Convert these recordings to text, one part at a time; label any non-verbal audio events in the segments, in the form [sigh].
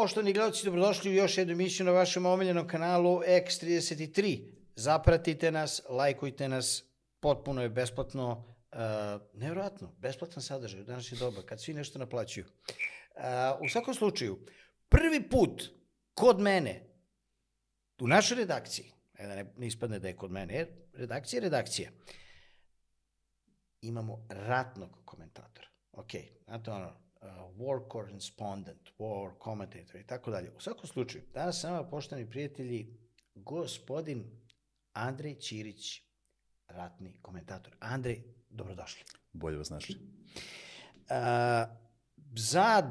Poštovani gledoci, dobrodošli u još jednu emisiju na vašem omiljenom kanalu X33. Zapratite nas, lajkujte nas, potpuno je besplatno, uh, nevjerojatno, besplatan sadržaj u današnje doba, kad svi nešto naplaćuju. Uh, u svakom slučaju, prvi put kod mene, u našoj redakciji, e, da ne, ne ispadne da je kod mene, jer redakcija je redakcija, imamo ratnog komentatora. Ok, znate ono, Uh, war correspondent, war commentator i tako dalje. U svakom slučaju, danas sam nama, poštani prijatelji, gospodin Andrej Ćirić, ratni komentator. Andrej, dobrodošli. Bolje vas našli. Uh, za,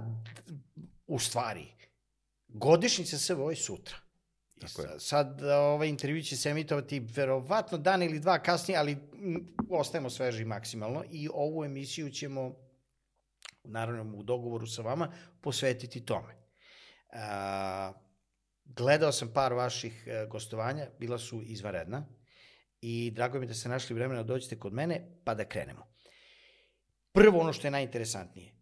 u stvari, godišnjica se voj sutra. Tako je. Sad ovaj intervju će se emitovati verovatno dan ili dva kasnije, ali m, ostajemo sveži maksimalno i ovu emisiju ćemo naravno u dogovoru sa vama, posvetiti tome. A, gledao sam par vaših e, gostovanja, bila su izvaredna i drago mi da ste našli vremena da dođete kod mene, pa da krenemo. Prvo ono što je najinteresantnije,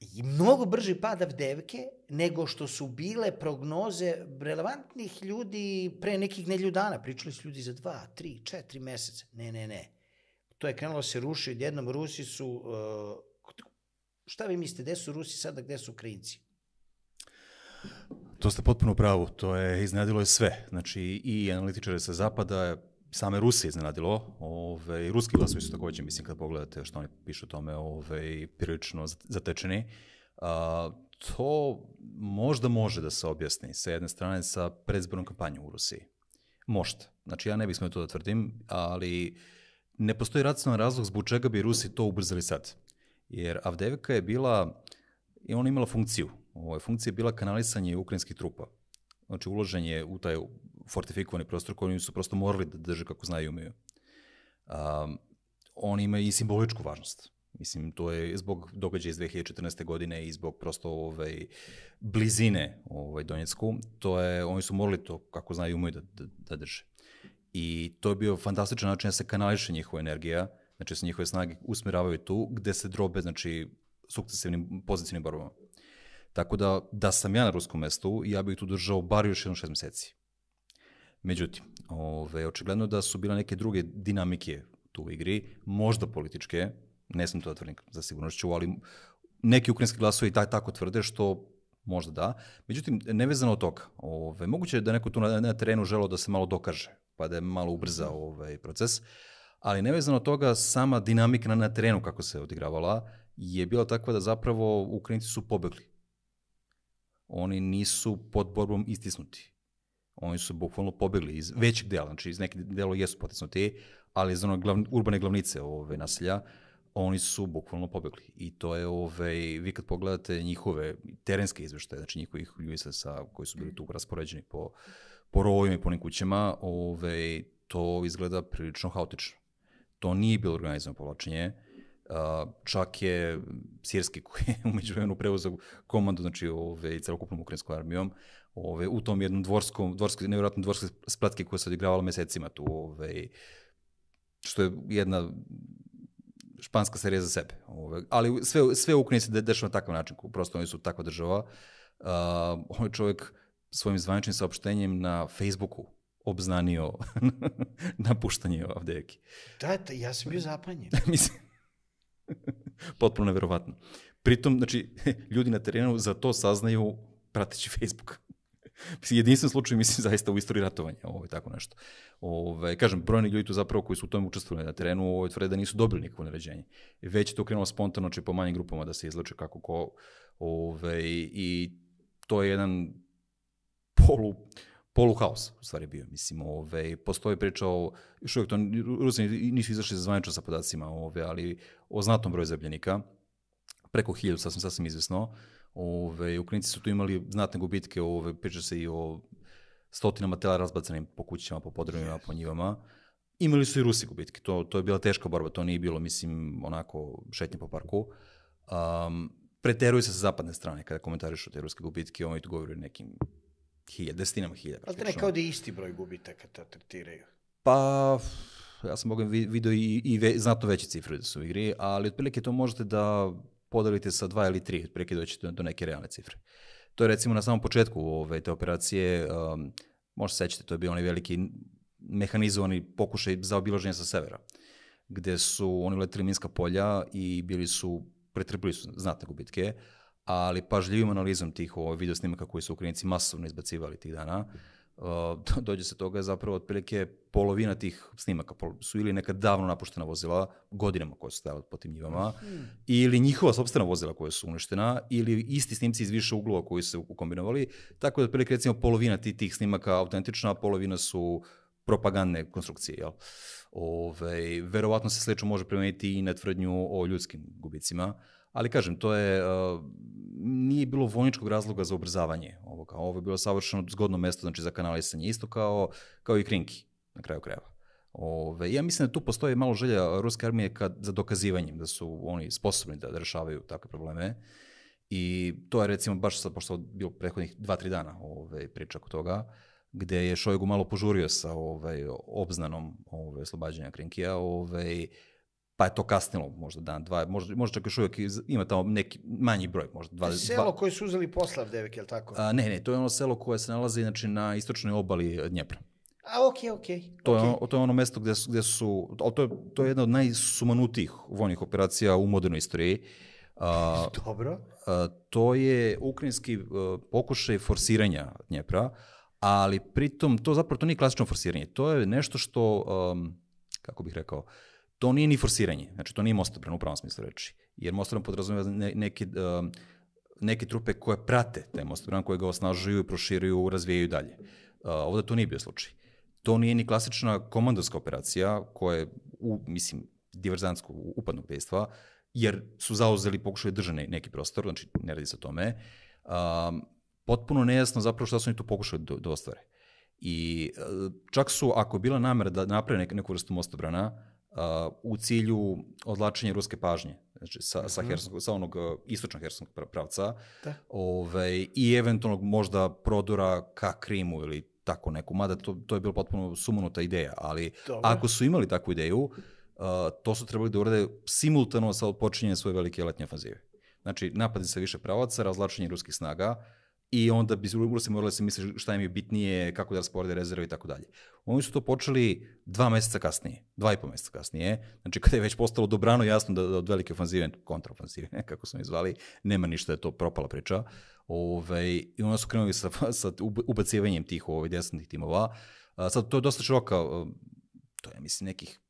i mnogo brži v devke nego što su bile prognoze relevantnih ljudi pre nekih nedlju dana. Pričali su ljudi za dva, tri, četiri meseca. Ne, ne, ne. To je krenulo da se ruši. Jednom Rusi su uh, Šta vi mislite, gde su Rusi sada, gde su Ukrajinci? To ste potpuno pravo, to je iznenadilo je sve. Znači i analitičare sa zapada, same Rusije iznenadilo, ove, i ruski glasovi su takođe, mislim, kad pogledate što oni pišu o tome, ove, prilično zatečeni. A, to možda može da se objasni sa jedne strane sa predizbornom kampanjom u Rusiji. Možda. Znači ja ne bih smio to da tvrdim, ali ne postoji racionalan razlog zbog čega bi Rusi to ubrzali sad jer Avdevika je bila, i ona imala funkciju, ovo, ovaj, funkcija je bila kanalisanje ukrajinskih trupa, znači uloženje u taj fortifikovani prostor koji su prosto morali da drže kako znaju i umeju. Um, on ima i simboličku važnost. Mislim, to je zbog događaja iz 2014. godine i zbog prosto ove ovaj, blizine ove ovaj, Donjecku, to je, oni su morali to, kako znaju, i umeju da, da, da drže. I to je bio fantastičan način da se kanališe njihova energija Znači da se njihove snage usmeravaju tu gde se drobe, znači, sukcesivnim pozicijnim borbama. Tako da, da sam ja na ruskom mestu, ja bih tu držao bar još jedno šest meseci. Međutim, ove, očigledno da su bila neke druge dinamike tu u igri, možda političke, ne sam to da tvrdim za sigurnošću, ali neki ukrajinski glasovi taj, tako tvrde što možda da. Međutim, nevezano od toga, ove, moguće je da neko tu na, na terenu želo da se malo dokaže, pa da je malo ubrza ovaj proces, ali nevezano od toga sama dinamika na terenu kako se odigravala je bila takva da zapravo Ukrajinci su pobegli. Oni nisu pod borbom istisnuti. Oni su bukvalno pobegli iz većeg dela, znači iz nekih dela jesu potisnuti, ali iz onog glavne, urbane glavnice ove naselja, oni su bukvalno pobegli. I to je, ove, ovaj, vi kad pogledate njihove terenske izveštaje, znači njihovih ljudi sa, koji su bili tu raspoređeni po, po rojima i po nekućama, kućama, ove, ovaj, to izgleda prilično haotično to nije bilo organizovano povlačenje, Uh, čak je Sirski koji je umeđu [laughs] vremenu preuzeo komandu, znači ove, celokupnom ukrajinskom armijom, ove, u tom jednom dvorskom, dvorskoj, nevjerojatno dvorskoj splatke koja se odigravala mesecima tu, ove, što je jedna španska serija za sebe. Ove, ali sve, sve u Ukrajini se de, dešava na takav način, prosto oni su takva država. Uh, ovaj čovjek svojim zvaničnim saopštenjem na Facebooku obznanio [laughs] napuštanje Avdejeki. Da, da, ja sam bio zapanjen. [laughs] Mislim, potpuno neverovatno. Pritom, znači, [laughs] ljudi na terenu za to saznaju prateći Facebook. Mislim, jedinstven slučaj, mislim, zaista u istoriji ratovanja, ovo je tako nešto. Ove, kažem, brojni ljudi tu zapravo koji su u tom učestvovali na terenu, ovo tvrde da nisu dobili nikakvo naređenje. Već je to krenulo spontano, znači po manjim grupama da se izlače kako ko, ove, i to je jedan polu, poluhaos, u stvari bio. Mislim, ove, ovaj, postoji priča o, još uvijek to, Rusi nisu izašli zvanično sa podacima, ove, ovaj, ali o znatnom broju zabljenika, preko hiljadu, sasvim, sasvim izvesno. Ove, ovaj, Ukrajinci su tu imali znatne gubitke, ove, priča se i o stotinama tela razbacanim po kućama, po podrumima, po njivama. Imali su i Rusi gubitke, to, to je bila teška borba, to nije bilo, mislim, onako šetnje po parku. Um, preteruju se sa zapadne strane kada komentarišu te ruske gubitke, oni tu govore nekim hiljada, da desetinama hiljada. Ali ne kao da je isti broj gubitaka ta tretiraju. Pa, ja sam mogu vidio i, i ve, znatno veće cifre da su u igri, ali otprilike to možete da podelite sa dva ili tri, otprilike doćete do neke realne cifre. To je recimo na samom početku ove, te operacije, um, možda sećate, to je bio onaj veliki mehanizovani pokušaj za obilaženje sa severa, gde su oni letili minska polja i bili su, pretrpili su znatne gubitke, ali pažljivim analizom tih ovih video snimaka koji su Ukrajinci masovno izbacivali tih dana, uh, [laughs] dođe se toga zapravo otprilike polovina tih snimaka su ili neka davno napuštena vozila godinama koja su stajala po tim njivama mm. ili njihova sobstvena vozila koja su uništena ili isti snimci iz više uglova koji su ukombinovali tako da otprilike recimo polovina tih, tih snimaka autentična polovina su propagandne konstrukcije jel? Ove, ovaj, verovatno se slično može primeniti i na tvrdnju o ljudskim gubicima Ali kažem, to je, uh, nije bilo vojničkog razloga za ubrzavanje ovoga. Ovo je bilo savršeno zgodno mesto znači, za kanalisanje, isto kao, kao i krinki na kraju krajeva. Ove, ja mislim da tu postoji malo želja ruske armije kad, za dokazivanjem, da su oni sposobni da, da rešavaju takve probleme. I to je recimo baš sad, pošto je bilo prethodnih dva, tri dana ove, priča oko toga, gde je Šojgu malo požurio sa ove, obznanom ove, oslobađanja Krinkija, ove, pa je to kasnilo možda dan, dva, možda, možda čak još uvijek ima tamo neki manji broj, možda dva. Selo koje su uzeli poslav Devek, je li tako? A, ne, ne, to je ono selo koje se nalazi znači, na istočnoj obali Dnjepra. A, okej, okay, okej. Okay, to, okay. Je ono, to je ono mesto gde su, gde su to, je, to je jedna od najsumanutijih vojnih operacija u modernoj istoriji. A, [laughs] Dobro. A, to je ukrajinski a, e, pokušaj forsiranja Dnjepra, ali pritom, to zapravo to nije klasično forsiranje, to je nešto što, um, kako bih rekao, uh, to nije ni forsiranje, znači to nije mostobran u pravom smislu reči, jer mostobran podrazumeva ne, neke, um, neke trupe koje prate taj mostobran, koje ga osnažuju, proširuju, razvijaju dalje. Uh, ovde to nije bio slučaj. To nije ni klasična komandorska operacija koja je, u, mislim, diverzantskog upadnog dejstva, jer su zauzeli pokušali da držane neki prostor, znači ne radi se o tome, um, potpuno nejasno zapravo šta su oni tu pokušali da, da ostvare. I uh, čak su, ako je bila namera da naprave neku vrstu mostobrana, u cilju odlačenja ruske pažnje znači sa, sa, mhm. hersonog, sa onog istočnog herskog pravca da. ove, ovaj, i eventualnog možda prodora ka Krimu ili tako neku, mada to, to je bilo potpuno sumunuta ideja, ali Dobre. ako su imali takvu ideju, a, to su trebali da urade simultano sa odpočinjenjem svoje velike letnje ofanzive. Znači, napadi sa više pravaca, razlačenje ruskih snaga, uh, i onda bi da se morali se misli šta im je bitnije, kako da rasporede rezerve i tako dalje. Oni su to počeli dva meseca kasnije, dva i po meseca kasnije, znači kada je već postalo dobrano jasno da, da od velike ofanzive, kontraofanzive, [laughs] kako smo izvali, nema ništa, da je to propala priča. Ove, ovaj, I onda su krenuli sa, [laughs] sa ubacivanjem tih ove, desantnih timova. A, sad, to je dosta široka, to je, mislim, nekih,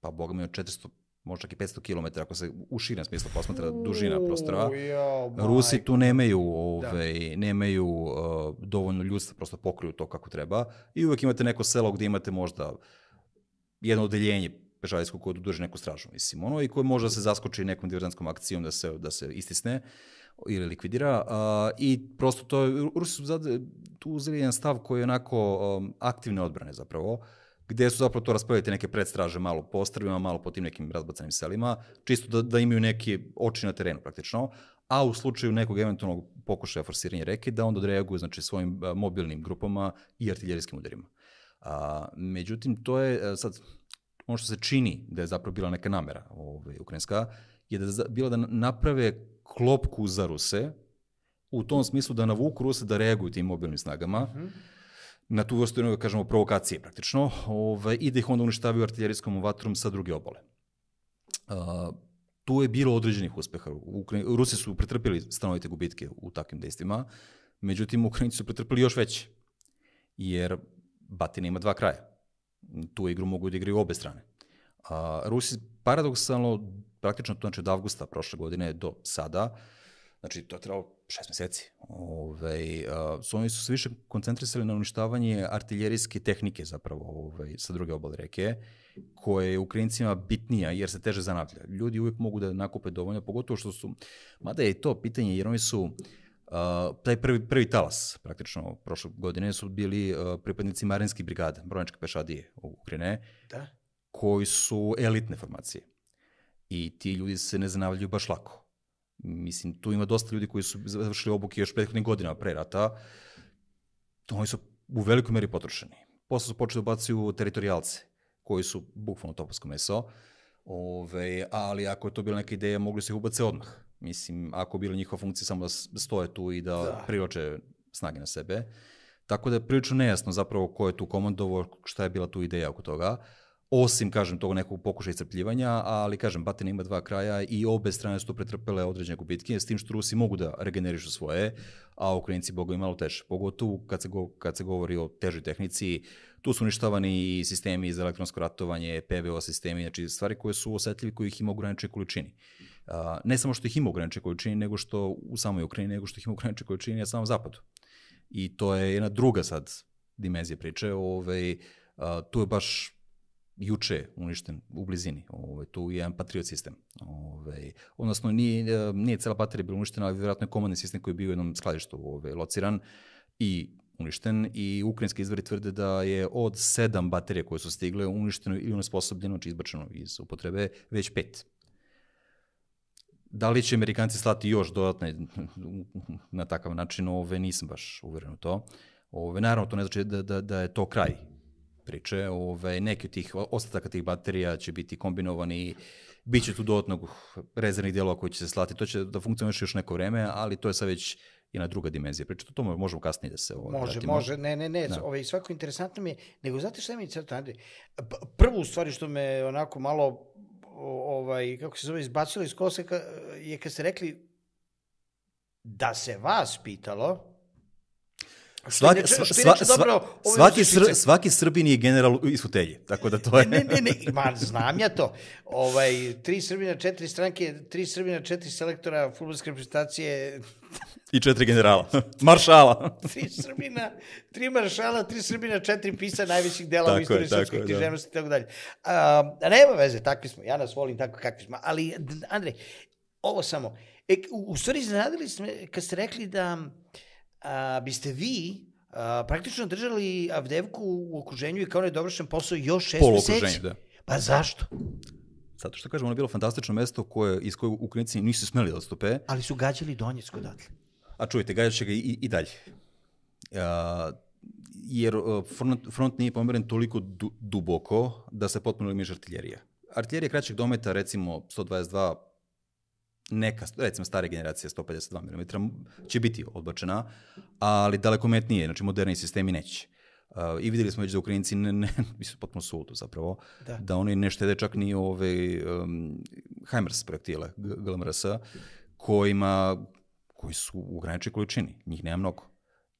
pa boga mi, 400 možda čak i 500 km ako se u širem smislu posmatra dužina prostora. Rusi tu nemaju, ove, da. Ovaj, nemaju uh, dovoljno ljudstva, prosto pokriju to kako treba i uvek imate neko selo gde imate možda jedno odeljenje pešadijsko koje duže neku stražu, mislim, ono, i koje može da se zaskoči nekom diverzantskom akcijom da se, da se istisne ili likvidira. Uh, I prosto to, Rusi su zad, tu uzeli jedan stav koji je onako um, aktivne odbrane zapravo, uh, gde su zapravo to raspodelite neke predstraže malo po ostrvima, malo po tim nekim razbacanim selima, čisto da, da imaju neke oči na terenu praktično, a u slučaju nekog eventualnog pokušaja forsiranja reke da onda odreaguju znači, svojim e, mobilnim grupama i artiljerijskim udarima. A, međutim, to je e, sad, ono što se čini da je zapravo bila neka namera ovaj, ukrajinska, je da je bila da naprave klopku za Ruse, u tom smislu da navuku Ruse da reaguju tim mobilnim snagama, mm -hmm na tu vrstu, jednog, da kažemo, provokacije praktično, ove, ovaj, i da ih onda uništavaju artiljerijskom vatrom sa druge obale. Uh, tu je bilo određenih uspeha. Ukra... Rusi su pretrpili stanovite gubitke u takvim dejstvima, međutim Ukrajinci su pretrpili još veće, jer batina ima dva kraja. Tu igru mogu da igraju obe strane. A, Rusi paradoksalno, praktično to znači od avgusta prošle godine do sada, znači to je trebalo šest meseci. Ovaj, su oni su se više koncentrisali na uništavanje artiljerijske tehnike zapravo ovaj, sa druge obale reke, koja je Ukrajincima bitnija jer se teže zanavlja. Ljudi uvijek mogu da nakupe dovoljno, pogotovo što su, mada je i to pitanje, jer oni su Uh, taj prvi, prvi talas, praktično, prošle godine su bili uh, pripadnici marinskih brigada, brojničke pešadije u Ukrajine, da. koji su elitne formacije. I ti ljudi se ne zanavljaju baš lako Mislim, tu ima dosta ljudi koji su završili obuke još prethodnih godina pre rata. To oni su u velikoj meri potrošeni. Posle su počeli da bacuju teritorijalce, koji su bukvalno topovsko meso. Ove, ali ako je to bila neka ideja, mogli su ih ubace odmah. Mislim, ako je bila njihova funkcija samo da, da stoje tu i da, da. priroče snage na sebe. Tako da je prilično nejasno zapravo ko je tu komandovo, šta je bila tu ideja oko toga. Uh, osim, kažem, tog nekog pokušaja iscrpljivanja, ali, kažem, batina ima dva kraja i obe strane su to pretrpele određene gubitke, s tim što Rusi mogu da regenerišu svoje, a Ukrajinci, boga, imalo teže. Pogotovo kad se, go, kad se govori o težoj tehnici, tu su uništavani i sistemi za elektronsko ratovanje, PVO sistemi, znači stvari koje su osetljivi, koji ih ima u količini. ne samo što ih ima u ograničoj količini, nego što u samoj Ukrajini, nego što ih ima u količini na samom zapadu. I to je jedna druga sad dimenzija priče. Ove, ovaj, uh, tu je baš juče uništen u blizini, ovaj, tu je jedan patriot sistem. Ovaj, odnosno, nije, e, nije cela baterija bila uništena, ali vjerojatno je komandni sistem koji je bio u jednom skladištu ovaj, lociran i uništen i ukrajinske izvori tvrde da je od sedam baterija koje su stigle uništeno ili onesposobljeno, znači izbačeno iz upotrebe, već pet. Da li će Amerikanci slati još dodatne [laughs] na takav način, ove, nisam baš uveren u to. Ove, naravno, to ne znači da, da, da je to kraj priče. Ove, ovaj, neki od tih ostataka tih baterija će biti kombinovani, bit će tu dodatnog rezervnih dijelova koji će se slati. To će da funkcioniše još neko vreme, ali to je sad već na druga dimenzija priče. To tome možemo kasnije da se... Ovaj, može, vratimo. može, ne, ne, ne, da. Ove, ovaj, svako interesantno mi je, nego znate šta mi je crto, Andrej? Prvu stvari što me onako malo ovaj, kako se zove, izbacilo iz koseka je kad ste rekli da se vas pitalo, Svaki, sva, sva, sva, dobro, svaki, sr, svaki Srbin je general u fotelji, tako da to je... ne, ne, ne, ma znam ja to. Ovaj, tri Srbina, četiri stranke, tri Srbina, četiri selektora futbolske reprezentacije... I četiri generala. [laughs] Maršala. [laughs] tri Srbina, tri maršala, tri Srbina, četiri pisa najvećih dela tako u istoriji srpske da. književnosti i tako dalje. A, nema veze, takvi smo. Ja nas volim tako kakvi smo. Ali, Andrej, ovo samo. E, u, u stvari, znadili smo kad ste rekli da a, biste vi a, praktično držali Avdevku u okruženju i kao dobrošen posao još šest Polo meseci. da. Pa zašto? Zato što kažem, ono je bilo fantastično mesto koje, iz kojeg Ukrajinci nisu smeli da stupe. Ali su gađali Donjecko odatle. A čujte, gađat će ga i, i dalje. A, jer e, front, front nije pomeren toliko du, duboko da se potpuno imeš artiljerija. Artiljerija kraćeg dometa, recimo 122 neka, recimo stare generacije 152 mm će biti odbačena, ali daleko dalekometnije, znači moderni sistemi neće. Uh, I videli smo već da Ukrajinci ne, ne, mislim, [laughs] potpuno sudu zapravo, da. da oni ne štede čak ni ove um, Heimers projektile, GLMRS, kojima, koji su u graničnoj količini, njih nema mnogo.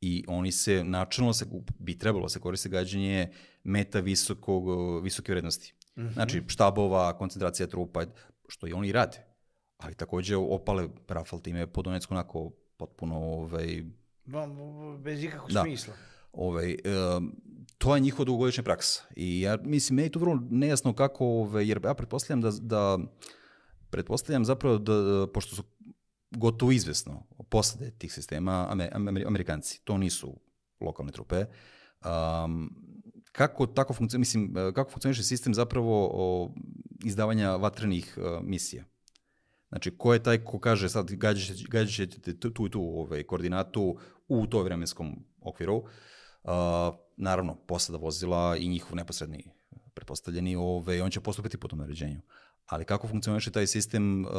I oni se, načelno se, bi trebalo da se koriste gađanje meta visokog, visoke vrednosti. Mm -hmm. Znači, štabova, koncentracija trupa, što i oni rade ali takođe opale Rafal time po Donetsku onako potpuno ovaj, bez ikakvog da. smisla. Ovaj, um, to je njihova dugogodišnja praksa. I ja mislim, meni je to vrlo nejasno kako, ovaj, jer ja pretpostavljam da, da pretpostavljam zapravo da, pošto su gotovo izvesno posade tih sistema Amer, Amer, Amerikanci, to nisu lokalne trupe, um, kako tako funkcioniše, mislim, kako funkcioniše sistem zapravo o, izdavanja vatrenih uh, misija? Znači, ko je taj ko kaže sad gađat ćete tu i tu ovaj, koordinatu u to vremenskom okviru, uh, naravno, posada vozila i njihov neposredni pretpostavljeni, ovaj, on će postupiti po tom naređenju. Ali kako funkcioniše taj sistem uh,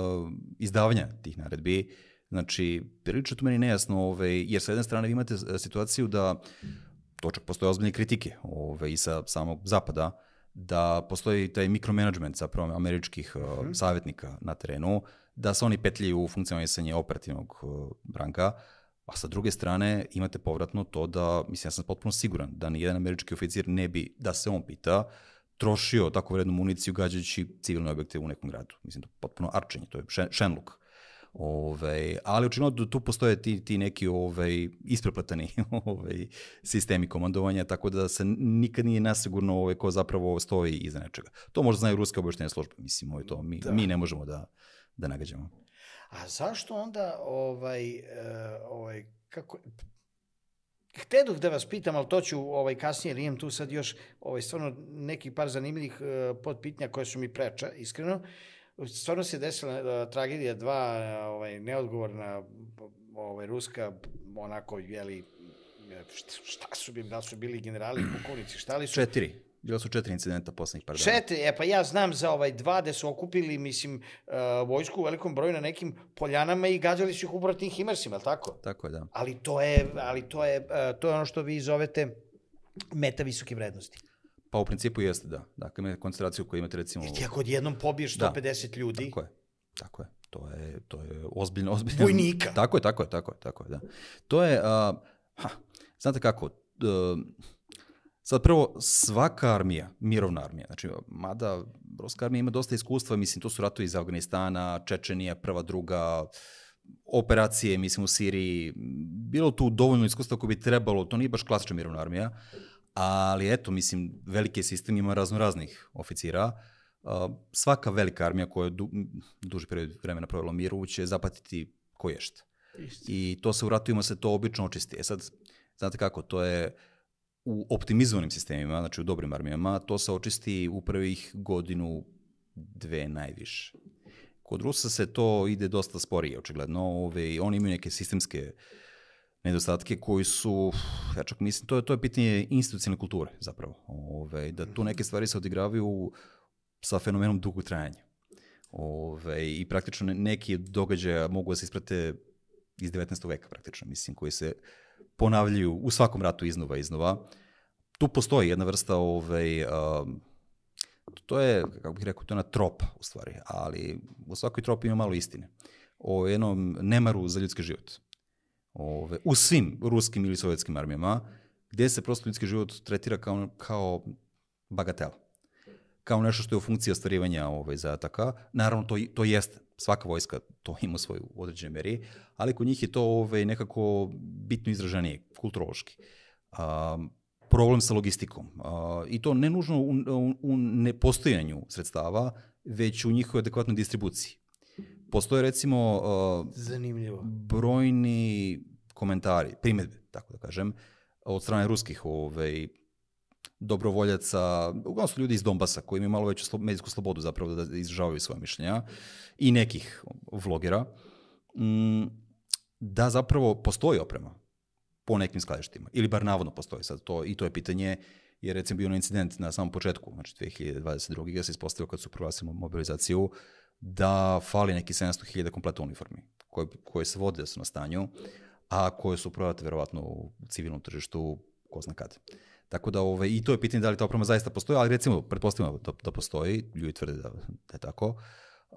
izdavanja tih naredbi, znači, prilično tu meni nejasno, ovaj, jer sa jedne strane vi imate e, situaciju da, to čak postoje ozbiljne kritike ovaj, i sa samog zapada, da postoji taj mikromanagement zapravo američkih uh, mhm. savjetnika na terenu, uh, da se oni petlji u funkcionisanje operativnog e, ranka, a sa druge strane imate povratno to da, mislim, ja sam potpuno siguran da ni jedan američki oficir ne bi, da se on pita, trošio tako vrednu municiju gađajući civilne objekte u nekom gradu. Mislim, to je potpuno arčenje, to je šenluk. Ove, ovaj, ali da tu postoje ti, ti neki ove, ovaj, isprepletani [laughs] ove, ovaj, sistemi komandovanja, tako da se nikad nije nasigurno ove, ko zapravo stoji iza nečega. To možda znaju ruske obještene službe, mislim, ove, to. Mi, da. mi ne možemo da, da nagađamo. A zašto onda ovaj, eh, ovaj, kako, Hteduh da vas pitam, ali to ću ovaj, kasnije, jer imam tu sad još ovaj, stvarno neki par zanimljivih uh, eh, podpitnja koje su mi preča, iskreno. Stvarno se desila uh, tragedija dva ovaj, neodgovorna ovaj, ruska, onako, jeli, šta su bili, da su bili generali, pukovnici, šta li su? Četiri Bilo su četiri incidenta poslednjih par dana. Četiri, e pa ja znam za ovaj dva gde su okupili, mislim, uh, vojsku u velikom broju na nekim poljanama i gađali su ih upravo tim himersima, ali tako? Tako je, da. Ali to je, ali to je, uh, to je ono što vi zovete meta visoke vrednosti. Pa u principu jeste, da. Dakle, imate koncentraciju koju imate recimo... ti ako odjednom pobiješ 150 da. ljudi... Tako je, tako je. To je, to je ozbiljno, ozbiljno... Vojnika! Tako je, tako je, tako je, tako je, da. To je, uh, ha, znate kako, uh, Sad prvo, svaka armija, mirovna armija, znači mada Ruska armija ima dosta iskustva, mislim, to su ratovi iz Afganistana, Čečenija, prva, druga, operacije, mislim, u Siriji, bilo tu dovoljno iskustva koje bi trebalo, to nije baš klasična mirovna armija, ali eto, mislim, velike sistem ima raznoraznih oficira, svaka velika armija koja je du, duži period vremena provjela miru će zapatiti koješta. I to se u ratovima se to obično očisti. E sad, znate kako, to je uh, u optimizovanim sistemima, znači u dobrim armijama, to se očisti u prvih godinu, dve najviše. Kod Rusa se to ide dosta sporije, očigledno. Ove, oni imaju neke sistemske nedostatke koji su, ja čak mislim, to je, to je pitanje institucionalne kulture zapravo. Ove, da tu mhm. neke stvari se odigravaju sa fenomenom dugo trajanja. Ove, I praktično neki događaja mogu da se isprate iz 19. veka praktično, mislim, koji se ponavljaju u svakom ratu iznova iznova. Tu postoji jedna vrsta ovaj, um, to je, kako bih rekao, to je ona trop u stvari, ali u svakoj tropi ima malo istine. O jednom nemaru za ljudski život. Ove, u svim ruskim ili sovjetskim armijama, gde se prosto ljudski život tretira kao, kao bagatela kao nešto što je u funkciji ostvarivanja ovaj, zataka. Naravno, to, to jeste svaka vojska to [laughs] ima svoju određenoj meri, ali kod njih je to ove, ovaj, nekako bitno izraženije, kulturološki. Um, problem sa logistikom. Uh, I to ne nužno u, u, u nepostojanju sredstava, već u njihovoj adekvatnoj distribuciji. Postoje recimo uh, Zanimljivo. brojni komentari, primetbe, tako da kažem, od strane ruskih ove, ovaj, dobrovoljaca, uglavnom su ljudi iz Donbasa koji imaju malo veću medijsku slobodu zapravo da, da izražavaju svoje mišljenja i nekih vlogera, mm, da zapravo postoji oprema po nekim skladištima, ili bar navodno postoji sad to, i to je pitanje, je recimo bio na incident na samom početku, znači 2022. gde se ispostavio kad su proglasili mobilizaciju, da fali neki 700.000 kompleta uniformi koje, koje se vode da su na stanju, a koje su prodate verovatno u civilnom tržištu ko zna kada. Tako da ove, ovaj, i to je pitanje da li ta oprema zaista postoji, ali recimo, pretpostavljamo da, da postoji, ljudi tvrde da, da je tako,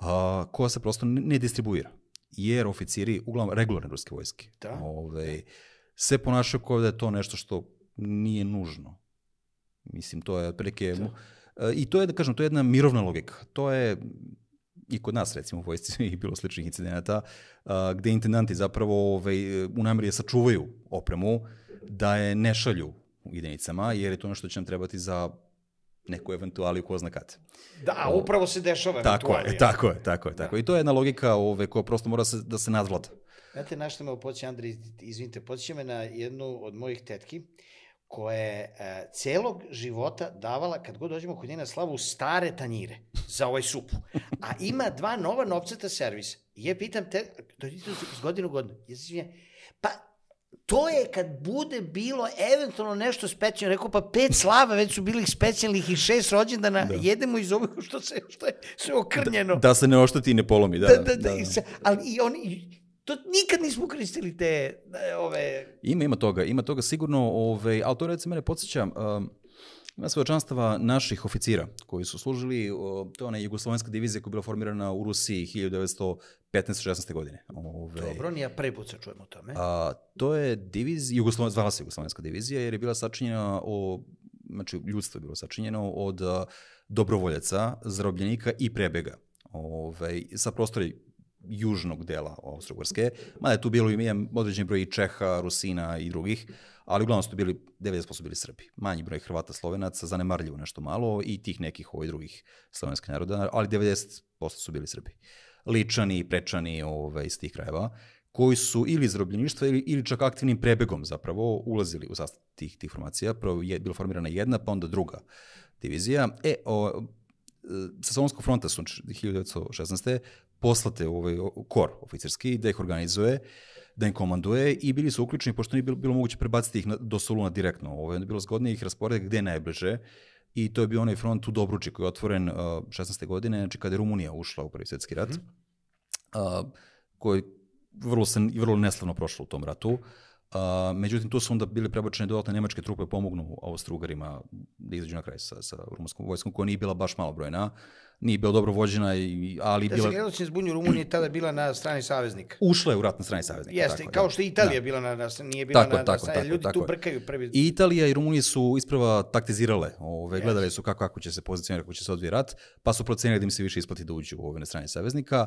a, koja se prosto ne distribuira. Jer oficiri, uglavnom regularne ruske vojske, da. ove, ovaj, da. se ponašaju kao da je to nešto što nije nužno. Mislim, to je otprilike... Da. E, I to je, da kažem, to je jedna mirovna logika. To je i kod nas recimo u vojsci [laughs] i bilo sličnih incidenata, a, gde intendanti zapravo ove, ovaj, u nameri da sačuvaju opremu, da je ne šalju u jedinicama, jer je to ono što će nam trebati za neku eventualiju ko zna kad. Da, upravo se dešava tako Je, tako je, tako je, tako je. Da. I to je jedna logika ove, koja prosto mora se, da se nadvlada. Znate na što me opoće, Andri, izvinite, podsjeća me na jednu od mojih tetki, koja je e, celog života davala, kad god dođemo kod nje na slavu, stare tanjire za ovaj sup. A ima dva nova novceta servisa. I ja pitam te, dođite s godinu godinu, ja se izvinjam, pa to je kad bude bilo eventualno nešto specijalno, rekao pa pet slava već su bili specijalnih i šest rođendana, da. jedemo iz ovog što se što je sve okrnjeno. Da, da se ne oštati i ne polomi, da. Da, da, da, da, da. ali i oni to nikad nismo koristili te e, ove Ima ima toga, ima toga sigurno, ovaj, ali to recimo mene podsjećam, um, Ima svedočanstava naših oficira koji su služili, to je ona jugoslovenska divizija koja je bila formirana u Rusiji 1915-16. godine. Ove, ovaj. Dobro, nije prvi put se čujemo o tome. A, to je divizija, jugoslovenska, zvala se jugoslovenska divizija jer je bila sačinjena o, znači ljudstvo je bilo sačinjeno od a, dobrovoljaca, zarobljenika i prebega. Ove, ovaj, sa prostori južnog dela Austro-Ugrske, mada je tu bilo i određen broj i Čeha, Rusina i drugih. Uh, ali uglavnom su bili, 90% bili Srbi. Manji broj Hrvata, Slovenaca, zanemarljivo nešto malo i tih nekih ovih drugih slovenskih naroda, ali 90% su bili Srbi. Ličani, Prečani ove, ovaj, iz tih krajeva, koji su ili iz robljeništva ili, ili čak aktivnim prebegom zapravo ulazili u sastav tih, tih formacija. Prvo je bila formirana jedna, pa onda druga divizija. E, o, sa Solonskog fronta su 1916. Znači, poslate u ovaj kor oficirski da ih organizuje uh, da im komanduje i bili su uključeni, pošto nije bilo, bilo moguće prebaciti ih na, do Soluna direktno. Ovo je bilo zgodnije ih rasporediti gde je najbliže i to je bio onaj front u Dobruči koji je otvoren uh, 16. godine, znači kada je Rumunija ušla u Prvi svjetski rat, mm -hmm. uh, koji vrlo, se, vrlo neslavno prošlo u tom ratu. Uh, međutim, tu su onda bile prebačene dodatne nemačke trupe pomognu Austro-Ugarima da izađu na kraj sa, sa rumunskom vojskom, koja nije bila baš malobrojna nije bio dobro vođena, ali... Da se gledalo ne zbunju, Rumunija je tada bila na strani saveznika. [clears throat] Ušla je u rat na strani saveznika. Jeste, tako, kao da. što i Italija da. bila na, na, nije bila tako, na, tako, na strani, tako, ljudi tako. tu brkaju prvi... I Italija i Rumunija su isprava taktizirale, ove, gledali su kako, kako će se pozicionirati, kako će se odvije rat, pa su procenili da im se više isplati da uđu ove, na strani saveznika.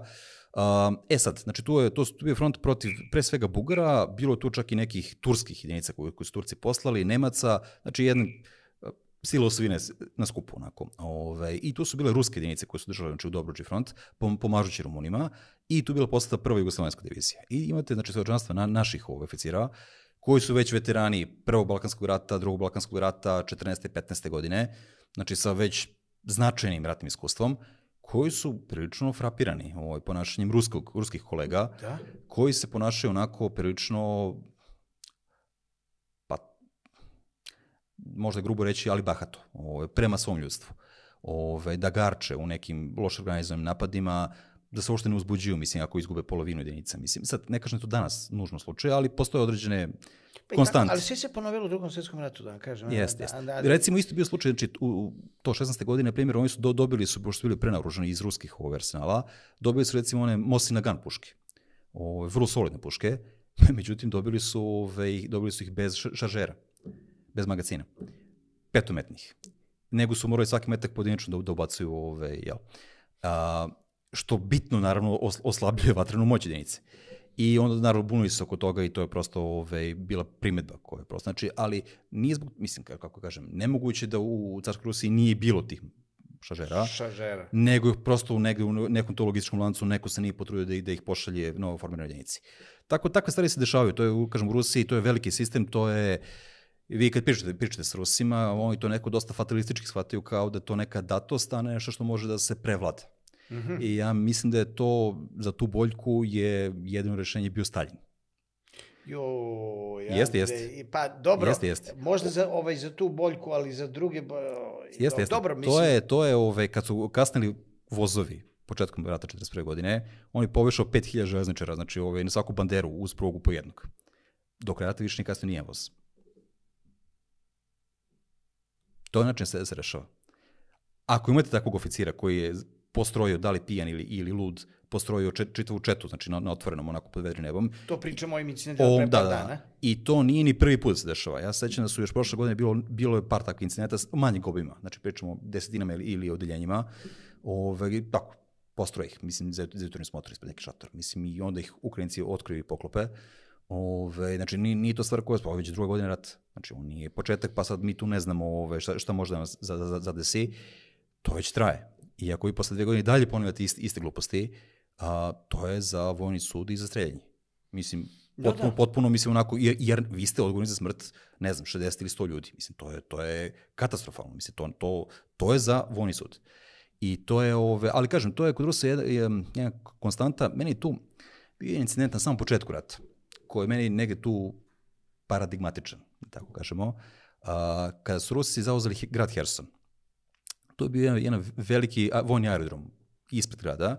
Um, e sad, znači tu je, to su, tu je front protiv pre svega Bugara, bilo tu čak i nekih turskih jedinica koje, koje su Turci poslali, Nemaca, znači jedan sile na skupu onako. Ove, ovaj, I tu su bile ruske jedinice koje su držale znači, u Dobruđi front, pom, pomažući Rumunima i tu je bila postata prva jugoslovenska divizija. I imate znači, sveočanstva na, naših ove ovaj, oficira koji su već veterani prvog Balkanskog rata, drugog Balkanskog rata, 14. i 15. godine, znači sa već značajnim ratnim iskustvom, koji su prilično frapirani ovaj, ponašanjem ruskog, ruskih kolega, da? koji se ponašaju onako prilično možda grubo reći, ali bahato, ove, ovaj, prema svom ljudstvu. Ove, ovaj, da garče u nekim loš organizovanim napadima, da se uopšte ne uzbuđuju, mislim, ako izgube polovinu jedinica. Mislim, sad ne kažem da to danas nužno slučaje, ali postoje određene pa konstante. Ali sve se ponovilo u drugom svjetskom ratu, da vam kažem. Da, jeste, da, jeste. Da, da, Recimo, isto bio slučaj, znači, u, to 16. godine, na primjer, oni su do, dobili, su, pošto su bili prenaoruženi iz ruskih ovih ovaj, arsenala, dobili su, recimo, one Mosina gun puške, ove, vrlo solidne puške, [laughs] međutim, dobili su, ove, dobili su ih bez šaržera bez magacina. Petometnih. Nego su morali svaki metak pojedinačno da, da ubacuju ove, jel. A, što bitno, naravno, oslabljuje vatrenu moć jedinice. I onda, naravno, bunuli se oko toga i to je prosto ove, bila primetba koja je prosto. Znači, ali nije zbog, mislim, kako kažem, nemoguće da u Carskoj Rusiji nije bilo tih šažera, šažera. nego je prosto negde u nekom to logističkom lancu neko se nije potrudio da, da ih pošalje novo formirane jedinici. Tako, takve stvari se dešavaju, to je, kažem, u Rusiji, to je veliki sistem, to je uh, vi kad pričate, pričate s Rusima, oni to neko dosta fatalistički shvataju kao da to neka datost, a nešto što može da se prevlada. Mm -hmm. I ja mislim da je to, za tu boljku je jedino rešenje bio Stalin. Jo, ja, jeste, jeste. Pa dobro, jeste, jeste. možda za, ovaj, za tu boljku, ali za druge... Jeste, jeste. Dobro, mislim. To je, to je ove, ovaj, kad su kasnili vozovi početkom rata 41. godine, on je povešao 5000 železničara, znači ove, ovaj, na svaku banderu uz prugu po jednog. Dok rata više nikasno nije voz. To je način da se da se rešava. Ako imate takvog oficira koji je postrojio, da li pijan ili, ili lud, postrojio čet, čitavu četu, znači na, na otvorenom, onako pod vedrim nebom. To pričamo o incidentu pre da, da, dana. Da. I to nije ni prvi put se dešava. Ja sećam da su još prošle godine bilo, bilo je par takvih incidenta s manjim gobima, znači pričamo desetinama ili, ili odeljenjima, ove, tako, postroje ih, mislim, za, za jutrni smotor ispred neki šator. Mislim, i onda ih Ukrajinci otkriju i poklope. Ove, znači, nije, nije to stvar koja je već druga godina rata Znači, on nije početak, pa sad mi tu ne znamo ove, šta, šta možda nas zadesi. To već traje. I vi posle dve godine dalje ponavljate iste, iste gluposti, a, to je za vojni sud i za streljanje. Mislim, da, potpuno, da. potpuno mislim onako, jer, jer vi ste odgovorni za smrt, ne znam, 60 ili 100 ljudi. Mislim, to je, to je katastrofalno. Mislim, to, to, to je za vojni sud. I to je, ove, ali kažem, to je kod Rusa jedna, jedna konstanta. Meni tu bio je incident na samom početku rata, koji je meni negde tu paradigmatičan. Da tako kažemo, a, kada su Rusi zauzeli grad Herson. To je bio jedan, jedan veliki vojni aerodrom ispred grada,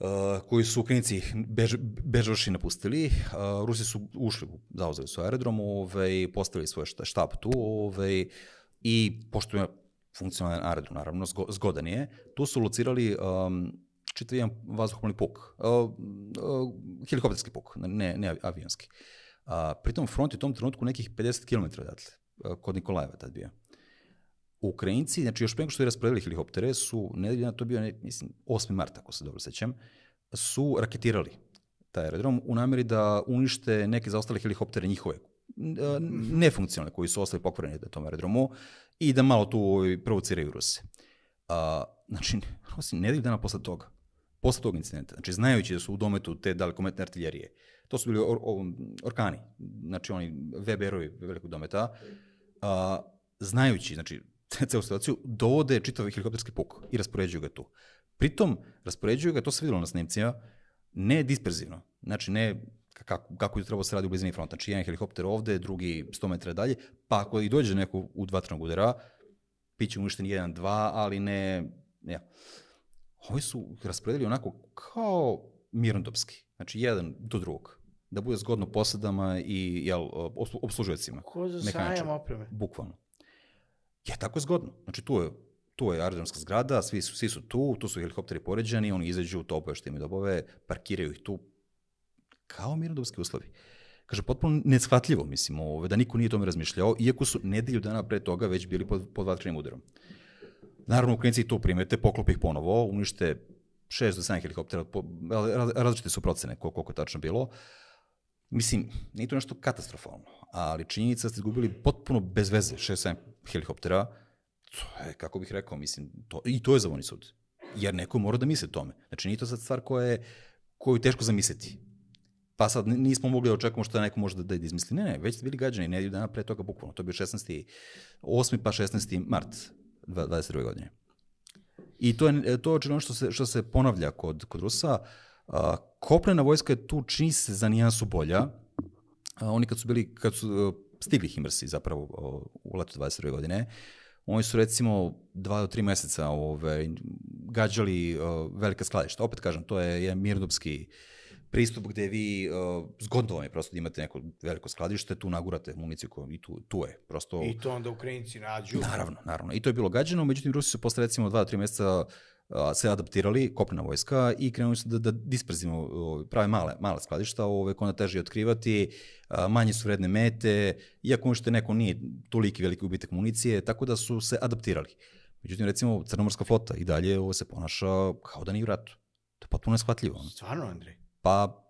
Uh, koji su Ukrajinci bež, bežoši napustili. Uh, Rusi su ušli, zauzeli su aerodrom, ovaj, postavili svoj štab tu ovaj, i pošto je funkcionalan aerodrom, naravno, zgo, zgodan je, tu su locirali um, čitav jedan vazduhopolni puk, uh, uh, helikopterski puk, ne, ne avijanski. Uh, A, pritom front je u tom trenutku nekih 50 km odatle, kod Nikolajeva tad bio. Ukrajinci, znači još preko što je rasporedili helikoptere, su, nedelje to bio, ne, mislim, 8. marta, ako se dobro sećam, su raketirali taj aerodrom u nameri da unište neke zaostale helikoptere njihove, nefunkcionalne koji su ostali pokvareni na tom aerodromu i da malo tu ovaj, provociraju Ruse. A, znači, Rusi nedelju dana posle toga, posle tog incidenta, znači znajući da su u dometu te dalekometne artiljerije, uh, To su bili or, or, um, orkani, znači oni Weberovi velikog dometa. A, znajući, znači, [laughs] celu situaciju, dovode čitav helikopterski puk i raspoređuju ga tu. Pritom, raspoređuju ga, to se videlo na snimcima, ne disperzivno, znači ne kako, kako je trebao da se radi u blizini fronta. Znači jedan helikopter ovde, drugi 100 metara dalje, pa ako i dođe neko u dva trenog udara, bit će uništen jedan, dva, ali ne... Ja. Ovi su raspodelili onako kao mirnodopski. Znači jedan do drugog da bude zgodno posadama i jel, obslužujecima. Ko za sajam opreme. Bukvalno. Je tako zgodno. Znači tu je, tu je aerodromska zgrada, svi su, svi su tu, tu su helikopteri poređani, oni izađu, topove što im dobove, parkiraju ih tu kao mirodobski uslovi. Kaže, potpuno neshvatljivo, mislim, ove, da niko nije tome razmišljao, iako su nedelju dana pre toga već bili pod, pod vatrenim udarom. Naravno, u klinici to primete, poklopi ih ponovo, unište 6 do 7 helikoptera, različite su procene koliko, koliko je tačno bilo, uh, Mislim, nije to nešto katastrofalno, ali činjenica da ste izgubili potpuno bez veze 6-7 helikoptera, to je, kako bih rekao, mislim, to, i to je za vojni sud. Jer neko mora da misli tome. Znači, nije to sad stvar koja je, koju je teško zamisliti. Pa sad nismo mogli da očekujemo što neko može da, da izmisli. Ne, ne, već ste bili gađani nedelju dana pre toga bukvalno. To je bio 16. 8. pa 16. mart 22. godine. I to je to je ono što se što se ponavlja kod kod Rusa. Uh, Kopnena vojska je tu čini se za nijansu bolja. Oni kad su bili, kad su e, stigli Himersi zapravo u letu 22. godine, oni su recimo dva do tri meseca ove, gađali a, e, velike skladišta. Opet kažem, to je jedan mirnubski pristup gde vi uh, e, zgodno vam je prosto da imate neko veliko skladište, tu nagurate municiju koju i tu, tu je. Prosto... I to onda Ukrajinci nađu. Naravno, naravno. I to je bilo gađeno, međutim Rusi su posle recimo dva do tri meseca se adaptirali, kopna vojska i krenuli su da, da disperzivno prave male, male skladišta, ove, onda teže je otkrivati, manje su vredne mete, iako što neko nije toliki veliki ubitak municije, tako da su se adaptirali. Međutim, recimo, crnomorska flota i dalje ovo se ponaša kao da nije u ratu. To je potpuno neshvatljivo. Stvarno, Andrej? Pa,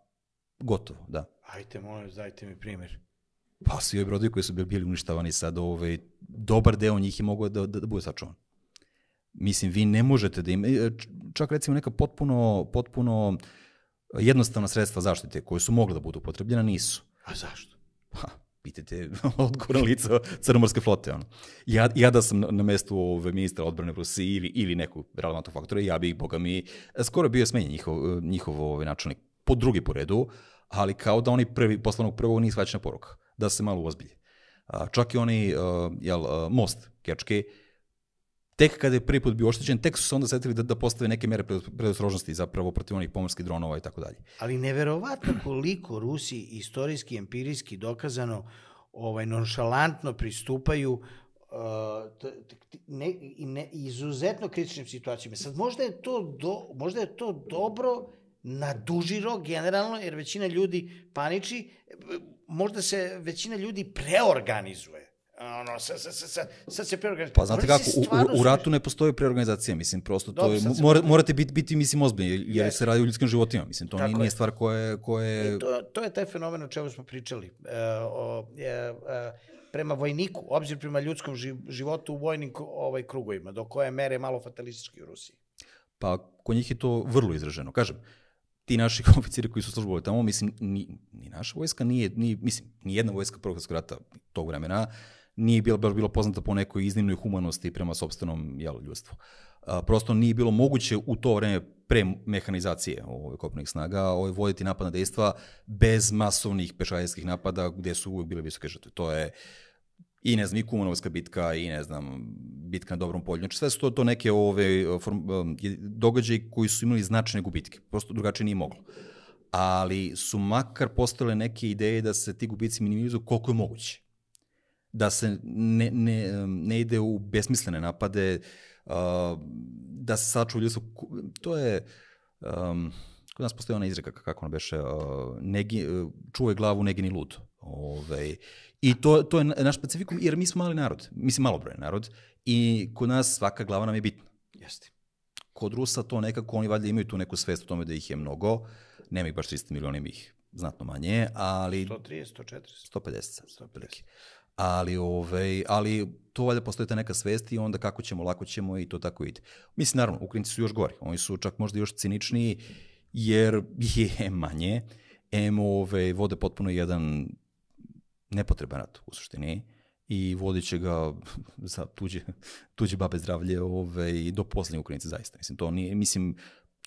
gotovo, da. Ajte, molim, dajte mi primjer. Pa, svi ovi brodovi koji su bili uništavani sad, ove, dobar deo njih je mogao da, da, da bude sačuvan. Mislim, vi ne možete da im... E, čak recimo neka potpuno, potpuno e, jednostavna sredstva zaštite koje su mogle da budu potrebljena, nisu. A zašto? Ha, pa, pitajte [laughs] odgovorna lica crnomorske flote. Ono. Ja, ja da sam na mestu ove ministra odbrane Rusije ili, ili nekog relevantnog faktora, ja bih, boga mi, skoro bio smenjen njihov, e, njihov ovaj načelnik po drugi po redu, ali kao da oni prvi, posle onog prvog nije shvaćena poruka, da se malo uozbilje. Čak i oni, jel, most, kečke, tek kada je prvi put bio oštećen, tek su se onda setili da, da postave neke mere predostrožnosti zapravo protiv onih pomorskih dronova i tako dalje. Ali neverovatno koliko Rusi istorijski, empirijski dokazano ovaj nonšalantno pristupaju uh, ne, ne, izuzetno kritičnim situacijama. Sad možda je to do, možda je to dobro na duži rok generalno, jer većina ljudi paniči, možda se većina ljudi preorganizuje ono, sad, sad, sad, sad se preorganizacija. Pa znate kako, u, u, u ratu ne postoji preorganizacija, mislim, prosto to je, mora, morate biti, biti, mislim, ozbiljni, jer, yes. se radi o ljudskim životima, mislim, to nije, nije stvar koja je... Koje... E, to, to je taj fenomen o čemu smo pričali. E, o, e, prema vojniku, obzir prema ljudskom životu u vojnim ovaj, krugovima, do koje mere malo fatalistički u Rusiji. Pa, kod njih je to vrlo izraženo. Kažem, ti naši [laughs] oficiri koji su službovali tamo, mislim, ni, ni naša vojska nije, ni, mislim, ni jedna vojska Prvog rata tog vremena, uh, nije bila, baš bila poznata po nekoj iznimnoj humanosti prema sobstvenom jel, ljudstvu. A, prosto nije bilo moguće u to vreme pre mehanizacije ove kopnih snaga ove ovaj, voditi napadna dejstva bez masovnih pešajskih napada gde su uvek bile visoke žrtve. To je i ne znam, i Kumanovska bitka, i ne znam, bitka na Dobrom polju. Znači sve su to, to neke ove, form, događaje koji su imali značajne gubitke. Prosto drugačije nije moglo. Ali su makar postale neke ideje da se ti gubici minimizuju koliko je moguće da se ne, ne, ne ide u besmislene napade, da se sačuva ljudstvo. To je... Um, kod nas postoji ona izreka, kako ona beše, negi, e, čuvaj glavu, negini lud. Ove, I to, to je naš specifikum, jer mi smo mali narod, mislim malobroj narod, i kod nas svaka glava nam je bitna. Jeste. Kod Rusa to nekako, oni valjda imaju tu neku svest o tome da ih je mnogo, nema ih baš 300 miliona, ima ih znatno manje, ali... 130, 140. 150, 150 ali, ovaj, ali to valjda postoji ta neka svest i onda kako ćemo, lako ćemo i to tako ide. Mislim, naravno, Ukrajinci su još gori, oni su čak možda još ciničniji, jer je [laughs] manje, em ovaj, vode potpuno jedan nepotreban rat u suštini i će ga [laughs] za tuđe, tuđe babe zdravlje ove, ovaj, do poslednje Ukrajinice zaista. Mislim, to nije, mislim,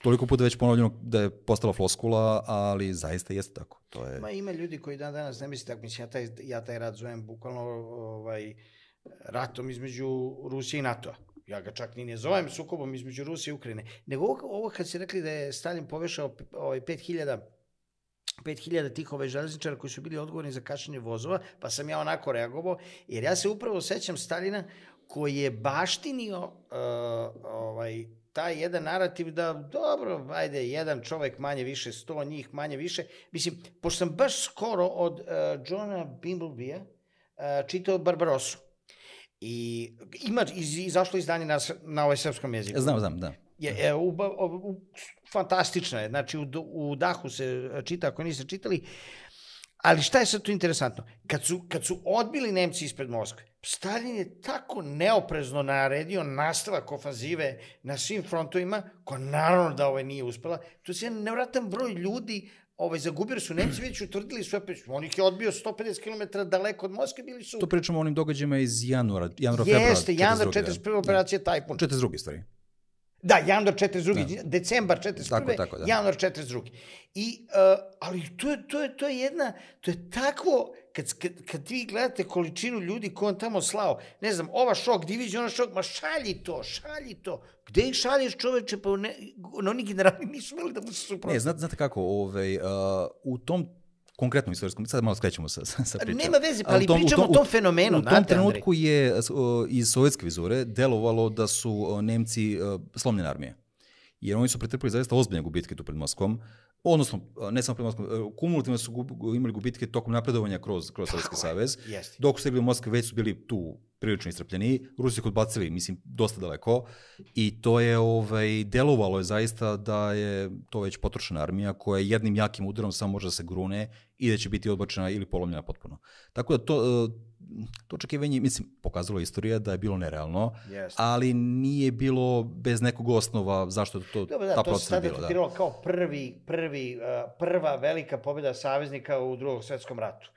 toliko puta već ponovljeno da je postala floskula, ali zaista jeste tako. To je... Ma ima ljudi koji dan danas ne misle tako, mislim, ja taj, ja taj rat zovem bukvalno ovaj, ratom između Rusije i NATO-a. Ja ga čak ni ne zovem sukobom između Rusije i Ukrajine. Nego ovo, ovo kad se rekli da je Stalin povešao ovaj, 5000 5000 tih ove ovaj, železničara koji su bili odgovorni za kašanje vozova, pa sam ja onako reagovao, jer ja se upravo sećam Stalina koji je baštinio uh, ovaj, taj jedan narativ da dobro, ajde, jedan čovek manje više, sto njih manje više. Mislim, pošto sam baš skoro od uh, Johna Bimblebija uh, e, čitao Barbarosu. I ima iz, izašlo izdanje na, na ovaj srpskom jeziku. Znam, znam, da. Je, je, u, u, u, fantastična je, znači u, u dahu se e, čita, ako niste čitali. Ali šta je sad tu interesantno? Kad su, kad su odbili Nemci ispred Moskve, Stalin je tako neoprezno naredio nastavak ofanzive na svim frontovima, koja naravno da ovaj nije uspela. To je jedan nevratan broj ljudi ovaj, zagubili su Nemci, već utvrdili su, opet, on ih je odbio 150 km daleko od Moskve, bili su... To pričamo o onim događajima iz januara, januara, februara. Jeste, januar 41. Da. operacija Tajpun. 42. stvari. Da, januar 42. Da. Decembar 41. Tako, tako, da. Januar 42. I, uh, ali to je, to, je, to je jedna, to je takvo kad, kad, kad vi gledate količinu ljudi koji on tamo slao, ne znam, ova šok divizija, ona šok, ma šalji to, šalji to. Gde ih šalješ čoveče, pa ne, no, oni generali nisu imali da mu se suprotno. Ne, znate, znate kako, ovaj, uh, u tom konkretnom istorijskom, sad malo skrećemo sa, sa, sa pričom. Nema veze, pa ali tom, pričamo o tom, tom fenomenu. U tom znate, trenutku Andrej. je uh, iz sovjetske vizure delovalo da su uh, Nemci uh, slomljene armije jer oni su pretrpili zaista ozbiljne gubitke tu pred Moskvom odnosno ne samo prema Moskvom, e, kumulativno su gub, imali gubitke tokom napredovanja kroz, kroz Sovjetski savez. Jeste. Dok su bili u Moskvi, već su bili tu prilično iscrpljeni Rusi su odbacili, mislim, dosta daleko i to je, ovaj, delovalo je zaista da je to već potrošena armija koja jednim jakim udarom samo može da se grune i da će biti odbačena ili polomljena potpuno. Tako da to, e, to očekivanje, mislim, pokazalo istorija da je bilo nerealno, yes. ali nije bilo bez nekog osnova zašto to, Dobre, da, ta procena bila. To se tada da. kao prvi, prvi, prva velika pobjeda saveznika u drugom svetskom ratu.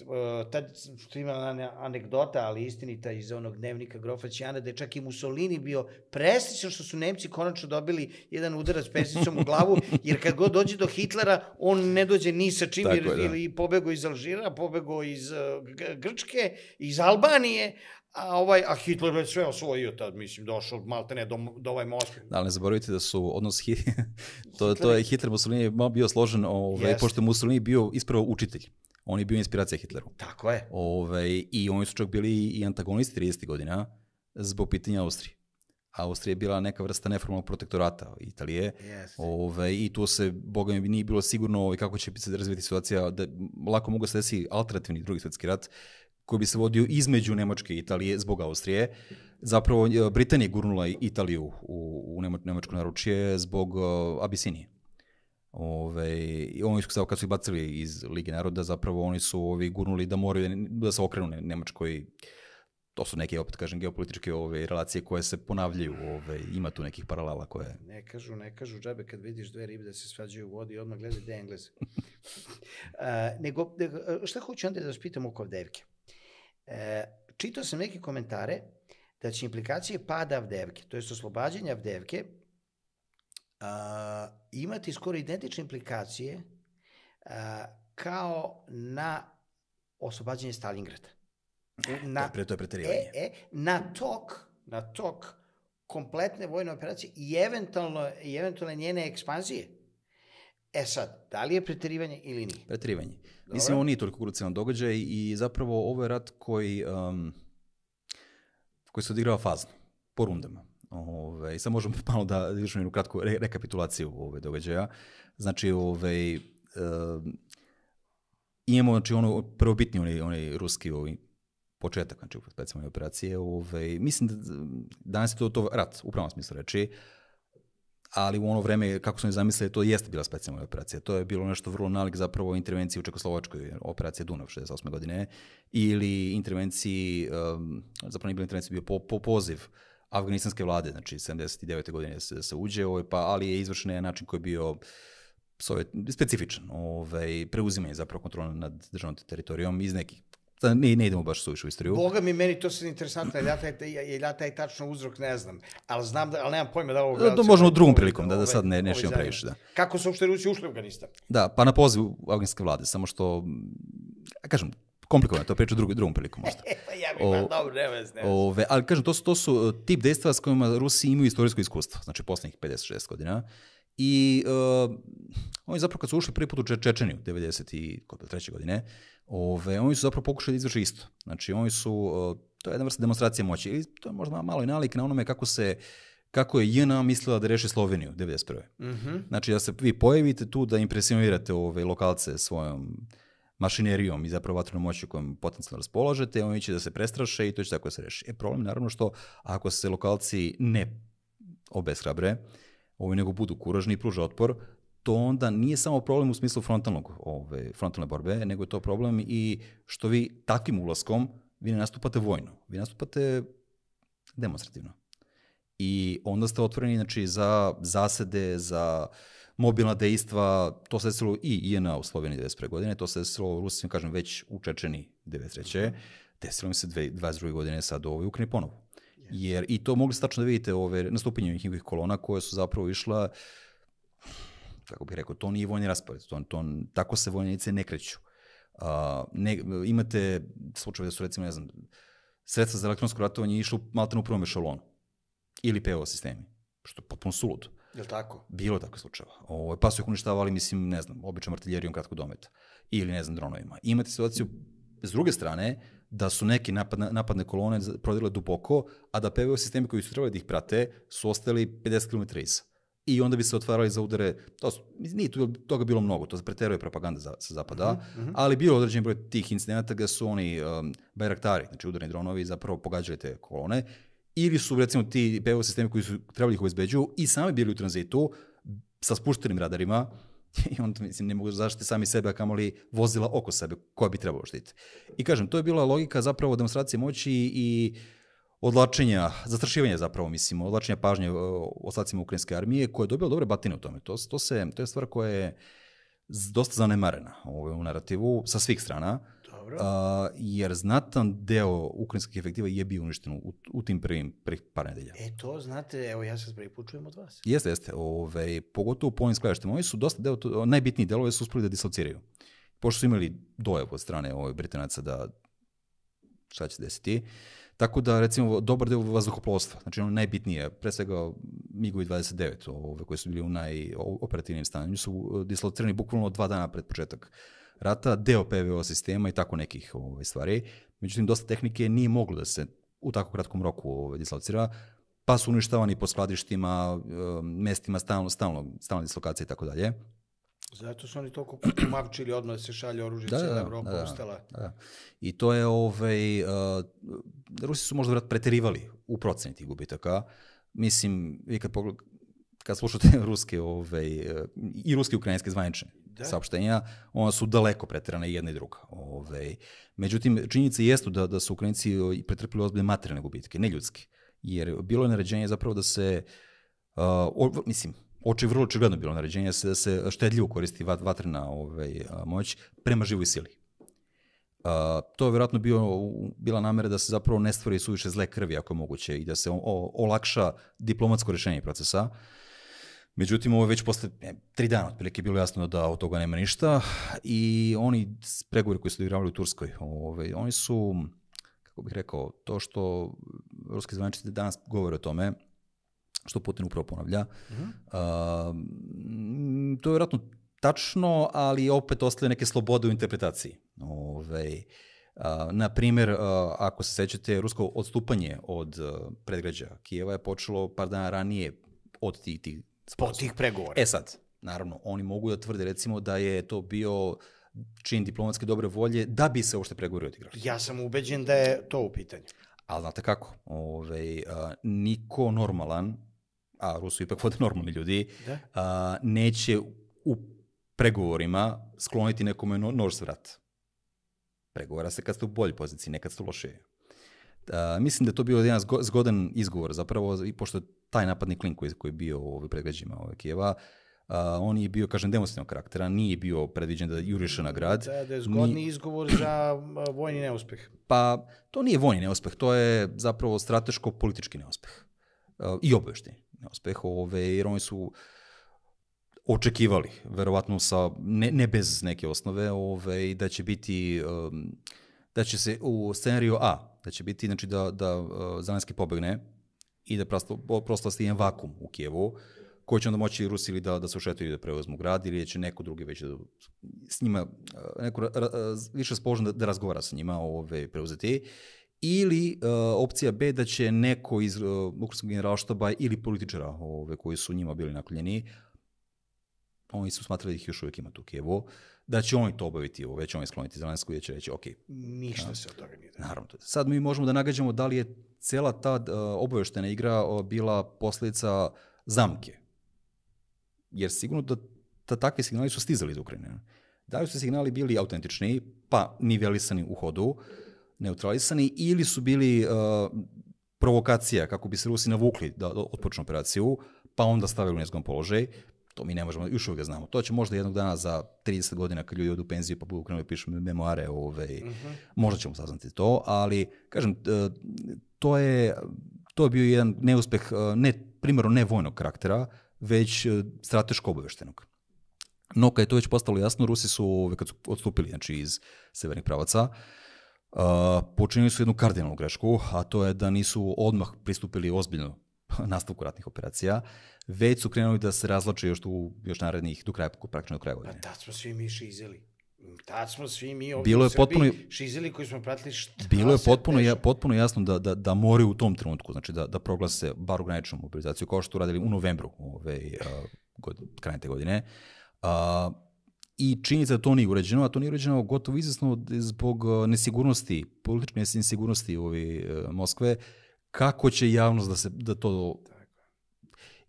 E, tad što ima anegdota, ali istinita iz onog dnevnika Grofa Ćijana, da je čak i Mussolini bio presličan što su Nemci konačno dobili jedan udarac pesnicom u glavu, jer kad god dođe do Hitlera, on ne dođe ni sa čim, jer je, da. ili pobego iz Alžira, pobego iz e, Grčke, iz Albanije, A, ovaj, a Hitler je sve osvojio tad, mislim, došao malte ne do, do ovaj Moskve. Da, ali ne zaboravite da su odnos Hitler, [laughs] to, to je Hitler Mussolini je bio složen, ovaj, yes. pošto je Mussolini bio ispravo učitelj on je bio inspiracija Hitleru. Tako je. Ove, ovaj, I oni su čak bili i antagonisti 30. godina zbog pitanja Austrije. Austrija je bila neka vrsta neformalnog protektorata Italije. Yes. Ove, ovaj, I tu se, boga mi, nije bilo sigurno ove, ovaj, kako će se razviti situacija. Da, lako mogu se desi alternativni drugi svetski rat koji bi se vodio između Nemačke i Italije zbog Austrije. Zapravo, Britanija je gurnula Italiju u, u Nemačko naručje zbog uh, Abisinije. Ove, oni su, kad su ih bacili iz Lige naroda, zapravo oni su ovi gurnuli da moraju da se okrenu Nemačkoj to su neke, opet kažem, geopolitičke ove, relacije koje se ponavljaju, ove, ima tu nekih paralela koje... Ne kažu, ne kažu, džabe, kad vidiš dve ribe da se svađaju u vodi, odmah gledaj gde je Englez. uh, [laughs] nego, e, šta hoću onda da vas pitam oko Avdevke? Uh, čitao sam neke komentare da će implikacije pada Avdevke, to je oslobađanje Avdevke, a, imati skoro identične implikacije uh, kao na oslobađanje Stalingrada. Na, to je, to je preterivanje. E, e, na tok, na tok kompletne vojne operacije i eventualno, i eventualno njene ekspanzije. E sad, da li je preterivanje ili nije? Preterivanje. Dobro. Mislim, ovo nije toliko krucijalan događaj i zapravo ovo je rat koji, um, koji se odigrava fazno, po rundama. Ove, sad možemo [laughs] malo da izvršimo jednu kratku re, rekapitulaciju ove događaja. Znači, ove, e, imamo znači, ono, prvo bitni onaj, onaj ruski ovaj, početak znači, specijalne operacije. Ove, mislim da danas je to, to rat, u pravom smislu reči, ali u ono vreme, kako su mi zamislili, to jeste bila specijalna operacija. To je bilo nešto vrlo nalik zapravo intervenciji u Čekoslovačkoj, operacija Dunav 68. godine, ili intervenciji, um, zapravo nije bilo intervencija, bio po, po poziv uh, afganistanske vlade, znači 79. godine se, se uđe, ovaj, pa, ali je izvršen na način koji je bio sovjet, specifičan, ovaj, preuzimanje zapravo kontrola nad državnom teritorijom iz nekih Da, ne, ne idemo baš suviše u istoriju. Boga mi, meni to se interesantno, jer ja taj, jer ja taj tačno uzrok ne znam. Ali znam da, ali nemam pojma da ovo... Da, da možemo drugom prilikom, da, da ovaj, sad ne, ne ovaj širom previše. Da. Kako su uopšte Rusi ušli u Afganistan? Da, pa na poziv afganske vlade, samo što, kažem, komplikovano, to priču drugom, drugom prilikom možda. [laughs] E, pa ja bih, o, dobro, nema se, Ove, ali kažem, to su, to su e, tip dejstva s kojima Rusi imaju istorijsko iskustvo, znači poslednjih 50-60 godina. I uh, oni zapravo kad su ušli prvi put u Če Čečeniju, 93. godine, ove, oni su zapravo pokušali da izvrši isto. Znači oni su, uh, to je jedna vrsta demonstracije moći, ili to je možda malo i nalik na onome kako se kako je JNA mislila da reši Sloveniju 91. Mm -hmm. Znači da se vi pojavite tu da impresionirate ove lokalce svojom mašinerijom i zapravo vatrenom moću kojom potencijalno raspolažete, oni će da se prestraše i to će tako da se reši. E, problem naravno što ako se lokalci ne obeshrabre, ovaj, nego budu kuražni i pruže otpor, to onda nije samo problem u smislu frontalnog, ove, frontalne borbe, nego je to problem i što vi takvim ulaskom, vi ne nastupate vojno, vi nastupate demonstrativno. I onda ste otvoreni znači, za zasede, za uh, mobilna dejstva, to se desilo i INA u Sloveniji 91. godine, to se desilo u Rusiji, kažem, već u Čečeni 93. Mhm. Desilo mi se 22. godine sad u ovoj Ukrajini ponovo. Jer i to mogli ste tačno da vidite ove, nastupinje njihovih kolona koje su zapravo išla, kako bih rekao, to nije vojni raspored, to, to, tako se vojnice ne kreću. A, ne, imate slučaje da su recimo, ne znam, sredstva za elektronsko ratovanje išlo maltene u prvom ešalonu ili PO sistemi, što je potpuno suludo. Jel tako? Bilo je takvih slučajeva. Ovo, ovaj, pa su ih uništavali, mislim, ne znam, običnom artiljerijom kratkog dometa ili, ne znam, dronovima. imate situaciju, s druge strane, da su neki napad, napadne kolone prodile duboko, a da PVO sistemi koji su trebali da ih prate su ostali 50 km iza. I onda bi se otvarali za udare, to su, nije tu, toga bilo mnogo, to preteruje propaganda za, sa zapada, mm -hmm. ali bilo određen broj tih incidenata gde su oni um, bajraktari, znači udarni dronovi, zapravo pogađali te kolone ili su recimo ti PVO sistemi koji su trebali da ih obezbeđuju i sami bili u tranzitu sa spuštenim radarima, [laughs] i onda mislim ne mogu da zaštiti sami sebe, a kamoli vozila oko sebe koja bi trebalo štiti. I kažem, to je bila logika zapravo demonstracije moći i odlačenja, zastrašivanja zapravo, mislim, odlačenja pažnje ostacima ukrajinske armije koja je dobila dobre batine u tome. To, to, se, to je stvar koja je dosta zanemarena u, ovaj, u narativu sa svih strana. Dobro. A, jer znatan deo ukrajinskih efektiva je bio uništen u, u tim prvim prvih par nedelja. E to, znate, evo ja se prvi put čujem od vas. Jeste, jeste. Ove, pogotovo po ovim skladištima. Oni su dosta deo, to, najbitniji delove su uspeli da dislociraju. Pošto su imali dojavu od strane ove Britanaca da šta će desiti. Tako da, recimo, dobar deo vazduhoplovstva, znači ono najbitnije, pre svega MIG-ovi 29, ove, koji su bili u najoperativnijim stanju, su e, dislocirani bukvalno dva dana pred početak rata, deo PVO sistema i tako nekih ove, ovaj, stvari. Međutim, dosta tehnike nije moglo da se u tako kratkom roku ove, ovaj, dislocira, pa su uništavani po skladištima, ehm, mestima stalno, stalno, stalne dislokacije i tako dalje. Zato su oni toliko [clears throat] marčili odmah da se šalje oružje, da, da cijela da, Evropa da, ostala. Da. da, da. I to je, ovaj, uh, Rusi su možda vrat preterivali u proceni tih gubitaka. Mislim, vi kad pogledate, kad slušate ruske, ove, ovaj, eh, i ruske i ukrajinske zvanične da. saopštenja, ona su daleko pretirana i jedna i druga. Ove, ovaj. međutim, činjenica jestu da, da su Ukrajinci pretrpili ozbiljne materijalne gubitke, ne ljudske. Jer bilo je naređenje zapravo da se, uh, o, mislim, oči vrlo očigledno bilo naređenje da, da se, štedljivo koristi vat, vatrena ovaj, moć prema živoj sili. Uh, to je vjerojatno bio, bila namera da se zapravo ne stvori suviše zle krvi ako je moguće i da se o, o, olakša diplomatsko rešenje procesa. Uh, Međutim, ovo je već posle ne, tri dana otprilike bilo jasno da od toga nema ništa i oni pregovori koji su odigravali u Turskoj, ove, ovaj, oni su, kako bih rekao, to što ruski zvaničnici danas govore o tome, što Putin upravo ponavlja, mhm. mm -hmm. a, to je vjerojatno tačno, ali opet ostaje neke slobode u interpretaciji. Ove, ovaj, a, na primer, a, ako se sećate, rusko odstupanje od predgrađa Kijeva je počelo par dana ranije od tih, tih sporazum. Po tih pregovora. E sad, naravno, oni mogu da tvrde recimo da je to bio čin diplomatske dobre volje da bi se uopšte pregovori odigrali. Ja sam ubeđen da je to u pitanju. Ali znate kako, Ove, a, niko normalan, a Rusu ipak vode normalni ljudi, da? a, neće u pregovorima skloniti nekome no, nož s vrat. Pregovara se kad ste u bolji poziciji, nekad ste u lošije. Uh, mislim da je to bio jedan zgodan izgovor zapravo, i pošto taj napadni klin koji, koji je bio u ovim predgrađima ove Kijeva, Uh, on je bio, kažem, demonstrativnog karaktera, nije bio predviđen da juriše na grad. Da, da je zgodni nije... izgovor za vojni neuspeh. Pa, to nije vojni neuspeh, to je zapravo strateško-politički neuspeh. Uh, I obavešteni neuspeh, ove, jer oni su očekivali, verovatno sa, ne, ne bez neke osnove, ove, da će biti, um, da će se u scenariju A, da će biti, znači da, da uh, Zelenski pobegne i da prosto, prosto stijem vakum u Kijevu, koji će onda moći Rusi ili da, da se ušetuju i da preuzmu grad ili da će neko drugi već da s njima, neko ra, ra, više spožno da, da razgovara sa njima o ove preuzeti ili uh, opcija B da će neko iz uh, ukrajinskog generalštaba ili političara ove, koji su njima bili nakljeni, oni su smatrali da ih još uvijek ima tu Kijevo, da će oni to obaviti, ove, će oni skloniti Zelensku i da će reći, ok. Ništa se od toga nije. Naravno. Sad mi možemo da nagađamo da li je cela ta eh, obaveštena igra eh, bila posljedica zamke. Jer sigurno da ta, da takvi signali su stizali iz Ukrajine. Da li su signali bili autentični, pa nivelisani u hodu, neutralisani, ili su bili uh, provokacija kako bi se Rusi navukli da otpočnu operaciju, pa onda stavili u nezgon položaj, To mi ne možemo, još uvijek znamo. To će možda jednog dana za 30 godina kad ljudi odu u penziju pa budu krenuli da pišu memoare, ove, ovaj, uh-huh. Mhm. možda ćemo saznati to, ali kažem, e, to je, to je bio jedan neuspeh, e, ne, primjerno ne vojnog karaktera, već e, strateško obaveštenog. No, kad je to već postalo jasno, Rusi su, ove, ovaj, kad su odstupili znači, iz severnih pravaca, Uh, počinili su jednu kardinalnu grešku, a to je da nisu odmah pristupili ozbiljno [laughs] nastavku ratnih operacija, već su krenuli da se razlače još, tu, još narednih, do kraja, praktično do kraja pa godine. Pa tad smo svi mi šizeli. Tad smo svi mi ovdje bilo je Srbiji, potpuno, šizeli koji smo pratili šta Bilo je potpuno, ja, potpuno jasno da, da, da moraju u tom trenutku, znači da, da proglase bar ograničenu mobilizaciju, kao što radili u novembru ove, uh, god, te godine. Uh, I čini se da to nije uređeno, a to nije uređeno gotovo izvesno zbog nesigurnosti, političke nesigurnosti ovi, Moskve, kako će javnost da, se, da to...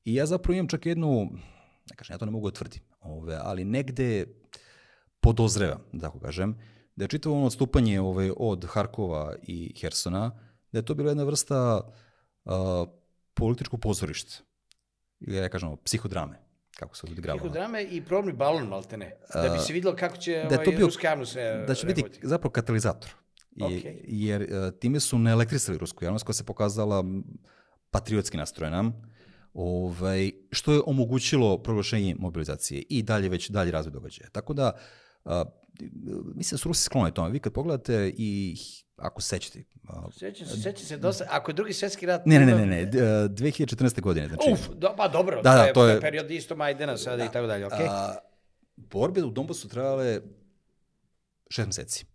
I ja zapravo imam čak jednu, ne kažem, ja to ne mogu otvrdi, da ove, ali negde podozreva, da tako kažem, da je čitavo ono odstupanje ove, od Harkova i Hersona, da je to bila jedna vrsta a, političko pozorište. Ili ja kažem, psihodrame kako se odigravalo. Psihodrame i probni balon, malte ne, da bi se videlo kako će da ovaj, to bio, ruska javnost e, Da će reagoti. biti zapravo katalizator. I, okay. Jer uh, time su neelektrisali rusku javnost koja se pokazala patriotski nastrojena, ovaj, što je omogućilo proglašenje mobilizacije i dalje već dalje razvoj događaja. Tako da, uh, mislim da su Rusi skloni tome. Vi kad pogledate i ako sećate... Sećam se, sećam se dosta. Ako je drugi svetski rat... Ne, ne, ne, ne, ne. 2014. E, godine. Znači, Uf, do, pa dobro, da, da, to, je, to je period isto Majdena sada da, i tako dalje, okej? Okay? borbe u Donbasu trebale šest meseci.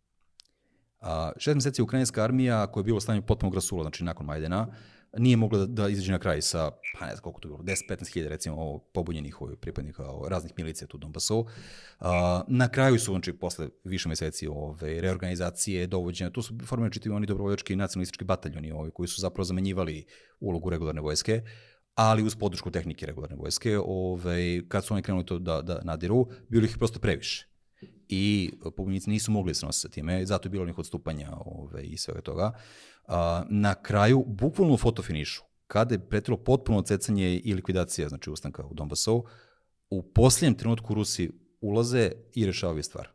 A, šest meseci ukrajinska armija, koja je bila u stanju potpunog rasula, znači nakon Majdena, nije mogla da, da izađe na kraj sa, pa ne znam koliko to bilo, 10-15 hiljada recimo pobunjenih ovih pripadnika raznih milicija tu u Donbasu. A, na kraju su, znači, posle više meseci ove, reorganizacije, dovođenja, tu su formirani čitavi oni dobrovoljački nacionalistički bataljoni ovi, koji su zapravo zamenjivali ulogu regularne vojske ali uz podršku tehnike regularne vojske, ove, kad su oni krenuli to da, da nadiru, bilo ih je prosto previše i pobunjici nisu mogli da se sa time, zato je bilo njih odstupanja ove, i svega toga. A, na kraju, bukvalno u fotofinišu, kada je pretilo potpuno cecanje i likvidacija, znači ustanka u Donbasovu, u posljednjem trenutku Rusi ulaze i rešavaju stvar.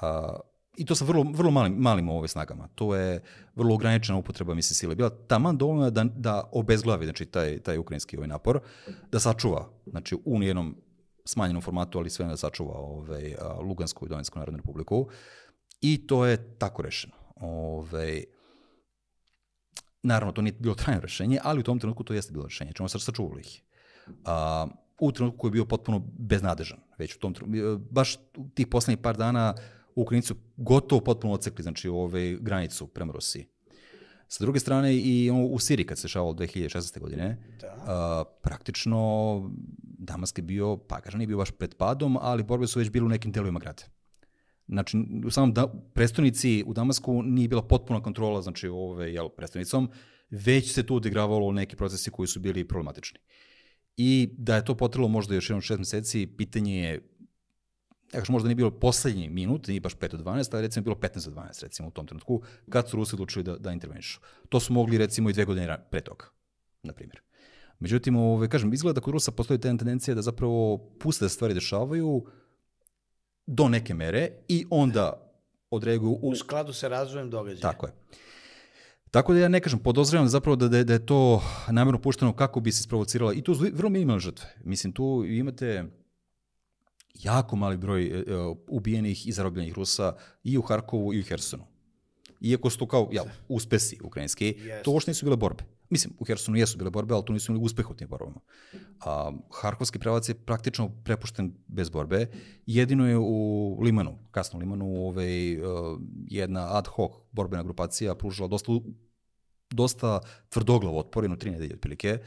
A, I to sa vrlo, vrlo malim, malim ove snagama. To je vrlo ograničena upotreba, mislim, sile. Bila taman dovoljno da, da obezglavi znači, taj, taj ukrajinski ovaj napor, da sačuva znači, u jednom smanjenom formatu, ali sve da sačuva ove, ovaj, Lugansku i Donetsku narodnu republiku. I to je tako rešeno. Ove, ovaj, naravno, to nije bilo trajno rešenje, ali u tom trenutku to jeste bilo rešenje, Čemo sad sačuvali ih. A, u trenutku koji je bio potpuno beznadežan, već u tom trenutku, e, baš tih poslednjih par dana Ukrajinci su gotovo potpuno ocekli, znači, ove ovaj, granicu prema Rusiji Sa druge strane i ono, u Siriji kad se šavalo 2016. godine, da. a, praktično Damask je bio, pa kažem, nije bio baš pred padom, ali borbe su već bile u nekim delovima grada. Znači, u samom da, prestonici u Damasku nije bila potpuna kontrola, znači, ove, jel, prestonicom, već se tu odigravalo neki procesi koji su bili problematični. I da je to potrelo možda još jednom šest meseci, pitanje je ja kažem, možda nije bilo poslednji minut, nije baš 5 do 12, ali recimo bilo 15 do 12, recimo u tom trenutku, kad su Rusi odlučili da, da intervenišu. To su mogli recimo i dve godine pre toga, na primjer. Međutim, ove, kažem, izgleda da kod Rusa postoji ta tendencija da zapravo puste da stvari dešavaju do neke mere i onda odreaguju u... U skladu sa razvojem događaja. Tako je. Tako da ja ne kažem, podozrevam zapravo da, da, da je to namerno pušteno kako bi se isprovocirala i tu vrlo minimalne žrtve. Mislim, tu imate jako mali broj e, e, ubijenih i zarobljenih Rusa i u Harkovu i u Hersonu. Iako su to kao jel, uspesi ukrajinski, yes. to uopšte nisu bile borbe. Mislim, u Hersonu jesu bile borbe, ali to nisu imali uspeh u tim borbama. A, Harkovski prelac je praktično prepušten bez borbe. Jedino je u Limanu, kasno Limanu, ovaj, e, jedna ad hoc borbena grupacija pružila dosta, dosta tvrdoglavo otpor, jedno tri nedelje otprilike.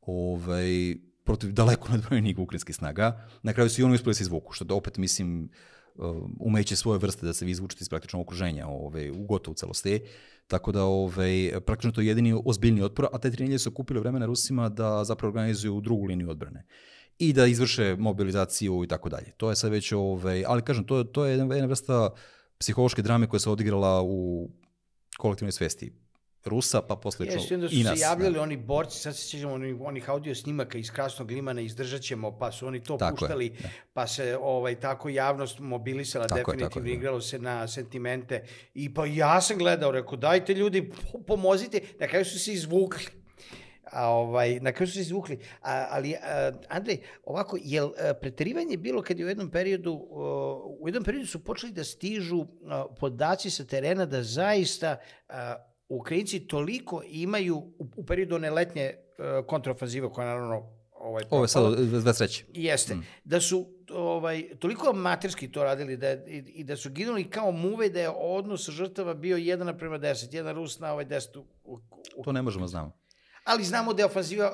Ovaj, protiv daleko nadbrojenih ukrajinskih snaga. Na kraju su i oni uspeli da se izvuku, što da opet mislim uh, umeće svoje vrste da se vi izvučete iz praktično okruženja ove, u gotovu celosti. Tako da ove, praktično to je jedini ozbiljni otpor, a te tri nedelje su kupili vremena Rusima da zapravo organizuju drugu liniju odbrane i da izvrše mobilizaciju i tako dalje. To je sad već, ove, ali kažem, to, to je jedna vrsta psihološke drame koja se odigrala u kolektivnoj svesti Rusa, pa posle Jeste, onda su nas, se javljali da. oni borci, sad se sjećamo oni, onih audio snimaka iz Krasnog limana, izdržat ćemo, pa su oni to tako puštali, je, da. pa se ovaj, tako javnost mobilisala, tako definitivno je, da. je, igralo se na sentimente. I pa ja sam gledao, rekao, dajte ljudi, pomozite, na kraju su se izvukli. A ovaj, na kraju su se izvukli. A, ali, a, Andrej, ovako, jel e, preterivanje bilo kad je u jednom periodu, u jednom periodu su počeli da stižu podaci sa terena da zaista a, Ukrajinci toliko imaju u, u periodu one letnje uh, kontraofanzive koja naravno ovaj Ovo je sada dve sreće. Jeste. Mm. Da su ovaj toliko amaterski to radili da i, i da su ginuli kao muve da je odnos žrtava bio 1 prema 10, jedan Rus na ovaj 10 u, u, u, To ne možemo znamo. Ali znamo da je ofanziva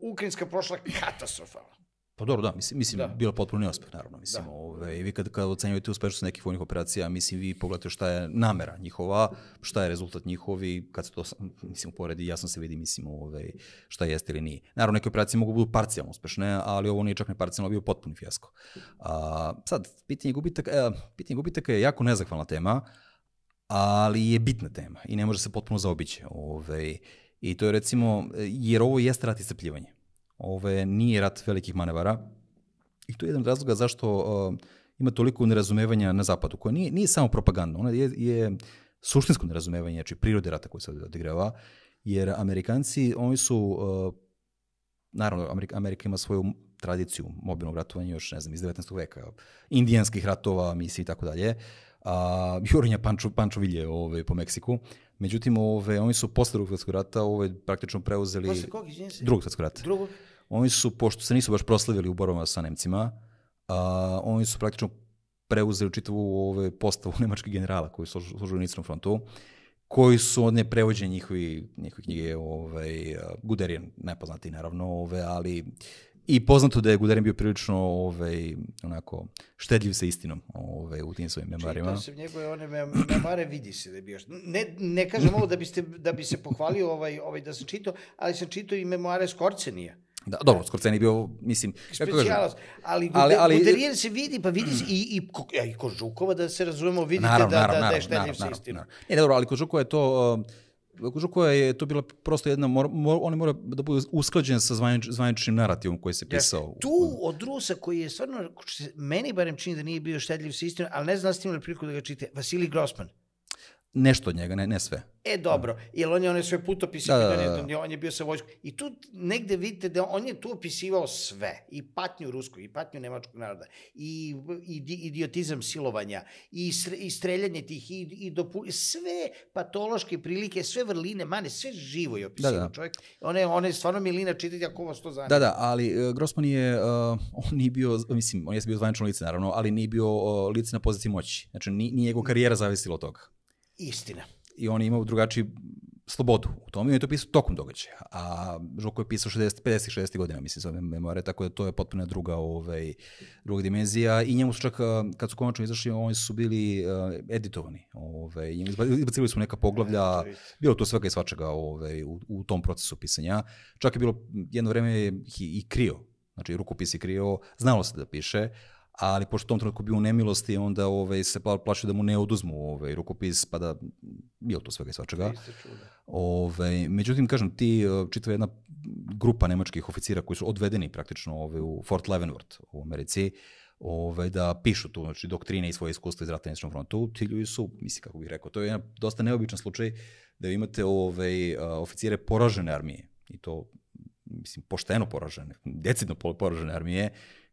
ukrajinska prošla [laughs] katastrofalno. Pa dobro, da, mislim, mislim da. bilo potpuno neuspeh, naravno. Da. Mislim, da. ove, ovaj, I vi kad, kad ocenjujete uspešnost nekih vojnih operacija, mislim, vi pogledate šta je namera njihova, šta je rezultat njihovi, kad se to, mislim, poredi, jasno se vidi, mislim, ove, ovaj, šta jeste ili nije. Naravno, neke operacije mogu budu parcijalno uspešne, ali ovo nije čak ne parcijalno, bio potpuni fijasko. A, sad, pitanje gubitaka, e, pitanje gubitaka je jako nezahvalna tema, ali je bitna tema i ne može se potpuno zaobići. Ove, ovaj, I to je recimo, jer ovo jeste rat iscrpljivanje ove, nije rat velikih manevara. I to je jedan od razloga zašto uh, ima toliko nerazumevanja na zapadu, koja nije, nije samo propaganda, ona je, je suštinsko nerazumevanje, znači prirode rata koji se odigrava, jer Amerikanci, oni su, uh, naravno, Amerika, Amerika ima svoju tradiciju mobilnog ratovanja još, ne znam, iz 19. veka, indijanskih ratova, misije i tako dalje, a, jurenja panču, pančovilje ove, po Meksiku. Međutim, ove, oni su posle drugog svetskog rata ove, praktično preuzeli... Posle kog, izvinjam se? Drugog svetskog rata. Drugog? Oni su, pošto se nisu baš proslavili u borbama sa Nemcima, a, oni su praktično preuzeli čitavu ove postavu [laughs] nemačkih generala koji su služili na Istočnom frontu, koji su od nje prevođeni njihovi, njihovi knjige, ovaj, Guderian, nepoznati naravno, ove, ali i poznato da je Guderian bio prilično ovaj, onako, štedljiv sa istinom ovaj, u tim svojim memarima. Čitao sam njegove one memare, vidi se da je bio. Ne, ne kažem ovo da, biste, da bi se pohvalio ovaj, ovaj da sam čitao, ali sam čitao i memoare Skorcenija Da, dobro, da. Scorsese bio, mislim, kako kažem. Ali, ali, ali Guderian se vidi, pa vidi se i, i, ko, ja, i kod Žukova da se razumemo, vidite naravno, da, naravno, da, da je štedljiv naravno, sistem. Naravno, naravno. Ne, dobro, ali kod Žukova je to... Uh, kod Žukova je to bila prosto jedna, mor, mor, oni mora da bude usklađen sa zvanič, zvaničnim narativom koji se pisao. Ja, tu od Rusa koji je stvarno, meni barem čini da nije bio štedljiv sistem, ali ne znam da ste imali priliku da ga čite, Vasilij Grossman nešto od njega, ne, ne sve. E, dobro, da. jer on je onaj sve put da, da, da. da. on je bio sa vojskom. I tu negde vidite da on je tu opisivao sve. I patnju rusku, i patnju nemačkog naroda, i, i idiotizam silovanja, i, sre, i streljanje tih, i, i dopu... sve patološke prilike, sve vrline, mane, sve živo je opisivao da, da. čovjek. on je stvarno milina čitati ako vas to zanima. Da, da, ali e, Grossman je, uh, on nije bio, mislim, on je bio zvanično lice, naravno, ali nije bio uh, lice na poziciji moći. Znači, nije, njegov njegova karijera zavisila od toga. Istina. I on je imao drugačiju slobodu u tome i on je to pisao tokom događaja. A Žoko je pisao 60, 50 60 godina, mislim, ove memoare, tako da to je potpuno druga, ovaj, druga dimenzija. I njemu su čak, kad su konačno izašli, oni su bili uh, editovani. Ovaj, izbacili su neka poglavlja, e, bilo to svega i svačega ovaj, u, u tom procesu pisanja. Čak je bilo, jedno vreme i, i krio Znači, rukopis je krio, znalo se da piše, ali pošto u tom trenutku bio u nemilosti, onda ovaj, se pla, da mu ne oduzmu ovaj, rukopis, pa da je to svega i svačega. Ove, ovaj, međutim, kažem, ti eh, čitava jedna grupa nemačkih oficira koji su odvedeni praktično ovaj, u Fort Leavenworth u Americi, ovaj, da pišu tu znači, doktrine i svoje iskustva iz rata na frontu, ti ljudi su, misli kako bih rekao, to je jedan dosta neobičan slučaj da imate ovaj, eh, oficire poražene armije i to mislim, pošteno poražene, decidno poražene armije,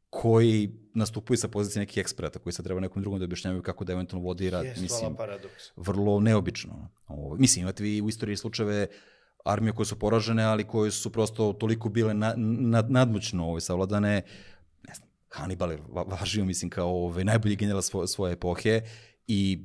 koji nastupaju sa pozicije nekih eksperata koji sad treba nekom drugom da objašnjavaju kako da eventualno vodi rad. Yes, mislim, paradoks. Vrlo neobično. Ovo, mislim, imate vi u istoriji slučajeve armije koje su poražene, ali koje su prosto toliko bile na, na, nadmoćno ovaj, savladane. Ne znam, Hannibal je važio, mislim, kao ovaj, najbolji general svo, svoje epohe i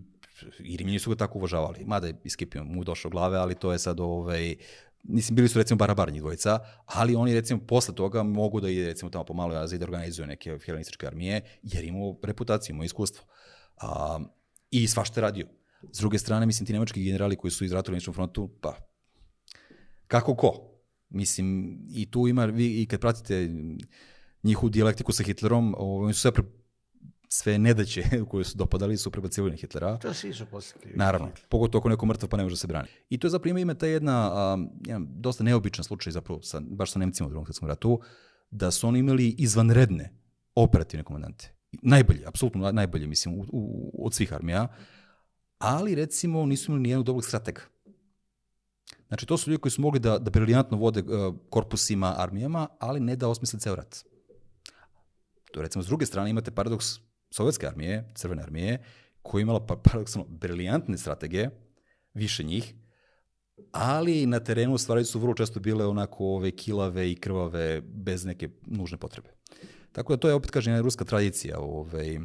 i Rimljani su ga tako uvažavali. Mada je iskipio mu došao glave, ali to je sad ovaj, mislim, bili su recimo barabar njih dvojica, ali oni recimo posle toga mogu da ide recimo tamo po maloj Aziji da organizuju neke helenističke armije, jer imao reputaciju, imao iskustvo. A, I svašta je radio. S druge strane, mislim, ti nemački generali koji su iz ratu u frontu, pa kako ko? Mislim, i tu ima, vi i kad pratite njihovu dijalektiku sa Hitlerom, ovaj, oni su sve sve nedaće u [laughs] koje su dopadali su prebacivali na Hitlera. To svi su posle Naravno, pogotovo ako neko mrtav pa ne može da se brani. I to je zapravo ima ta jedna, um, jedan dosta neobičan slučaj zapravo, sa, baš sa Nemcima u drugom svetskom ratu, da su oni imali izvanredne operativne komandante. Najbolje, apsolutno najbolje, mislim, u, u, od svih armija, ali recimo nisu imali nijednog dobrog stratega. Znači, to su ljudi koji su mogli da, da briljantno vode uh, korpusima, armijama, ali ne da osmisle ceo rat. To recimo, s druge strane, imate paradoks sovjetske armije, crvene armije, koja je imala pa- paradoksalno briljantne strategije, više njih, ali na terenu stvari su vrlo često bile onako ove kilave i krvave bez neke nužne potrebe. Tako da to je opet kažem ruska tradicija, ovaj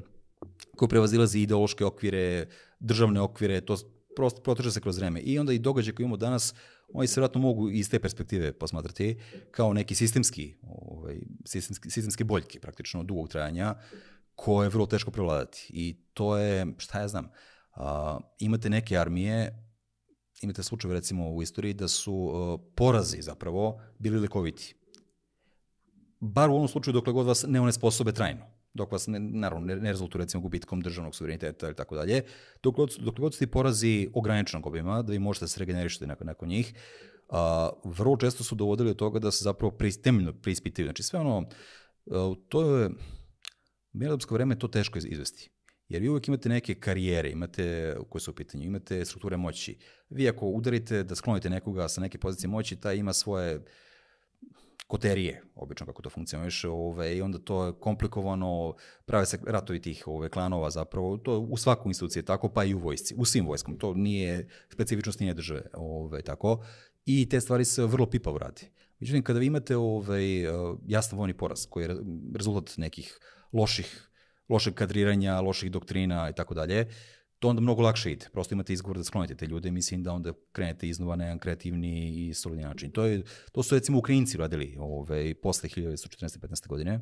koja prevazilazi ideološke okvire, državne okvire, to prosto proteže se kroz vreme. I onda i događaj koji imamo danas, oni se vratno mogu iz te perspektive posmatrati kao neki sistemski, ovaj, sistemski, sistemski boljke praktično dugog trajanja, koje je vrlo teško prevladati. I to je, šta ja znam, a, imate neke armije, imate slučaje recimo u istoriji da su a, e, porazi zapravo bili lekoviti. Bar u onom slučaju dokle god vas ne one sposobe trajno dok vas ne, naravno ne, ne rezultu recimo gubitkom državnog suvereniteta ili tako dalje, dok god, dok god su ti porazi ograničenog obima, da vi možete da se regenerišete nakon, nakon njih, a, vrlo često su dovodili do toga da se zapravo pristemljeno prispitaju. Znači sve ono, a, e, to je, Belgijsko vreme je to teško izvesti. Jer vi uvek imate neke karijere, imate, koje su u pitanju, imate strukture moći. Vi ako udarite da sklonite nekoga sa neke pozicije moći, taj ima svoje koterije, obično kako to funkcioniše, ove, i onda to je komplikovano, prave se ratovi tih ove, klanova zapravo, to u svakoj instituciji tako, pa i u vojsci, u svim vojskom, to nije, specifičnost nije države, ove, tako, i te stvari se vrlo pipa uradi. Međutim, kada vi imate ovaj, e, jasno vojni poraz, koji je rezultat nekih uh, loših, lošeg kadriranja, loših doktrina i tako dalje, to onda mnogo lakše ide. Prosto imate izgovor da sklonite te ljude, mislim da onda krenete iznova na jedan kreativni i solidni način. To, je, to su recimo Ukrajinci radili ove, ovaj, posle 1914-15. godine.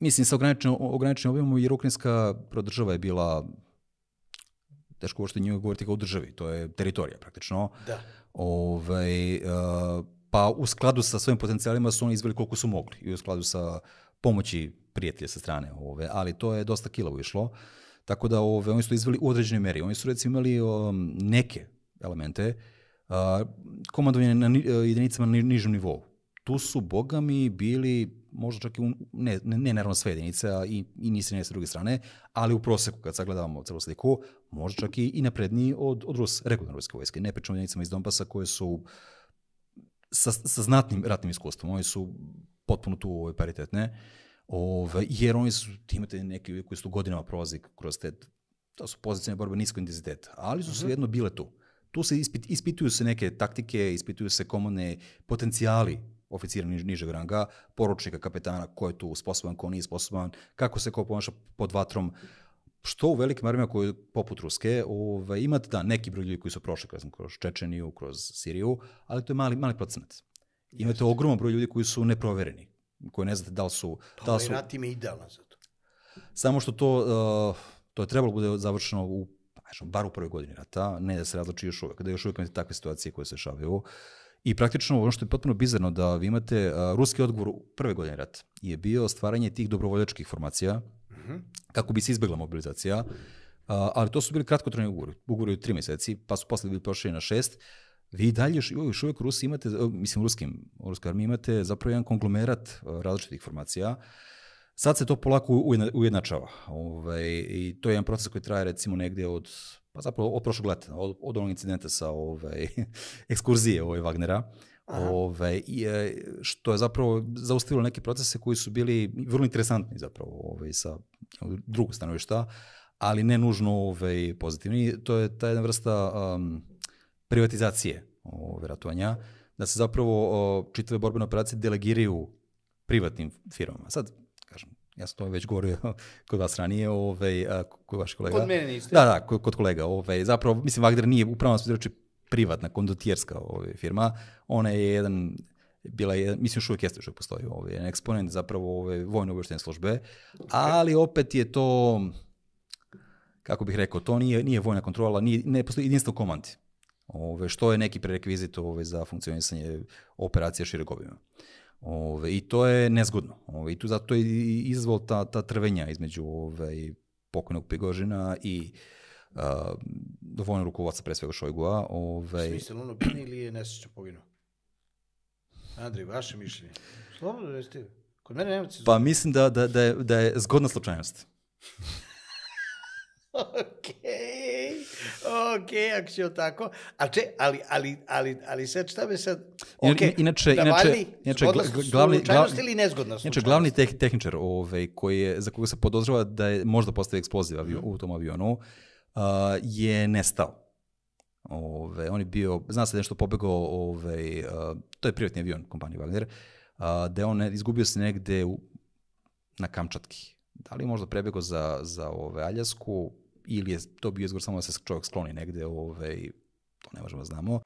Mislim, sa ograničenim objemom, jer ukrajinska država je bila teško uopšte njega govoriti kao državi, to je teritorija praktično. Da. Ove, ovaj, uh, pa u skladu sa svojim potencijalima su oni izveli koliko su mogli i u skladu sa pomoći prijatelje sa strane, ove, ali to je dosta kilo išlo. Tako da ove, oni su to izveli u određenoj meri. Oni su recimo imali o, neke elemente a, komandovanje na ni, jedinicama na nižem nivou. Tu su bogami bili možda čak i, un, ne, ne, ne naravno sve jedinice, a i, i nisi ne sa druge strane, ali u proseku, kad sagledavamo celu sliku, možda čak i, i napredniji od, od Rus, regularne ruske vojske. Ne pričamo jedinicama iz Donbasa koje su sa, sa znatnim ratnim iskustvom. Oni su potpuno tu ovaj, paritetne. Uh, Ove, jer oni su, imate neke koji su godinama prolazi kroz te, to su pozicijne borbe nisko intenziteta, ali su mhm. sve jedno bile tu. Tu se ispit, ispituju se neke taktike, ispituju se komone potencijali oficira niž, nižeg ranga, poručnika, kapetana, ko je tu sposoban, ko nije sposoban, kako se ko ponaša pod vatrom, što u velikim armijama koje, poput Ruske, ove, imate da neki broj ljudi koji su prošli kroz, kroz Čečeniju, kroz Siriju, ali to je mali, mali procenat. Imate ogroman broj ljudi koji su neprovereni, koje ne znate da li su... Pa da li ovaj su... rat im je idealan za to. Samo što to, uh, to je trebalo da bude završeno u znači, bar u prvoj godini rata, ne da se različi još uvek, da još uvek imate takve situacije koje se šavaju. I praktično ono što je potpuno bizarno da vi imate uh, ruski odgovor u prve godine rata je bio stvaranje tih dobrovoljačkih formacija mm -hmm. kako bi se izbegla mobilizacija, uh, ali to su bili kratkotrajni ugori, ugovori u tri meseci, pa su posle bili prošli na šest, vi dalje još uvijek Rusi imate, mislim ruskim, ruskoj armiji imate zapravo jedan konglomerat različitih formacija. Sad se to polako ujednačava. Ovaj, I to je jedan proces koji traje recimo negdje od, pa zapravo od prošlog leta, od, od onog incidenta sa ovaj, [laughs] ekskurzije ove ovaj, Wagnera. Ove, ovaj, i, e, što je zapravo zaustavilo neke procese koji su bili vrlo interesantni zapravo ove, ovaj, sa drugog stanovišta, ali ne nužno ove, pozitivni. To je ta jedna vrsta um, privatizacije ratovanja, da se zapravo čitave borbene operacije delegiraju privatnim firmama. Sad, kažem, ja sam to već govorio [laughs] kod vas ranije, ovaj, a, kod vaš kolega. Kod mene niste. Da, da, kod, kod kolega. Ove, ovaj, zapravo, mislim, Wagner nije upravo se reči privatna, kondotijerska ove, ovaj, firma. Ona je jedan bila je, mislim što uvijek jeste što postoji ove, jedan eksponent zapravo ove vojne obještene službe, ali opet je to, kako bih rekao, to nije, nije vojna kontrola, nije, ne postoji jedinstvo komandi. Ove, što je neki prerekvizit ove, za funkcionisanje operacija šireg obima. Ove, I to je nezgodno. Ove, I tu zato je izvol ta, ta trvenja između ove, pokojnog Pigožina i uh, vojnog rukovodca pre svega Šojgua. Ove... Smisel ono bine ili je nesrećno poginuo? Andri, vaše mišljenje. Slobodno recite. Kod mene nema Pa mislim da, da, da, je, da je zgodna slučajnost. Okej, okay. okej, ako ćemo tako. A če, ali, ali, ali, ali sad šta me sad... Okay, inače, da inače, inače, glavni, glavni, ili nezgodna Inače, glavni teh, tehničar ovaj, koji je, za koga se podozrava da je možda postavio eksploziv avio, mm. u tom avionu, uh, je nestao. Ove, on je bio, zna se da nešto pobegao, ove, ovaj, uh, to je privatni avion kompanije Wagner, uh, da je on ne, izgubio se negde u, na Kamčatki. Da li možda prebegao za, za ove, Aljasku, ili je to bio izgovor samo da se čovjek skloni negde, ovaj, to ne možemo da znamo.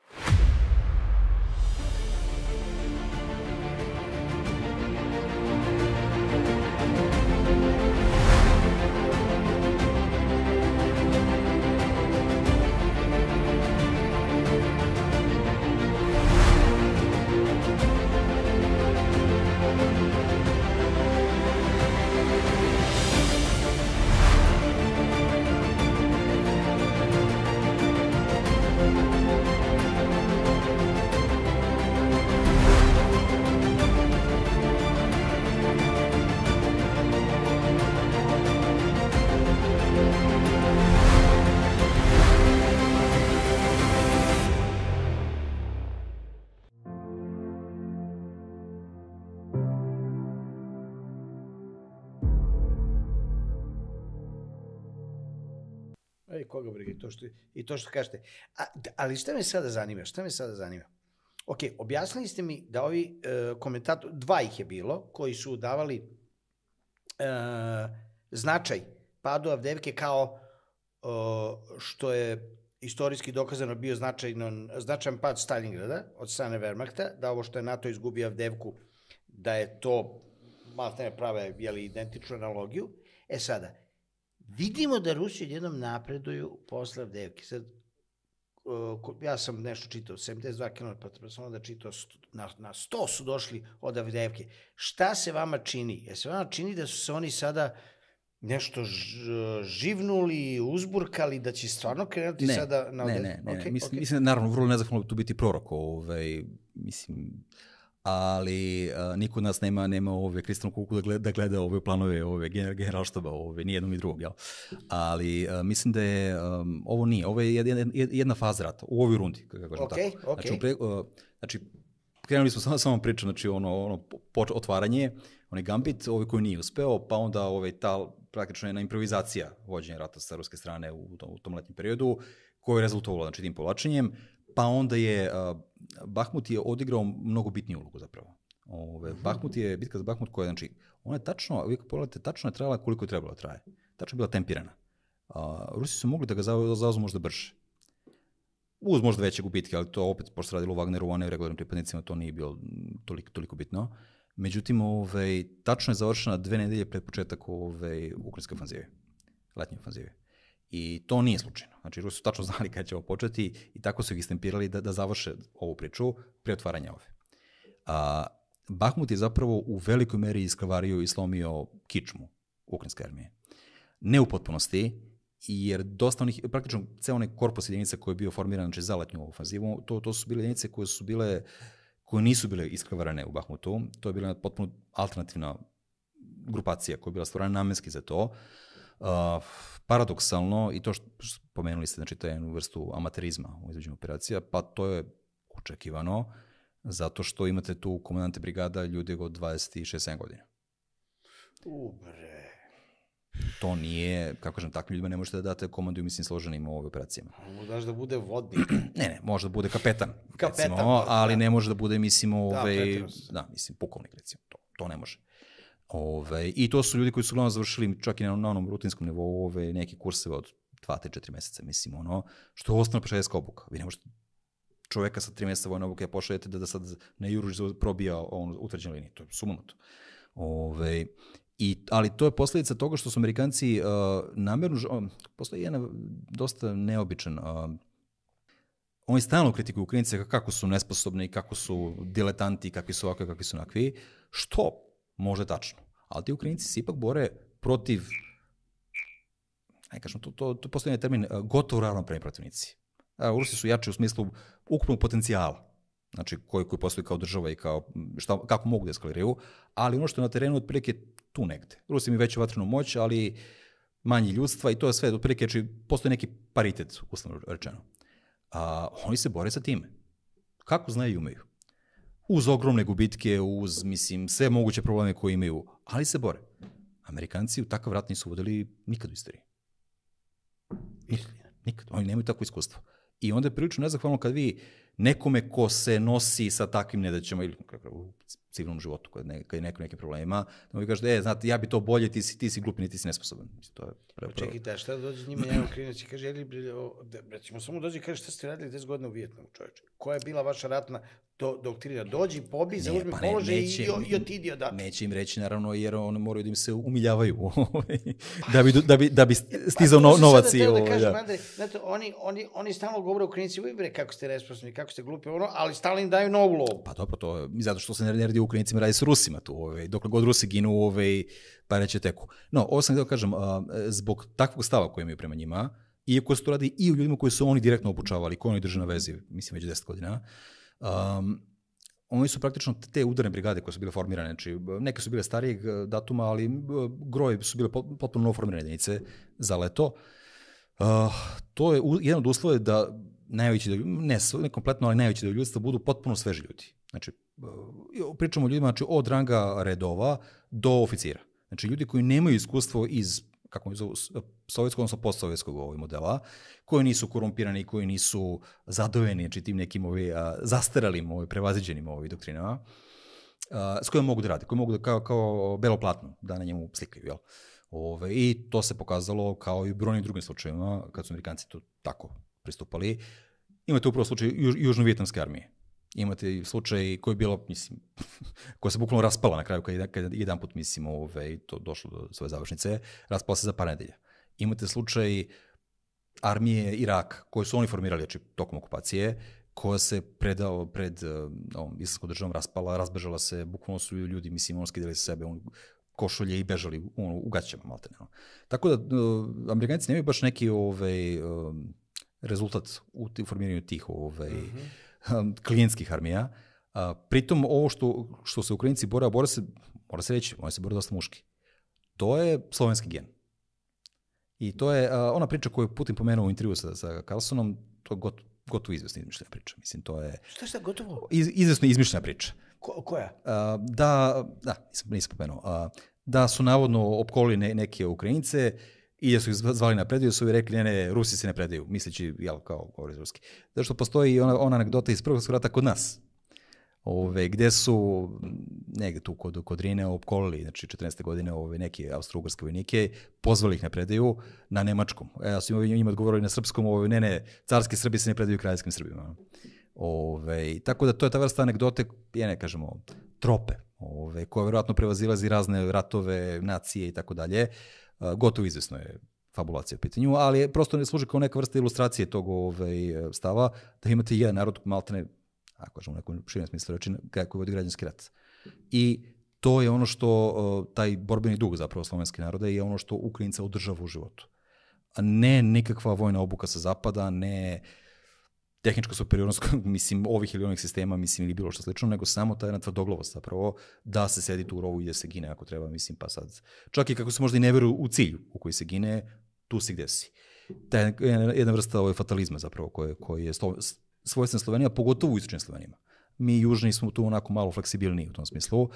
koga briga i to što, i to što kažete. A, ali šta me sada zanima? Šta me sada zanima? Ok, objasnili ste mi da ovi e, komentatori, dva ih je bilo, koji su davali e, značaj padu Avdevke kao e, što je istorijski dokazano bio značajno, značajan pad Stalingrada od strane Wehrmachta, da ovo što je NATO izgubio Avdevku, da je to maltene prave jeli, identičnu analogiju. E sada, Vidimo da Rusi jednom napreduju posle Avdejevke. Sad, ja sam nešto čitao, 72 km, pa sam onda čitao, na, na 100 su došli od Avdejevke. Šta se vama čini? Je se vama čini da su se oni sada nešto živnuli, uzburkali, da će stvarno krenuti ne, sada na... Ne, ne, ne, okay, ne. Mislim, okay. mislim, da naravno, vrlo nezahvalno da tu biti prorok, ovaj, mislim, ali a, e, niko nas nema nema ove kristalnu kuku da gleda, da gleda ove planove ove generalštaba ove ni jednog ni drugog jel ali a, e, mislim da je um, ovo nije ovo je jedna, jedna faza rata u ovoj rundi kako kažem okay, tako okay. znači pre, a, znači krenuli smo [laughs] samo samo priču znači ono ono poč, otvaranje onaj gambit ovaj koji nije uspeo pa onda ovaj ta praktično jedna improvizacija vođenja rata sa ruske strane u, u tom letnjem periodu koji je rezultovalo znači tim povlačenjem pa onda je a, Bahmut je odigrao mnogo bitniju ulogu zapravo. Ove, mhm. Bahmut je, bitka za Bahmut koja, znači, ona je tačno, vi pogledate, tačno je trajala koliko je trebalo da traje. Tačno je bila tempirana. A, Rusi su mogli da ga zauzmu možda brže. Uz možda veće gubitke, ali to opet, pošto se radilo u Wagneru, a ne u regularnim pripadnicima, to nije bilo toliko, toliko bitno. Međutim, ove, tačno je završena dve nedelje pred početak ove, ukrajinske ofanzive, letnje ofanzive. I to nije slučajno. Znači, Rusi su tačno [laughs] znali kada će ovo početi i tako su ih istempirali da, da završe ovu priču pre otvaranja ove. A, Bahmut je zapravo u velikoj meri iskavario i slomio kičmu ukrajinske armije. Ne u potpunosti, jer dosta onih, praktično ceo onaj korpus jedinica koji je bio formiran znači, za letnju ofanzivu, to, to su bile jedinice koje su bile, koje nisu bile iskavarane u Bahmutu, to je bila potpuno alternativna grupacija koja je bila stvorena namenski za to, Uh, paradoksalno, i to što pomenuli ste, znači, to je jednu vrstu amaterizma u izvođenju operacija, pa to je očekivano, zato što imate tu komandante brigada ljudi od 26-7 godina. Ubre. To nije, kako kažem, takvim ljudima ne možete da date komandu, mislim, složenim u ovoj operacijama. Možeš da bude vodnik. [clears throat] ne, ne, može da bude kapetan, kapetan recimo, ali da. ne može da bude, mislim, da, ovaj, da, da, mislim, pukovnik, recimo, to, to ne može. Ove, ovaj, I to su ljudi koji su uglavnom završili čak i na, na onom rutinskom nivou ove, neke kurseve od 2-3-4 meseca, mislim, ono, što je osnovna pešajska obuka. Vi ne možete čoveka sa 3 meseca vojne obuke pošaljete da, da sad ne juruš probija on, utvrđenu liniju. To je sumanuto. Ove, ovaj, I, ali to je posledica toga što su Amerikanci uh, namerno, uh, postoji jedan dosta neobičan uh, oni stalno kritikuju Ukrajince kako su nesposobni, kako su diletanti, kakvi su ovakvi, kakvi su nakvi, što možda je tačno. Ali ti Ukrajinci se ipak bore protiv, ne kažem, to, to, to postoji termin, eh, gotovo ravnopravni protivnici. Da, Rusi su jači u smislu ukupnog potencijala znači koji, koji postoji kao država i kao mm, šta, kako mogu da eskaliraju, ali ono što je na terenu otprilike tu negde. Rusi imaju veću vatrenu moć, ali manje ljudstva i to je sve otprilike, znači postoji neki paritet, uslovno rečeno. A, oni se bore sa time. Kako znaju i umeju uz ogromne gubitke, uz, mislim, sve moguće probleme koje imaju, ali se bore. Amerikanci u takav rat nisu vodili nikad u istoriji. Nikad, nikad. Oni nemaju takvo iskustvo. I onda je prilično nezahvalno kad vi nekome ko se nosi sa takvim nedaćama ili u civilnom životu, kad, ne, kad je neko nekim da mu vi kažete, e, znate, ja bi to bolje, ti si, ti si glupin i ti si nesposoban. to je pravo. Pa Čekite, da, šta dođe njima, ja okrinac i kaže, jeli, da, recimo, samo dođe i kaže, šta ste radili 10 godina u Vijetnamu, čoveče? Koja je bila vaša ratna do, doktrina. Dođi, pobi, uzme zauzmi pa ne, položaj neće, i, i otidi odatak. Neće im reći, naravno, jer oni moraju da im se umiljavaju [laughs] ovaj, pa da, da, bi, da, bi, da [laughs] pa bi stizao pa, novac. i da da ovo, da kažem, ja. Andrej, oni, oni, oni stalno govore u klinici, uj bre, kako ste resposni, kako ste glupi, ono, ali stalno im daju novu lovu. Pa dobro, to je, zato što se ne radi u Ukrajincima, radi s Rusima tu, ovaj, dokle god Rusi ginu, ovaj, pa neće teku. No, ovo sam htio kažem, a, zbog takvog stava koji imaju prema njima, iako se to radi i u ljudima koji su oni direktno obučavali, koji oni drže na vezi, mislim, već 10 godina, Um, oni su praktično te udarne brigade koje su bile formirane, znači neke su bile starijeg e, datuma, ali e, groj su bile potpuno novoformirane jedinice za leto. Uh, to je jedan od uslova da najveći da ne, ne kompletno, ali najveći deo ljudstva budu potpuno sveži ljudi. Znači, e, pričamo o ljudima znači, od ranga redova do oficira. Znači, ljudi koji nemaju iskustvo iz kako mi zovu, e, sovjetskog, odnosno postsovjetskog ovog modela, koji nisu korumpirani, koji nisu zadojeni, znači tim nekim ovi, a, zastaralim, ovi, prevaziđenim ovi doktrinama, a, s kojom mogu da rade, koji mogu da kao, kao belo platno da na njemu slikaju, jel? Ove, I to se pokazalo kao i u brojnim drugim slučajevima, kad su Amerikanci to tako pristupali. Imate upravo slučaj Juž, Južno-Vjetnamske armije, Imate i slučaj koji je bilo, mislim, [laughs] koja se bukvalno raspala na kraju, kada kad jedan put, mislim, ove, ovaj, to došlo do svoje završnice, raspala se za par nedelja. Imate slučaj armije Irak, koji su oni formirali znači, tokom okupacije, koja se predao pred eh, ovom islamskom državom raspala, razbežala se, bukvalno su ljudi, mislim, ono skidali sa sebe, on, košulje i bežali u, u gaćama, maltene. No. Tako da, uh, Amerikanci nemaju baš neki ovaj, um, rezultat u formiranju tih ovaj, mm -hmm Hm, klijentskih armija. A, pritom ovo što, što se Ukrajinci bore, a bore se, mora se reći, oni se bore dosta muški. To je slovenski gen. I to je a, ona priča koju Putin pomenuo u intervju sa, sa Carlsonom, to je gotovo gotovo izvesna izmišljena priča. Mislim, to je... Šta šta, gotovo? Iz, izvesna izmišljena priča. Ko, koja? A, da, da, nisam, nisam pomenuo. A, da su navodno opkolili ne, neke Ukrajince, uh, I da su ih zvali na predaju, su i rekli, ne, ne, Rusi se ne predaju, misleći, jel, kao govori ruski. Zato što postoji ona, ona anegdota iz Prvog rata kod nas, ove, gde su negde tu kod, kod Rine opkolili, znači 14. godine ove, neke austro-ugrske vojnike, pozvali ih na predaju na nemačkom. E, su im, odgovorili na srpskom, ove, ne, ne, carski Srbi se ne predaju kraljskim Srbima. Ove, tako da to je ta vrsta anegdote, ja ne kažemo, trope ove, koja verovatno prevazilazi razne ratove, nacije i tako dalje. Gotovo izvesno je fabulacija u pitanju, ali prosto ne služi kao neka vrsta ilustracije tog ovaj, stava, da imate jedan narod maltene, ako kažemo u nekom širem smislu reči, kako vodi građanski rat. I to je ono što, taj borbeni dug zapravo slovenske narode je ono što Ukrajinca održava u životu. A ne nikakva vojna obuka sa zapada, ne uh, tehnička superiornost, [laughs] mislim, ovih ili onih sistema, mislim, ili bilo što slično, nego samo ta jedna tvrdoglavost zapravo da se sedi tu u rovu i da se gine ako treba, mislim, pa sad. Čak i kako se možda i ne veruju u cilju u koji se gine, tu si gde si. Ta jedna, vrsta ovaj, fatalizma zapravo koji, koji je svojstven Slovenija, pogotovo u istočnim Slovenijima. Mi južni smo tu onako malo fleksibilniji u tom smislu.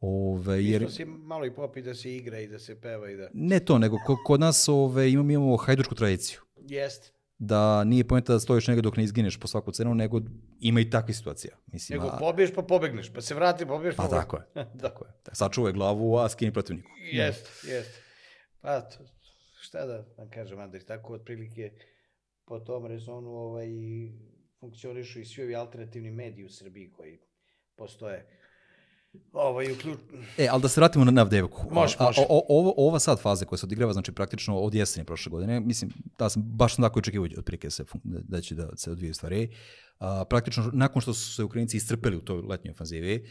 Ove, jer... Isto malo i popi da se igra i da se peva i da... Ne to, nego kod nas ove, imamo, imamo hajdučku tradiciju. Jeste da nije pojenta da stojiš negde dok ne izgineš po svaku cenu, nego ima i takve situacija. Mislim, nego a... pobiješ pa pobegneš, pa se vrati, pobiješ pa Pa tako je, [laughs] tako da. je. Tak, e, sačuvaj glavu, a skini protivniku. Jeste, jest. Pa to, šta da vam kažem, Andri, tako otprilike po tom rezonu ovaj, funkcionišu i svi ovi alternativni mediji u Srbiji koji postoje Ovo je uključ... E, ali da se vratimo na Avdevku. Može, može. ova sad faza koja se odigrava, znači praktično od jeseni prošle godine, mislim, da sam baš tako očekivao da od prike se, da, da će da se odvije stvari. A, praktično, nakon što su se Ukrajinci istrpeli u toj letnjoj ofanzivi,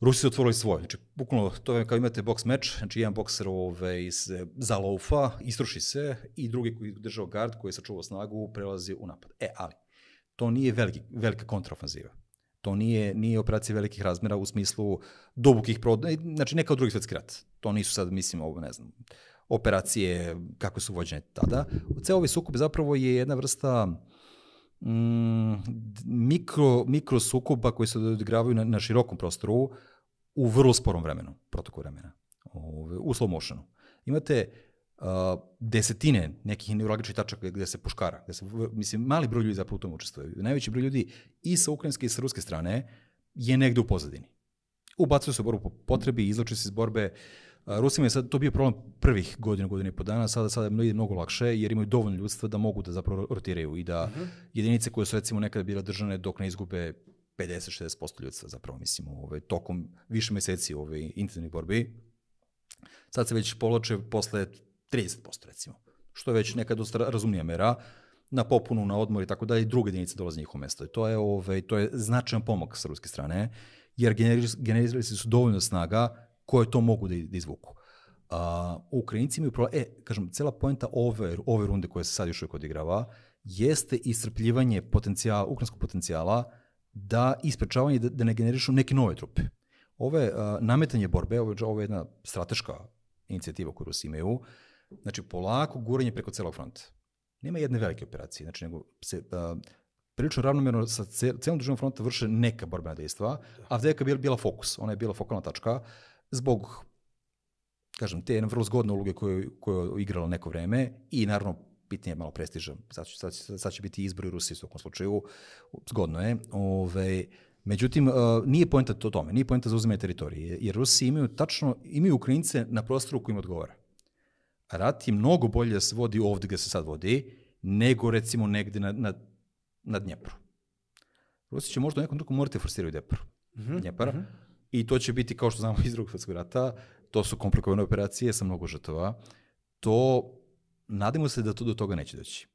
Rusi su otvorili svoje. Znači, bukvalno, to je kao imate boks meč, znači jedan bokser ove, ovaj, iz, zaloufa, istruši se i drugi koji držao gard, koji je sačuvao snagu, prelazi u napad. E, ali, to nije veliki, velika kontraofanziva To nije, nije operacija velikih razmera u smislu dubokih prodaja, e, znači ne kao drugi svetski rat. To nisu sad, mislim, ovo, ne znam, operacije kako su vođene tada. Ceo ovaj sukup zapravo je jedna vrsta mm, mikro, mikro sukuba koji se odigravaju na, na širokom prostoru u vrlo sporom vremenu, protoku vremena, u slow motionu. Imate uh, desetine nekih neurologičnih tačaka gde se puškara, gde se, mislim, mali broj ljudi zapravo u tom učestvuje. Najveći broj ljudi i sa ukrajinske i sa ruske strane je negde u pozadini. Ubacuju se u borbu po potrebi, izlače se iz borbe. Uh, Rusima je sad to bio problem prvih godina, godina i po dana, sada, sada je mnogo lakše jer imaju dovoljno ljudstva da mogu da zapravo rotiraju i da uh mhm. -huh. jedinice koje su recimo nekada bile držane dok ne izgube 50-60% ljudstva zapravo mislim, ove, ovaj, tokom više meseci ove ovaj, intenzivne borbi. Sad se već poloče posle 30% recimo, što je već neka dosta razumnija mera, na popunu, na odmor i tako da i druge jedinice dolaze njihovo mesto. I to je, ovaj, to je značajan pomak sa ruske strane, jer generirali su dovoljno snaga koje to mogu da, da izvuku. A, Ukrajinci imaju problem, e, kažem, cela poenta ove, ove runde koje se sad još uvijek odigrava, jeste iscrpljivanje potencijala, ukrajinskog potencijala da isprečavanje da, da ne generišu neke nove trupe. Ove a, nametanje borbe, ovo, ovo je jedna strateška inicijativa koju Rusi imaju, Znači, polako guranje preko celog fronta. Nema jedne velike operacije, znači, nego se uh, prilično ravnomerno sa celom dužinom fronta vrše neka borbena dejstva, da. a Avdejka je bila, bila fokus, ona je bila fokalna tačka, zbog kažem, te jedne vrlo zgodne uloge koju, koju je igrala neko vreme i naravno pitanje je malo prestiža, sad će, sad, će, sad će biti i Rusi u svakom slučaju, zgodno je. Ove, ovaj, međutim, nije poenta to tome, nije poenta za uzimanje teritorije, jer Rusi imaju tačno, imaju Ukrajince na prostoru kojim odgovara rat je mnogo bolje da se vodi ovde gde se sad vodi, nego recimo negde na, na, na Dnjepru. Rusi će možda u nekom drugom morati da forsirati Dnjepru. Mm -hmm. Mm -hmm. I to će biti, kao što znamo iz drugog svetskog rata, to su komplikovane operacije sa mnogo žrtava. To, nadamo se da to do toga neće doći.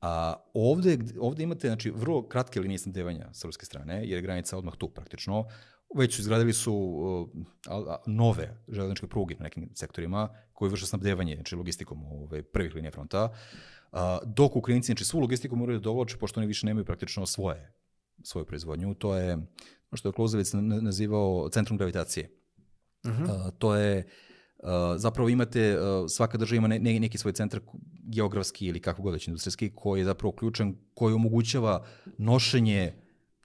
A ovde, ovde imate znači, vrlo kratke linije snadevanja sa ruske strane, jer je granica odmah tu praktično već su izgradili su uh, nove železničke pruge na nekim sektorima koji vrše snabdevanje, znači logistikom ove, ovaj, prvih linija fronta, uh, dok Ukrajinci, znači svu logistiku moraju da dovlače, pošto oni više nemaju praktično svoje, svoju proizvodnju. To je, što je Klozovic nazivao centrum gravitacije. Uh -huh. uh, to je Uh, zapravo imate, uh, svaka država ima ne, ne, neki svoj centar geografski ili kako god već industrijski, koji je zapravo ključan, koji omogućava nošenje,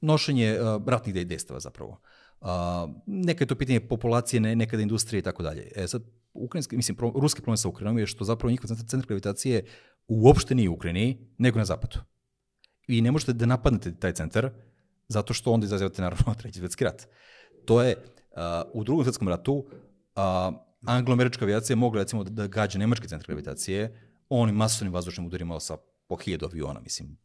nošenje uh, ratnih dejstava zapravo. A, neka je to pitanje populacije, ne, nekada industrije i tako dalje. E sad, ukrajinski, mislim, pro, ruski problem sa Ukrajinom je što zapravo njihov centar gravitacije uopšte nije u Ukrajini, nego na zapadu. I ne možete da napadnete taj centar, zato što onda izazivate naravno [laughs] treći svetski rat. To je, a, u drugom svetskom ratu, a, angloamerička avijacija je mogla recimo da, da gađa nemački centar gravitacije, onim masovnim vazdušnim udarima sa po hiljadu aviona, mislim,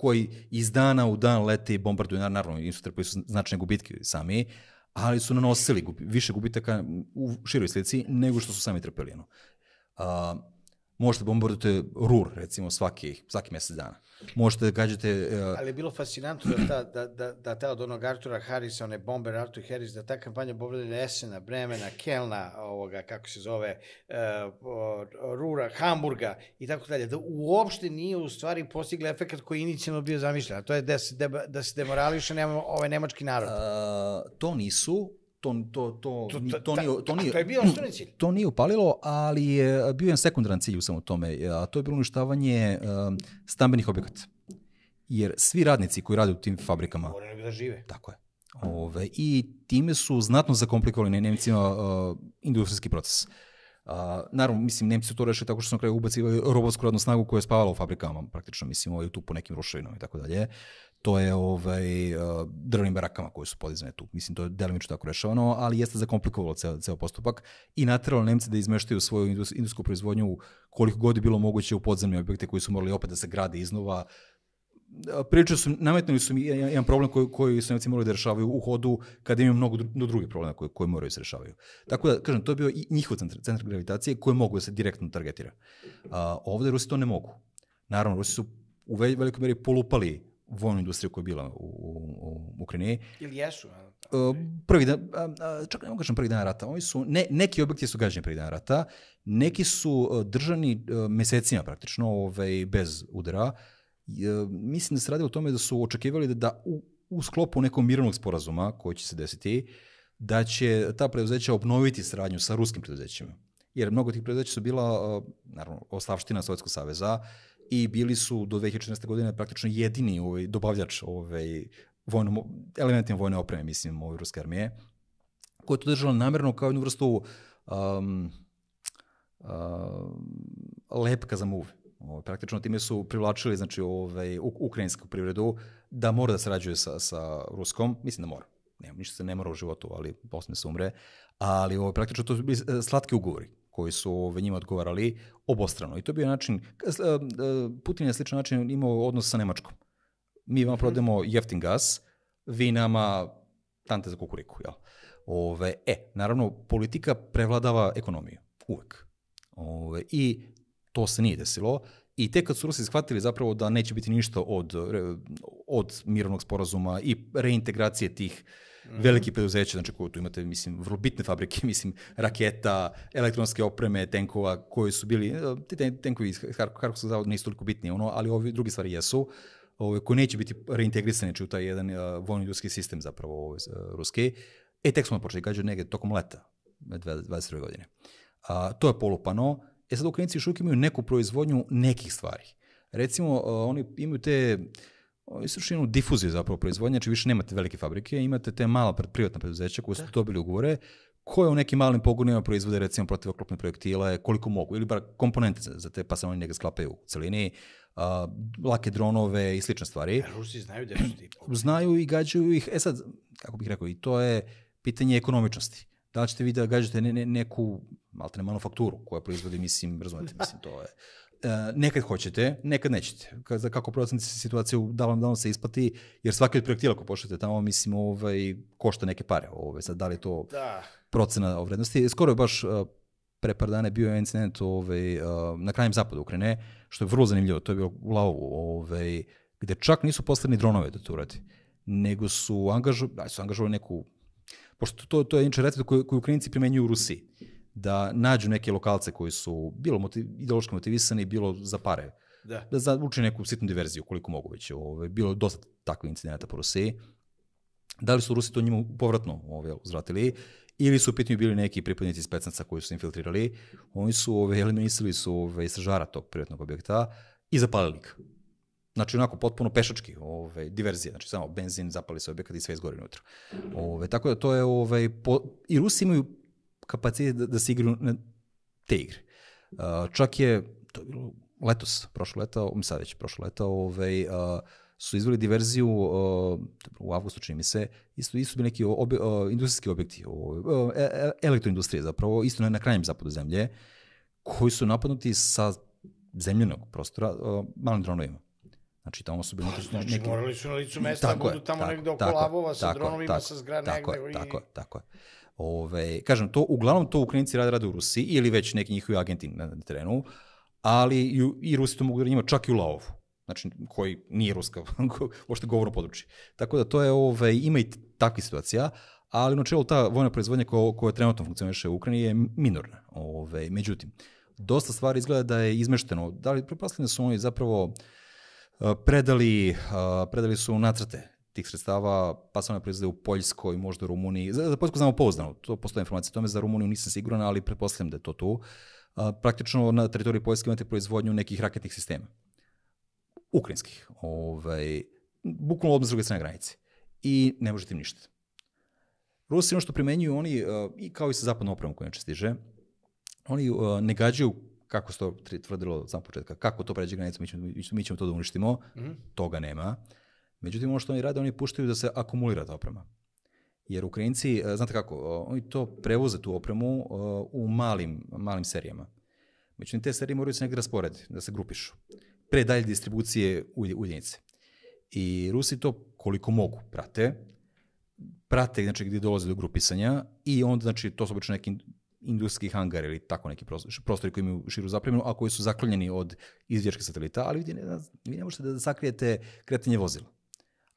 koji iz dana u dan lete i bombarduju, naravno, i su trpili značne gubitke sami, ali su nanosili gubi, više gubitaka u široj slici nego što su sami trpeli. No. Uh, možete bombardujete RUR, recimo, svaki, svaki mesec dana. Možete da gađate... Uh... Ali je bilo fascinantno da ta, da, da, da ta od onog Artura Harrisa, one bomber Artur Harris, da ta kampanja bombardila Esena, Bremena, Kelna, ovoga, kako se zove, uh, Rura, Hamburga i tako dalje, da uopšte nije u stvari postigla efekt koji je inicijalno bio zamišljen, a to je da se, deba, da se demorališe nema, ovaj nemački narod. Uh, to nisu, to, to, to, to, ni, to, nije, to, nije, to, je bio osnovni cilj. To nije upalilo, ali je bio je sekundaran cilj u samo tome, a to je bilo uništavanje um, stambenih objekata. Jer svi radnici koji rade u tim fabrikama... Moraju da žive. Tako je. Ove, I time su znatno zakomplikovali na Nemcima uh, industrijski proces. Uh, naravno, mislim, Nemci su to rešili tako što su na kraju ubacivali robotsku radnu snagu koja je spavala u fabrikama, praktično, mislim, ovaj, tu po nekim ruševinama i tako dalje to je ovaj, uh, eh, drvenim barakama koje su podizane tu. Mislim, to je delimično tako rešavano, ali jeste zakomplikovalo ceo, ceo postupak i nateralo Nemce da izmeštaju svoju industrijsku proizvodnju koliko god je bilo moguće u podzemne objekte koji su morali opet da se grade iznova. Eh, Prilično su, nametnuli su mi jedan problem koji, koji su Nemci morali da rešavaju u hodu kada imaju mnogo dru, drugih problema koje, koje moraju da se rešavaju. Tako da, kažem, to je bio i njihov centar, centar gravitacije koji mogu da se direktno targetira. Uh, ovde Rusi to ne mogu. Naravno, Rusi su u velikoj meri polupali vojnu industriju koja je bila u, u, u Ukrajini. Ili jesu? Ali... E, prvi dan, čak ne mogu kažem prvi dan rata, oni su, ne, neki objekti su gađeni prvi dan rata, neki su e, držani e, mesecima praktično, ovaj, bez udara. Mislim da se radi o tome da su očekivali da, da u, u sklopu nekog mirnog sporazuma koji će se desiti, da će ta preduzeća obnoviti saradnju sa ruskim preduzećima jer mnogo tih preduzeća su bila, naravno, ostavština Sovjetskog saveza i bili su do 2014. godine praktično jedini ovaj, dobavljač ovaj, vojnom elementima vojne opreme, mislim, ovaj, ruske armije, koja je to držalo namerno kao jednu vrstu um, uh, lepka za move. Ovaj, praktično time su privlačili znači, ovaj, ukrajinsku privredu da mora da sarađuje sa, sa Ruskom, mislim da mora, ne, ništa se ne mora u životu, ali posle se umre, ali ovo, ovaj, praktično to su e, slatki ugovori koji su ove, njima odgovarali obostrano. I to je bio način, e, e, Putin je sličan način imao odnos sa Nemačkom. Mi vam mhm. prodajemo jeftin gas, vi nama tante za kukuriku, jel? Ove, e, naravno, politika prevladava ekonomiju, uvek. Ove, I to se nije desilo. I tek kad su Rusi shvatili zapravo da neće biti ništa od, od mirovnog sporazuma i reintegracije tih uh, Mhm. veliki velikih preduzeća, znači koje tu imate, mislim, vrlo bitne fabrike, [laughs] mislim, raketa, elektronske opreme, tenkova koji su bili, e, ti ten, tenkovi iz Harkovskog zavoda nisu toliko bitni, ono, ali ove drugi stvari jesu, ove, koji neće biti reintegrisane znači, u taj jedan uh, ljudski sistem zapravo ove, uh, ruski. E, tek smo počeli gađaju negde tokom leta 22. godine. A, to je polupano. E sad Ukrajinci još uvijek imaju neku proizvodnju nekih stvari. Recimo, uh, oni imaju te uh, Ovaj, suštinu difuzije zapravo proizvodnje, znači više nemate velike fabrike, imate te mala privatna preduzeća koja su to da. dobili ugovore, koje u nekim malim pogonima proizvode recimo protivoklopne projektile, koliko mogu, ili bar komponente za te, pa samo oni njega sklapaju u celini, uh, lake dronove i slične stvari. A e, Rusi znaju da su tipu. Znaju i gađaju ih, e sad, kako bih rekao, i to je pitanje ekonomičnosti. Da li ćete vi da gađate ne, ne, neku malte ne manufakturu koja proizvodi, mislim, razumete, mislim, to je Eh, nekad hoćete, nekad nećete. Za kako procenite se situacija u da danu se isplati, jer svaki od projektila ko pošlete tamo, mislim, ovaj, košta neke pare. Ovaj, sad, da li je to da. procena vrednosti? Skoro je baš eh, pre par dana bio incident ovaj, eh, na krajem zapadu Ukrajine, što je vrlo zanimljivo, to je bilo u Laovu, ovaj, gde čak nisu poslani dronove da to uradi, nego su, angažu, da, su angažovali neku, pošto to, to je inče recept koju, koju Ukrajinci primenjuju u Rusiji da nađu neke lokalce koji su bilo motiv, ideološki motivisani, bilo za pare. Da. Da uči neku sitnu diverziju koliko mogu već. Ove, ovaj, bilo dosta takvih incidenata po Rusiji. Da li su Rusi to njima povratno ove, ovaj, uzvratili ili su u pitanju bili neki pripadnici specnaca koji su infiltrirali, oni su ove, ovaj, eliminisali su ove, stražara tog privatnog objekta i zapalili ga. Znači, onako, potpuno pešački, ove, diverzije, znači samo benzin, zapali se objekat i sve izgori unutra. Ove, tako da to je, ove, po, i Rusi imaju kapacitet da, da se igraju na te igre. Uh, čak je, to je bilo letos, prošlo leta, um, sad već prošlo leta, ovaj, uh, su izveli diverziju uh, u avgustu čini mi se, isto, isto bi neki obje, uh, industrijski objekti, uh, elektroindustrije zapravo, isto na, na krajnjem zapadu zemlje, koji su napadnuti sa zemljenog prostora uh, malim dronovima. Znači tamo su bili pa, neki... Znači neki... morali su na licu mesta, tako da budu tamo tako, negde oko tako, lavova sa tako, dronovima, tako, sa zgrad tako, negde. Tako, i... tako, tako. Ove, kažem, to, uglavnom to Ukrajinci rade, rade u Rusiji ili već neki njihovi agenti na, terenu, ali i, i Rusi to mogu da njima čak i u Laovu, znači koji nije ruska, [laughs] ošte govorno područje. Tako da to je, ove, ima i takvi situacija, ali na čelu ta vojna proizvodnja ko, koja trenutno funkcioniše u Ukrajini je minorna. Ove, međutim, dosta stvari izgleda da je izmešteno. Da li prepasljene da su oni zapravo predali, predali su nacrte tih sredstava pasovne proizvode u Poljskoj, možda u Rumuniji. Za, za Poljsku znamo pouzdano, to postoje informacije o tome, za Rumuniju nisam siguran, ali pretpostavljam da je to tu. A, praktično na teritoriji Poljske imate proizvodnju nekih raketnih sistema. Ukrajinskih. Ovaj, bukvalno odmah s druge strane granice. I ne možete im ništa. Rusi ono što primenjuju oni, i kao i sa zapadnom opremom koja neče stiže, oni ne gađaju kako se to tvrdilo od samog početka, kako to pređe granicu, mi ćemo, mi ćemo to da uništimo, mm -hmm. toga nema. Uh, Međutim, ono što oni rade, oni puštaju da se akumulira ta oprema. Jer Ukrajinci, e, znate kako, e, oni to prevoze tu opremu e, u malim, malim serijama. Međutim, te serije moraju se negdje rasporediti, da se grupišu. Pre dalje distribucije u I Rusi to koliko mogu prate, prate znači, gdje dolaze do grupisanja i onda, znači, to su obično neki industrijski hangar ili tako neki prostori koji imaju širu zapreminu, a koji su zaklonjeni od izvješke satelita, ali vi ne, vi ne možete da sakrijete kretanje vozila.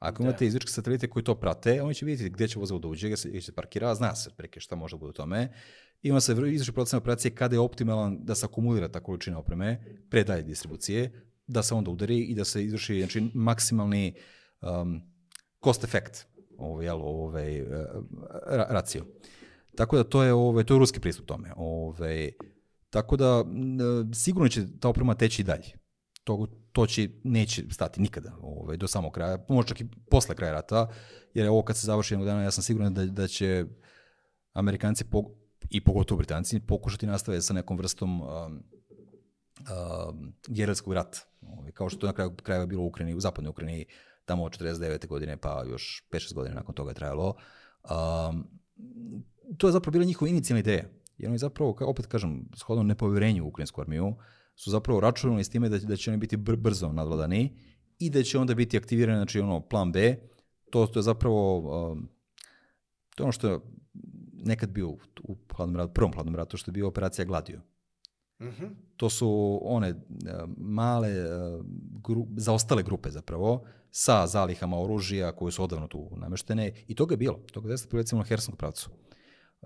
Ako imate da. izvrške satelite koji to prate, oni će vidjeti gdje će vozilo da uđe, gdje se, se parkira, zna se preke šta može da bude u tome. Ima se izvršni procena operacije kada je optimalan da se akumulira ta količina opreme pre dalje distribucije, da se onda udari i da se izvrši znači, maksimalni um, cost effect ovaj, jel, ovaj, eh, racio. Tako da to je, ovaj, to je ruski pristup tome. Ovaj, tako da sigurno će ta oprema teći i dalje to, to će, neće stati nikada ovaj, do samog kraja, možda čak i posle kraja rata, jer ovo kad se završi jednog dana, ja sam siguran da, da će Amerikanci po, i pogotovo Britanci pokušati nastave sa nekom vrstom um, um, gerilskog rata, ovaj, kao što to na kraju krajeva bilo u Ukrajini, u zapadnoj Ukrajini, tamo od 49. godine pa još 5-6 godina nakon toga je trajalo. Um, to je zapravo bila njihova inicijalna ideja. Jer oni zapravo, opet kažem, shodno nepoverenju u ukrajinsku armiju, uh, su zapravo računali s time da, da će oni biti br brzo nadvladani i da će onda biti aktivirani, znači ono, plan B, to, to je zapravo, um, to je ono što je nekad bio u, u hladnom ratu, prvom hladnom ratu, što je bio operacija Gladio. Mm -hmm. To su one um, male um, gru, zaostale grupe zapravo sa zalihama oružja koje su odavno tu nameštene i toga je bilo. Toga je bilo recimo na Hersanku pravcu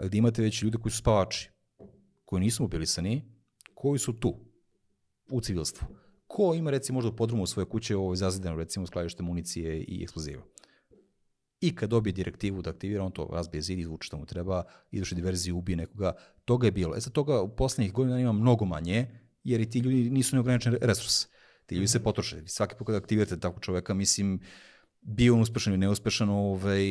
gde imate već ljude koji su spavači, koji nisu mobilisani, koji su tu u civilstvu. Ko ima recimo možda u podrumu u svojoj kući ovo zazidano recimo skladište municije i eksploziva? I kad dobije direktivu da aktivira, on to razbije zid, izvuče što mu treba, izvuče diverziju, ubije nekoga. Toga je bilo. E sad toga u poslednjih godina ima mnogo manje, jer i ti ljudi nisu neograničen resurs. Ti ljudi se potroše. Svaki put kada aktivirate takvog čoveka, mislim, uh, bio on uspešan ili neuspešan, ovaj,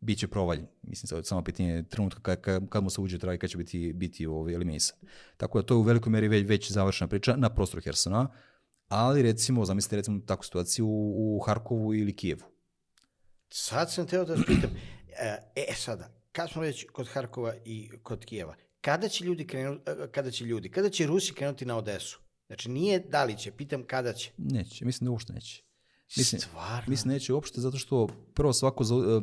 bit će provaljen. Mislim, samo pitanje trenutka kad, kad mu se uđe traj, kad će biti, biti ovaj, eliminisan. Tako da to je u velikoj meri već, već završena priča na prostoru Hersona, ali recimo, zamislite recimo takvu situaciju u, u Harkovu ili Kijevu. Sad sam teo da spitam, e, e, e sada, kad smo već kod Harkova i kod Kijeva, kada će ljudi krenuti, e, e, kada će ljudi, kada će Rusi krenuti na Odesu? Znači nije da li će, pitam kada će. Neće, mislim da uopšte neće. Mislim, Stvarno? Mislim, neće uopšte, zato što prvo svako, za, eh,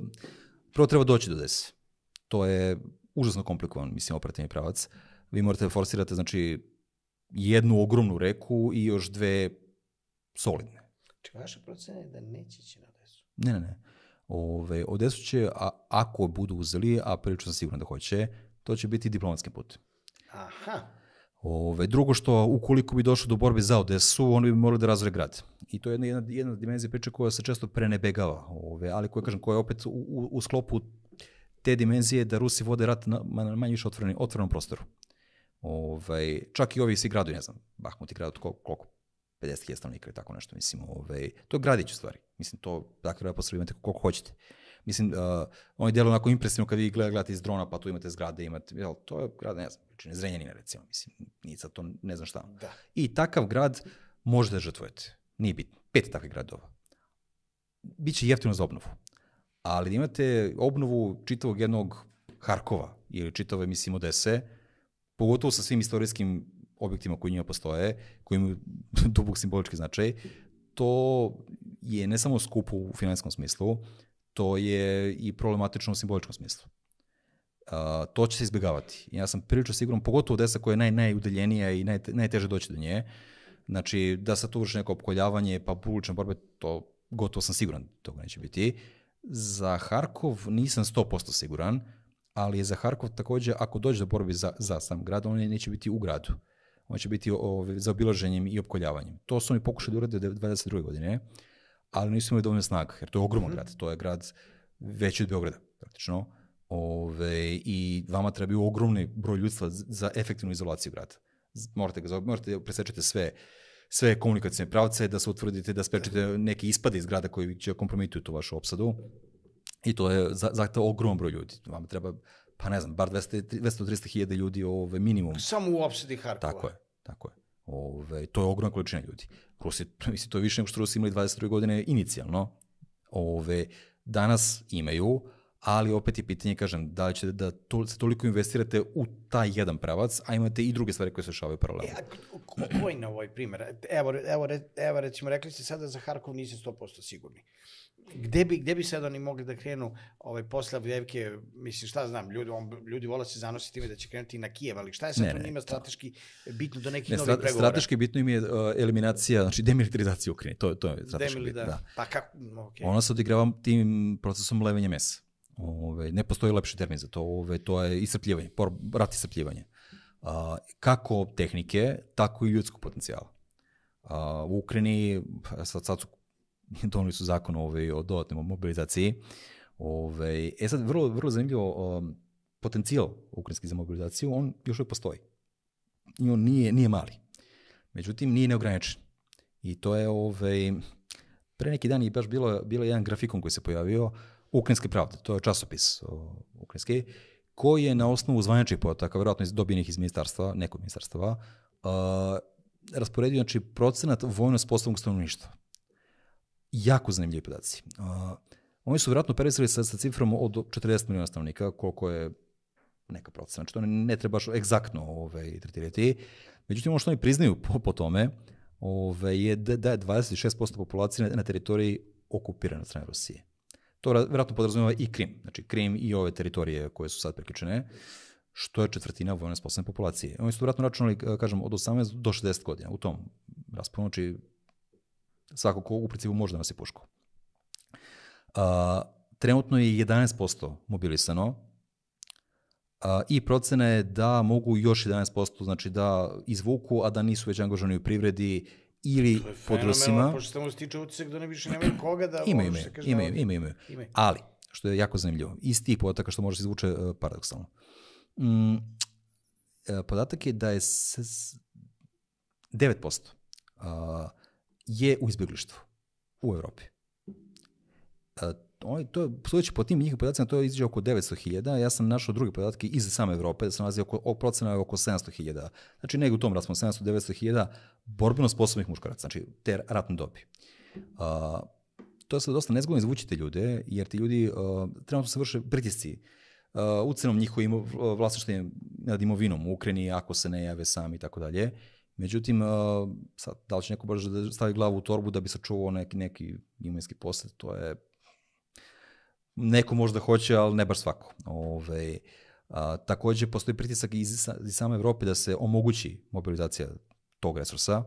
prvo treba doći do desi. To je užasno komplikovan, mislim, operativni pravac. Vi morate da forsirate, znači, jednu ogromnu reku i još dve solidne. Znači, vaša procena je da neće će na desu? Ne, ne, ne. Ove, o desu će, a, ako budu uzeli, a prilično sam siguran da hoće, to će biti diplomatski put. Aha. Ove, drugo što, ukoliko bi došlo do borbe za Odesu, oni bi morali da razvore grad. I to je jedna, jedna, jedna dimenzija priče koja se često prenebegava, ove, ali koja, kažem, koja je opet u, u, u sklopu te dimenzije da Rusi vode rat na, na manje više otvoreni, otvorenom prostoru. Ove, čak i ovi svi gradovi, ne znam, Bahmut i grad od koliko, 50.000 stanovnika ili tako nešto, mislim, ove, to je gradić u stvari. Mislim, to, dakle, da imate koliko hoćete. Mislim, uh, oni delo onako impresivno kad vi gleda, gledate iz drona, pa tu imate zgrade, imate, jel, to je grad, ne znam, pričine, znači, Zrenjanina recimo, mislim, nije sad to, ne znam šta. Da. I takav grad možete da žrtvujete, nije bitno, pet takvih gradova. Biće jeftino za obnovu. Ali imate obnovu čitavog jednog Harkova ili čitave, mislim, Odese, pogotovo sa svim istorijskim objektima koji njima postoje, koji imaju [laughs] dubog simbolički značaj, to je ne samo skupo u finanskom smislu, to je i problematično u simboličkom smislu. Uh, to će se izbjegavati. Ja sam prilično siguran, pogotovo desa koja je naj, najudeljenija i naj, najteže doći do nje, znači da se tu vrši neko opkoljavanje, pa publične borbe, to gotovo sam siguran da toga neće biti. Za Harkov nisam 100% siguran, ali je za Harkov takođe, ako dođe do borbi za, za sam grad, on neće biti u gradu. On će biti o, ovaj, za obilaženjem i opkoljavanjem. To su oni pokušali uraditi 22. godine. Uh, ali nisu imali dovoljno snaga, jer to je ogroman mm -hmm. grad, to je grad veći od Beograda praktično, Ove, i vama treba ogromni broj ljudstva za efektivnu izolaciju grada. Morate, ga, morate da presečete sve sve komunikacijne pravce, da se utvrdite, da sprečite mhm. neke ispade iz grada koji će kompromituju tu vašu opsadu. I to je za, to ogrom broj ljudi. Vama treba, pa ne znam, bar 200-300 hiljada ljudi ove, minimum. Samo u opsadi Harkova. Tako je, tako je. Ove, to je ogromna količina ljudi. Kurs [laughs] je, mislim, to je više nego što su imali 22. godine inicijalno. Ove, danas imaju, ali opet je pitanje, kažem, da li ćete da to, se toliko investirate u taj jedan pravac, a imate i druge stvari koje se šavaju paralelno. E, koji na ovoj primjer? Evo, evo, evo recimo, rekli ste sada za Harkov niste 100% sigurni. Gde bi, gde bi sad oni mogli da krenu ovaj, posle Avdijevke, mislim šta znam, ljudi, on, ljudi vola se zanositi time da će krenuti na Kijev, ali šta je sad ne, ne, njima strateški bitno do nekih ne, novih stra, pregovora? Strateški bitno im je uh, eliminacija, znači demilitarizacija Ukrajine, to, to je strateški Demili, bitno. Da. da. Pa kako, okay. Ona se odigrava tim procesom levenja mesa. Ove, ne postoji lepši termin za to, ove, to je iscrpljivanje, por, rat iscrpljivanje. Uh, kako tehnike, tako i ljudskog potencijala. Uh, u Ukrajini, pa, sad, sad su [laughs] donili su zakon ovaj, o dodatnoj mobilizaciji. Ove, ovaj, e sad, vrlo, vrlo zanimljivo, um, potencijal ukrajinski za mobilizaciju, on još uvijek postoji. I on nije, nije mali. Međutim, nije neograničen. I to je, ove, ovaj, pre neki dan je baš bilo, bilo jedan grafikon koji se pojavio, Ukrajinske pravde, to je časopis ukrajinske, ukrajinski, koji je na osnovu zvaničnih podataka, verovatno iz dobijenih iz ministarstva, nekog ministarstva, uh, rasporedio znači, procenat vojno sposobnog stanovništva jako zanimljivi podaci. Uh, oni su vjerojatno operisali sa, sa cifrom od 40 miliona stanovnika, koliko je neka procena. Znači, to ne, ne treba baš egzaktno ove, ovaj, tretirati. Međutim, ono što oni priznaju po, po tome ove, ovaj, je da, da je 26% populacije na, na teritoriji okupirane od strane Rusije. To vjerojatno podrazumeva i Krim. Znači, Krim i ove teritorije koje su sad preključene, što je četvrtina vojne sposobne populacije. Oni su vjerojatno računali, kažem, od 18 do 60 godina u tom rasponu. Znači, Svako ko u principu može da nosi pušku. Uh, trenutno je 11% mobilisano uh, i procena je da mogu još 11% znači da izvuku, a da nisu već angažovani u privredi ili pod Rusima. Pošto tamo stiče utisak da ne više nemaju koga da... [clears throat] Imaju, imaju, ima, imaju, imaju, imaju. Ali, što je jako zanimljivo, iz tih podataka što može se izvuče e, paradoksalno. Mm, e, podatak je da je 9% uh, je u izbjeglištvu u Europi. Ovaj, to je, sudeći po tim njihovim podacima, to je izđe oko 900.000, ja sam našao druge podatke iz same Evrope, da se nalazi oko, oko procena oko 700.000. Znači, negu u tom rasponu 700-900.000 borbeno sposobnih muškaraca, znači te ratne dobi. Uh, to je sad dosta nezgodno izvući te ljude, jer ti ljudi uh, trenutno se vrše pritisci uh, ucenom njihovim vlastištenjem nad imovinom u Ukrajini, ako se ne jave sami i tako dalje. Međutim, sad, da li će neko baš da stavi glavu u torbu da bi sačuvao neki, neki imovinski posled, to je neko možda hoće, ali ne baš svako. Ove, a, takođe, postoji pritisak iz, iz same Evrope da se omogući mobilizacija tog resursa.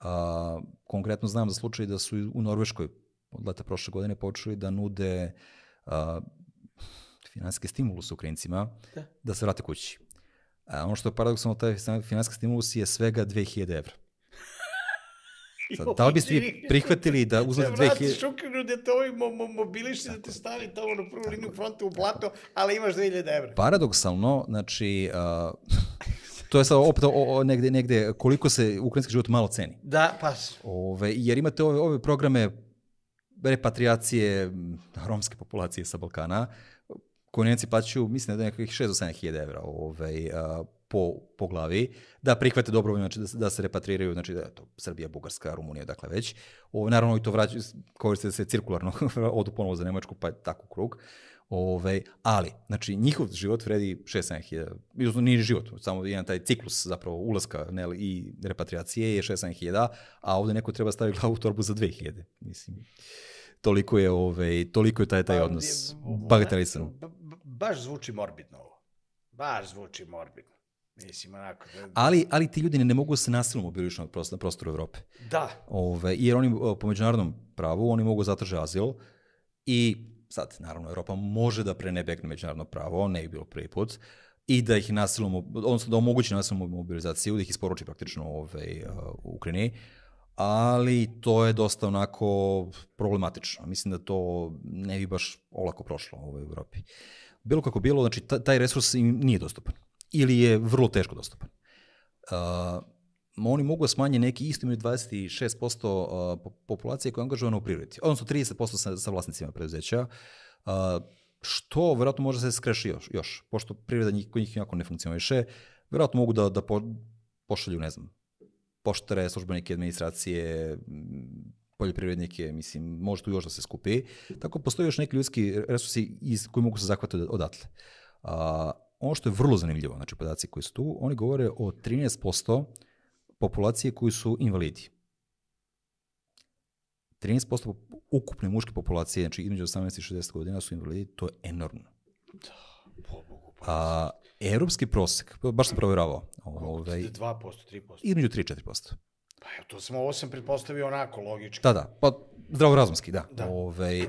A, konkretno znam za slučaj da su u Norveškoj od leta prošle godine počeli da nude a, finansijski stimulus Ukrajincima da. da se vrate kući. A ono što je paradoksalno, taj finanski stimulus je svega 2000 evra. [laughs] Sad, da li biste vi prihvatili da [laughs] uzmete 2000... Da vrati Šukiru da te ovi mobiliši da te stavi tamo na prvu liniju fronta u plato, ali imaš 2000 evra. Paradoksalno, znači, uh, to je sad opet o, o, negde, negde koliko se ukrajinski život malo ceni. Da, pas. Ove, jer imate ove, ove programe repatriacije romske populacije sa Balkana, Konjenci plaćaju, mislim da je nekakvih 6 do 7 hiljada evra ovaj, uh, po, po glavi, da prihvate dobrovoljno, znači da, da se repatriiraju, znači da to Srbija, Bugarska, Rumunija, dakle već. Ovo, naravno i to vraća, koriste da se cirkularno [laughs] odu ponovo za Nemačku, pa tako krug. Ove, ovaj, ali, znači, njihov život vredi 6-7 hiljada, nije život, samo jedan taj ciklus zapravo ulaska ne, i repatriacije je 6-7 hiljada, a ovde neko treba staviti glavu u torbu za 2 hiljade, mislim. Toliko je, ove, ovaj, toliko je taj, taj pa, odnos bagatelisan baš zvuči morbidno ovo. Baš zvuči morbidno. Mislim, onako... Da... Ali, ali ti ljudi ne, ne mogu da se nasilno mobilišu na prostoru, na prostoru Evrope. Da. Ove, jer oni po međunarodnom pravu, oni mogu da zatraže azil i sad, naravno, Evropa može da prenebegne međunarodno pravo, ne bi bilo prvi put, i da ih nasilno, odnosno da omogući nasilno mobilizaciju, da ih isporuči praktično ovaj, u Ukrajini, ali to je dosta onako problematično. Mislim da to ne bi baš olako prošlo u Evropi. Uh, Bilo kako bilo, znači taj resurs im nije dostupan ili je vrlo teško dostupan. Uh, oni mogu da smanje neki isto imaju 26% uh, populacije koja je angažovana u priority, odnosno 30% sa, sa vlasnicima preduzeća, uh, što verovatno može da se skreši još, još pošto privreda njih, kod njih jako ne funkcioniše, verovatno mogu da, da po, pošalju, ne znam, poštere, službenike administracije, poljoprivrednike, mislim, može tu još da se skupi. Tako postoji još neki ljudski resursi iz koji mogu se zahvati odatle. A, ono što je vrlo zanimljivo, znači podaci koji su tu, oni govore o 13% populacije koji su invalidi. 13% ukupne muške populacije, znači između 18 i 60 godina su invalidi, to je enormno. A, evropski prosek, pa baš sam provjeravao. Ovaj, 2%, 3%. Između 3 4%. Pa ja to ovo sam pretpostavio onako logički. Da, da, pa zdravorazumski, da. da. Ove, ovaj,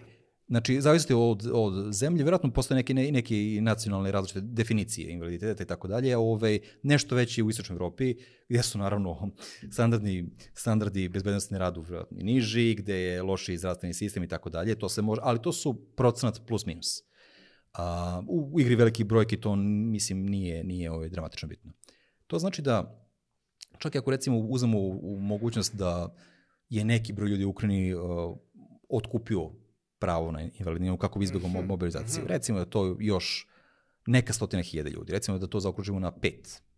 Znači, zavisite od, od zemlje, vjerojatno postoje neke, ne, neke nacionalne različite definicije invaliditeta i tako dalje, ove, ovaj, nešto veći u Istočnoj Evropi, gde su naravno standardni, standardi bezbednosti na radu vjerojatno i niži, gde je loši zdravstveni sistem i tako dalje, to se može, ali to su procenat plus minus. A, u igri velikih brojki to, mislim, nije, nije ovaj, dramatično bitno. To znači da čak i ako recimo uzmemo u, u mogućnost da je neki broj ljudi u Ukrajini uh, otkupio pravo na invalidninu kako bi izbjegao mhm, mobilizaciju. Mhm. Recimo da to još neka stotina hiljada ljudi. Recimo da to zaokružimo na 5,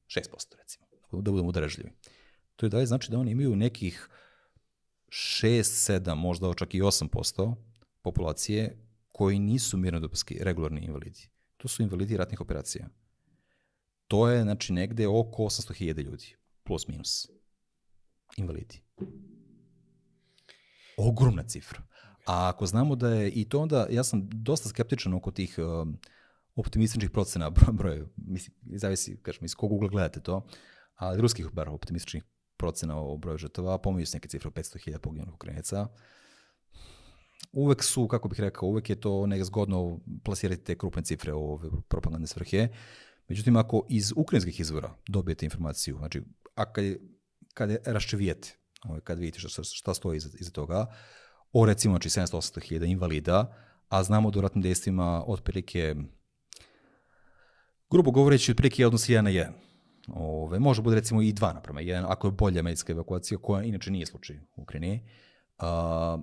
6% recimo, da budemo udrežljivi. To je da znači da oni imaju nekih 6, 7, možda čak i 8% populacije koji nisu mirnodopski regularni invalidi. To su invalidi ratnih operacija. To je znači negde oko 800.000 ljudi plus minus. Invalidi. Ogromna cifra. A ako znamo da je, i to onda, ja sam dosta skeptičan oko tih um, optimističnih procena broja, mislim, zavisi, kažem, iz kog ugla gledate to, ali ruskih bar optimističnih procena o broju žrtava, pominju se neke cifre 500.000 poginulih Ukrajinaca. Uvek su, kako bih rekao, uvek je to negdje zgodno plasirati te krupne cifre u ove propagandne svrhe. Međutim, ako iz ukrajinskih izvora dobijete informaciju, znači a kad kad je raščevijete, ovaj, kad vidite šta, šta stoji iza, iza toga, o recimo znači 700 800000 invalida, a znamo da u ratnim dejstvima otprilike, grubo govoreći, otprilike je odnos 1 na 1. Ove, može bude recimo i 2 naprema 1, ako je bolja medijska evakuacija, koja inače nije slučaj u Ukrajini. A,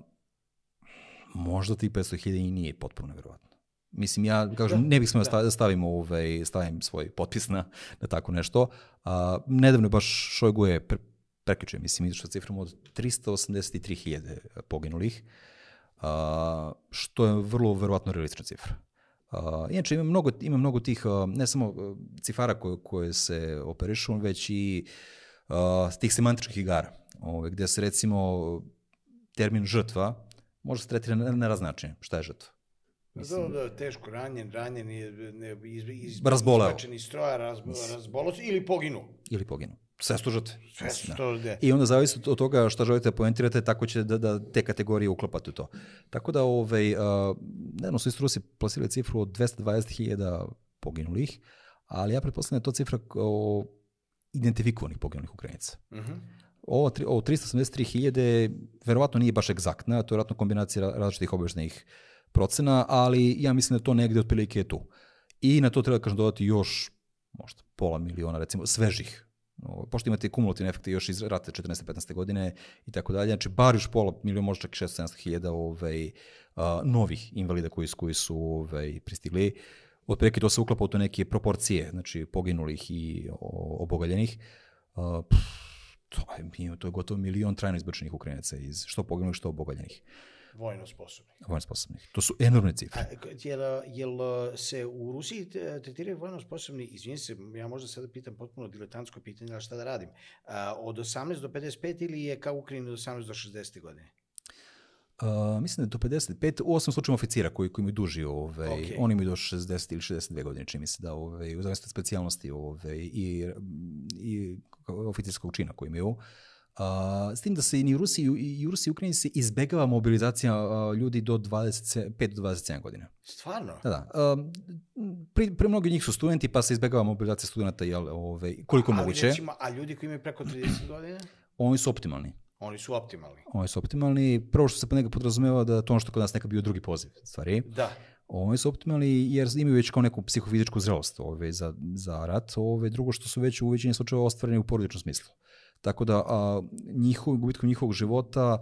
možda ti 500.000 i nije potpuno nevjerovatno. Mislim, ja da, kažem, da, ne bih smio da. da stavim, ovaj, stavim svoj potpis na, na tako nešto. A, nedavno je baš Šojgu je pre, prekričio, mislim, izrašao cifrom od 383.000 poginulih, a, što je vrlo verovatno realistična cifra. Uh, inače, ima mnogo, ima mnogo tih, uh, ne samo cifara koje, koje se operišu, već i uh, tih semantičkih igara, ove, ovaj, gde se recimo termin žrtva može se tretirati na, na razne načine, šta je žrtva. Mislim, da, da, teško ranjen, ranjen je iz, iz, razboleo. iz stroja, razbo, razbolao ili poginuo. Ili poginuo. Sve su žrtve. Sve da. su to I onda zavisi od toga šta želite da poentirate, tako će da, da te kategorije uklopate u to. Tako da, ovaj, uh, nedavno su isto Rusi plasili cifru od 220.000 poginulih, ali ja pretpostavljam da je to cifra o identifikovanih poginulih Ukrajinaca. Uh -huh. Ovo, ovo 383.000 verovatno nije baš egzaktna, to je verovatno kombinacija različitih obježnih uh, procena, ali ja mislim da to negde otprilike je tu. I na to treba, kažem, dodati još možda pola miliona, recimo, svežih pošto imate kumulativne efekte još iz rate 14. 15. godine i tako dalje, znači bar još pola miliona, možda čak i 600 hiljada ovaj, novih invalida koji, su, koji su ovaj, pristigli. Od preke to se uklapa u to neke proporcije, znači poginulih i obogaljenih. A, pff, to, je, to je gotovo milion trajno izbačenih Ukrajinaca, iz, što poginulih, što obogaljenih vojno sposobnih. Vojno sposobnih. To su enormne cifre. A, jel, jel se u Rusiji tretiraju vojno sposobni, izvinim se, ja možda sada pitam potpuno diletantsko pitanje, ali šta da radim, a, od 18 do 55 ili je kao Ukrajina od 18 do 60 godine? Uh, mislim da je do 55, u osam slučajima oficira koji, koji imaju duži, ovaj, okay. oni imaju do 60 ili 62 godine, čini mi se da, ove, ovaj, u zavisnosti od specijalnosti ove, ovaj, i, i oficirskog čina koji imaju. Uh, Uh, s tim da se i u Rusiji i u Rusiji Ukrajini se izbegava mobilizacija uh, ljudi do 25 do 27 godina. Stvarno? Da, da. Um, pri, pri mnogi njih su studenti, pa se izbegava mobilizacija studenta jel, ove, koliko a, moguće. Recimo, a ljudi koji imaju preko 30 godina? Oni su optimalni. Oni su optimalni. Oni su optimalni. Prvo što se pa nekako podrazumeva da to ono što kod nas neka bio drugi poziv, stvari. Da. Oni su optimalni jer imaju već kao neku psihofizičku zrelost ove, za, za rat. Ove, drugo što su već u većini slučajeva ostvareni u porodičnom smislu. Tako da, a, njihov, gubitkom njihovog života,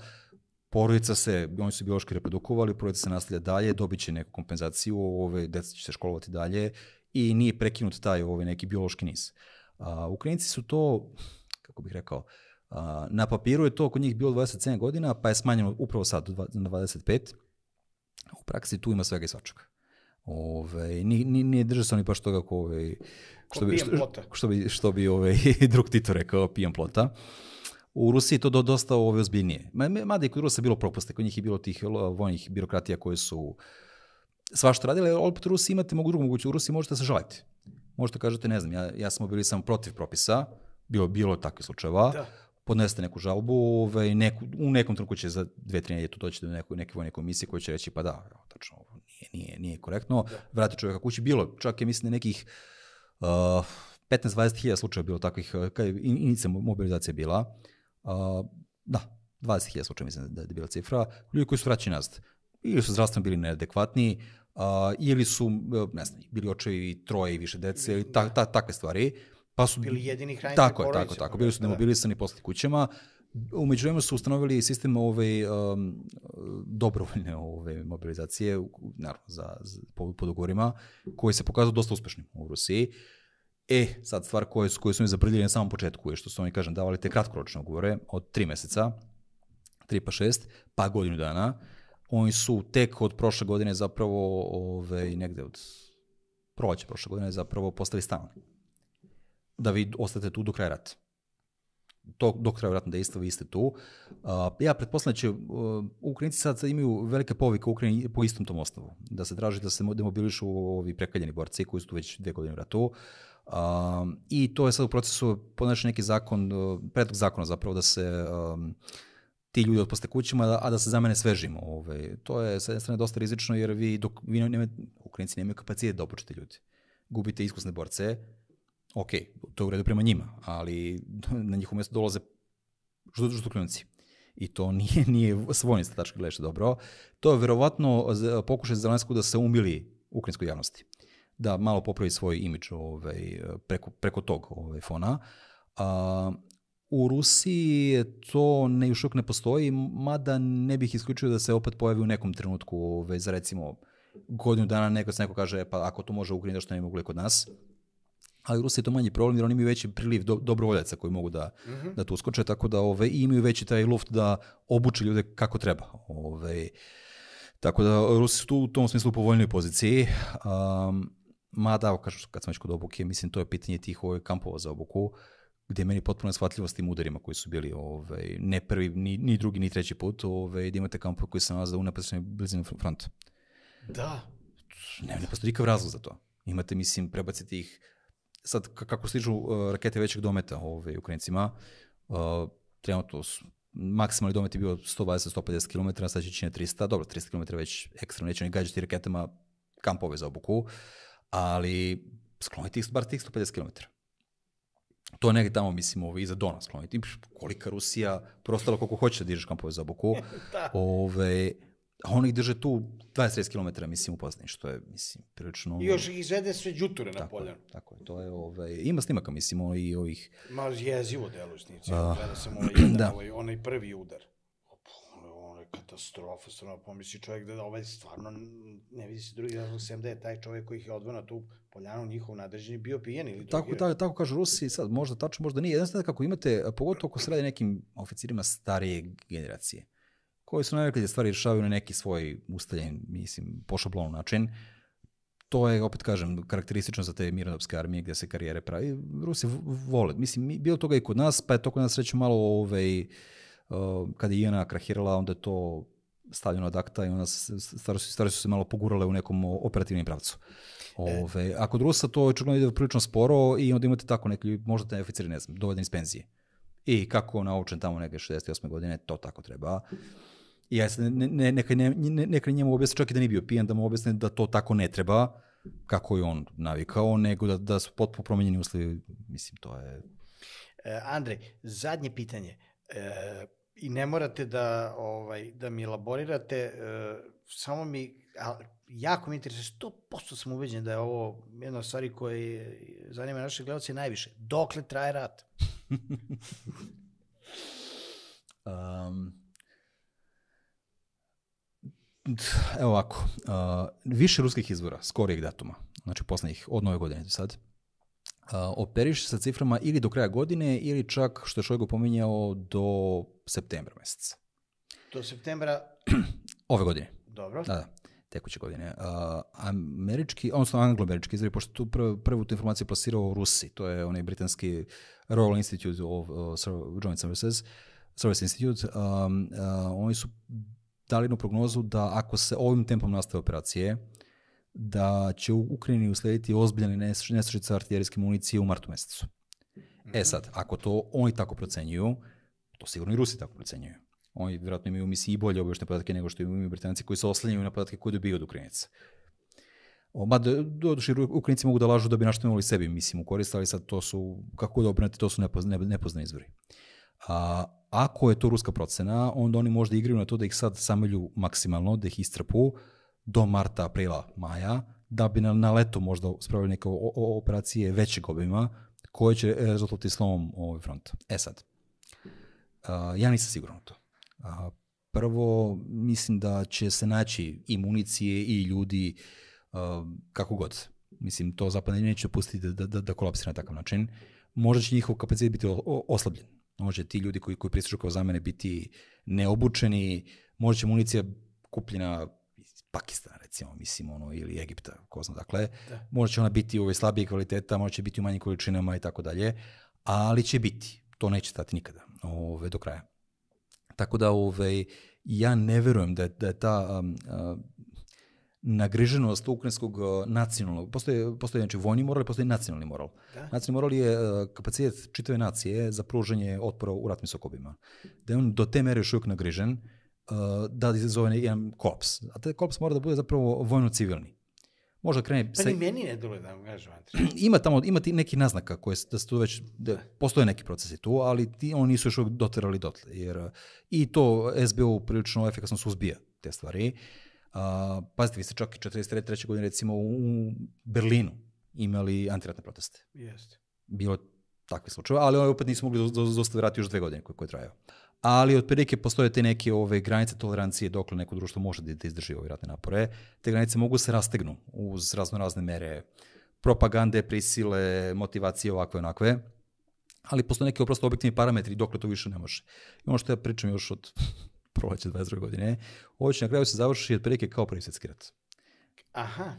porodica se, oni su biološki reprodukovali, porodica se nastavlja dalje, dobit će neku kompenzaciju, ove, deca će se školovati dalje i nije prekinut taj ovaj neki biološki niz. A, Ukrajinci su to, kako bih rekao, a, na papiru je to kod njih bilo 27 godina, pa je smanjeno upravo sad na 25. U praksi tu ima svega i svačega. Ove, ni, ni, nije držao se oni baš toga ko, ove, ovaj, Što bi, što, Što, bi, što bi ovaj, [laughs] drug Tito rekao, pijan plota. U Rusiji to do, dosta ove ovaj, ozbiljnije. Mada i kod Rusa bilo propuste, kod njih je bilo tih eh, vojnih birokratija koje su svašta radile, ali opet u Rusiji imate mogu drugu moguću, u Rusiji možete se žaliti. Možete kažete, ne znam, ja, ja sam bili samo protiv propisa, bilo, bilo takve slučajeva, da. podnesete neku žalbu, ovaj, neku, u nekom trenutku će za dve, tri nedelje to doći do neko, neke vojne komisije koja će reći, pa da, tačno, nije, nije, nije korektno, da. vrati čovjeka kući, bilo, čak je mislim nekih 15-20 uh, hiljada slučaja bilo takvih, uh, kada je inica mobilizacija bila, uh, da, 20 hiljada slučaja mislim da, da je bila cifra, ljudi koji su vraćeni nazad. Ili su zdravstveno bili neadekvatni, ili su, ne znam, bili očevi troje i više dece, ili ta, ta, takve stvari. Pa su, bili jedini hranitelj Tako je, tako, tako. Pa bili da, su da, demobilisani da. posle kućama. Umeđu vremenu su ustanovili sistem ovaj, um, dobrovoljne ove mobilizacije, naravno za, za, po, koji se pokazao dosta uspešnim u Rusiji. E, sad stvar su, koje su mi zabrljili na samom početku je što su oni, kažem, davali te kratkoročne ugovore od tri meseca, 3 pa šest, pa godinu dana. Oni su tek od prošle godine zapravo, ove, negde od proleća prošle godine, zapravo postali stalni. Da vi ostate tu do kraja rata to dok treba vratno dejstvo, vi ste tu. Uh, ja pretpostavljam da će uh, Ukrajinci sad imaju velike povike u Ukrajini po istom tom osnovu, da se traži da se demobilišu ovi prekaljeni borci koji su tu već dve godine u ratu. Uh, I to je sad u procesu, ponašao neki zakon, uh, predlog zakona zapravo da se um, ti ljudi otpuste kućima, a da se zamene svežim. Ovaj. To je sa jedne strane dosta rizično jer vi, dok, vi nema, Ukrajinci nemaju kapacitet da obučite ljudi. Gubite iskusne borce, ok, to je u redu prema njima, ali na njihovo mesto dolaze žuto, žutokljunci. I to nije, [laughs] nije svojni statački tačka gledešte dobro. To je verovatno pokušaj Zelenskog da se umili ukrajinskoj javnosti. Da malo popravi svoj imidž ovaj, preko, preko tog ovaj, fona. A, u Rusiji to ne, još ne postoji, mada ne bih isključio da se opet pojavi u nekom trenutku ovaj, za recimo godinu dana neko, neko kaže pa ako to može u Ukrajini, da što ne mogu kod nas ali Rusi je to manji problem jer oni imaju veći priliv do, dobrovoljaca koji mogu da, mm -hmm. da tu uskoče, tako da ove, imaju veći taj luft da obuče ljude kako treba. Ove, tako da Rusi su tu u tom smislu u povoljnoj poziciji. Um, da, kažu, kad sam već kod obuke, mislim, to je pitanje tih ovih kampova za obuku, gde je meni potpuno shvatljivo s tim udarima koji su bili ove, ne prvi, ni, ni drugi, ni treći put, ove, gde imate kampove koji se nalaze u napredstvenoj blizini fronta. Da. Ne, ne postoji nikakav razlog za to. Imate, mislim, prebaciti ih sad kako stižu uh, rakete većeg dometa ove ovaj, Ukrajincima, uh, trenutno maksimalni domet je bio 120-150 km, sad će čine 300, dobro, 300 km već ekstra, neće oni gađati raketama kampove za obuku, ali skloniti bar tih 150 km. To negde tamo, mislim, ovaj, iza Dona skloniti. Kolika Rusija, prostalo koliko hoće da dižeš kampove za obuku. [laughs] da. Ove, ovaj, A oni ih drže tu 20-30 km, mislim, u pozadini, što je, mislim, prilično... I još izvede sve džuture na poljanu. Tako je, to je, ovaj, ima snimaka, mislim, ono i ovih... Ma, jezivo delo snimci, uh, gleda sam [clears throat] jedan, da. ovaj, onaj prvi udar. Ono je katastrofa, stvarno pomisli pa čovjek da ovaj stvarno ne vidi se drugi razlog, sem da je taj čovjek koji ih je odvona na tu poljanu njihov nadređeni bio pijen ili drugi. Tako, tako, tako kažu Rusi, sad možda tačno, možda nije. Jednostavno kako imate, pogotovo ako se radi nekim oficirima starije generacije, koji su navikli da stvari rešavaju na neki svoj ustaljen, mislim, pošablon način. To je, opet kažem, karakteristično za te miranopske armije gde se karijere pravi. Rusi vole. Mislim, bilo toga i kod nas, pa je to kod nas reći malo ovaj, uh, kada je INA krahirala, onda je to stavljeno od akta i onda stvari su, stvari su se malo pogurale u nekom operativnom pravcu. Ove, e. Ovaj, a kod Rusa to očigledno ide prilično sporo i onda imate tako neki, možda te oficiri, ne znam, doveden iz penzije. I kako naučen tamo neke 68. godine, to tako treba. I ja sad, ne, ne, neka, ne, neka njemu objasni čak i da nije bio pijan, da mu objasni da to tako ne treba, kako je on navikao, nego da, da su potpuno promenjeni uslovi, mislim, to je... E, Andrej, zadnje pitanje. E, I ne morate da, ovaj, da mi elaborirate, e, samo mi, a, jako mi interesuje, 100% sam ubeđen da je ovo jedna stvari koja je, zanima naše gledalce najviše. Dokle traje rat? um, [laughs] evo ovako, uh, više ruskih izvora, skorijeg datuma, znači poslednjih, od nove godine do sad, uh, operiše sa ciframa ili do kraja godine ili čak, što je čovjek pominjao, do septembra meseca. Do septembra? [clears throat] Ove godine. Dobro. Da, da tekuće godine. Uh, američki, odnosno angloamerički izvori, pošto tu prv, prvu tu informaciju plasirao u Rusi, to je onaj britanski Royal Institute of uh, Joint Services, Service Institute, um, uh, oni su dali jednu prognozu da ako se ovim tempom nastave operacije, da će u Ukrajini uslediti ozbiljani nesrećice artiljerijske municije u martu mesecu. E mhm. sad, ako to oni tako procenjuju, to sigurno i Rusi tako procenjuju. Oni vjerojatno imaju misli i bolje obješne podatke nego što imaju Britanci koji se oslanjaju na podatke koje dobiju od Ukrajinaca. Ma, do, Ukrajinci mogu da lažu da bi imali sebi, mislim, u korist, ali sad to su, kako da obrinati, to su nepoznani izvori. A, Ako je to ruska procena, onda oni možda igraju na to da ih sad samelju maksimalno, da ih istrpu do marta, aprila, maja, da bi na, na leto možda spravili neke o, o, operacije većeg obima koje će e, rezultati slovom ovog fronta. E sad, uh, ja nisam siguran u to. Uh, prvo, mislim da će se naći i municije i ljudi uh, kako god. Mislim, to zapadne neće pustiti da, da, da, da kolapsira na takav način. Možda će njihov kapacitet biti oslabljen može ti ljudi koji, koji pristižu kao zamene biti neobučeni, možda će municija kupljena iz Pakistana recimo, mislim, ono, ili Egipta, ko zna, dakle, da. može će ona biti ovaj, slabije kvaliteta, može će biti u manjim količinama i tako dalje, ali će biti, to neće stati nikada, ove, do kraja. Tako da, ove, ja ne verujem da, da je ta um, uh, nagriženost ukrajinskog e, nacionalnog, postoje, postoje znači, vojni moral i postoje nacionalni moral. Da. Nacionalni moral je uh, kapacitet čitave nacije za pruženje otpora u ratnim sokobima. Da je on do te mere još uvijek nagrižen, uh, da izazove jedan kops. A taj kops mora da bude zapravo vojno-civilni. Možda krene... Pa sa... ni meni ne dole da vam gažu, [clears throat] Ima tamo, ima ti neki naznaka koje da su tu već, da, da postoje neki procesi tu, ali ti, oni nisu još uvijek doterali dotle. Jer, I to SBO prilično efikasno suzbija te stvari. Uh, A, pazite, vi ste čak i 43. godine recimo u Berlinu imali antiratne proteste. Jeste. Bilo takve slučaje, ali ovaj opet nismo mogli zaustavljati da još dve godine koje, koje je trajao. Ali prilike postoje te neke ove granice tolerancije dokle neko društvo može da, da izdrži ove ratne napore. Te granice mogu da se rastegnu uz razno razne mere propagande, prisile, motivacije ovakve onakve ali postoje neke prosto objektivni parametri dokle to više ne može. I ono što ja pričam još od proleće 22. godine, ovo će na kraju se od prilike kao prvi svjetski rat. Aha.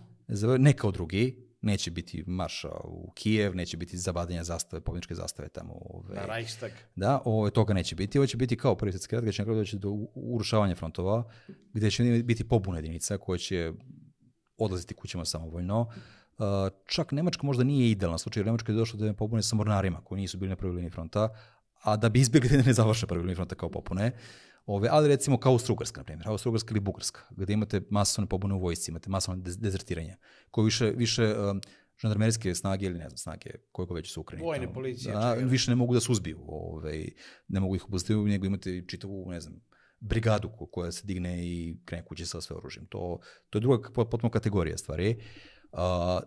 Ne kao drugi, neće biti marša u Kijev, neće biti zabadanja zastave, pobjedničke zastave tamo. Ove, na Reichstag. Da, ove, toga neće biti. Ovo će biti kao prvi svjetski rat, gde će na kraju doći do urušavanja frontova, gde će biti pobuna jedinica koje će odlaziti kućama samovoljno. Čak Nemačka možda nije idealna slučaj, jer Nemačka je došla do pobune sa mornarima koji nisu bili na prvi liniji fronta, a da bi izbjegli da ne završe prvi liniji fronta kao popune. Ove, ali recimo kao Austro-Ugrska, na primjer, Austro-Ugrska ili Bugarska, gde imate masovne pobune u vojsci, imate masovne dezertiranje, koje više, više um, žandarmerijske snage ili ne znam, snage koje ga već su Ukrajini. Vojne policije. Da, više ne mogu da se uzbiju, ove, ne mogu ih obustaviti, nego imate čitavu, ne znam, brigadu koja se digne i krene kuće sa sve oružjem. To, to je druga potpuno kategorija stvari. Uh,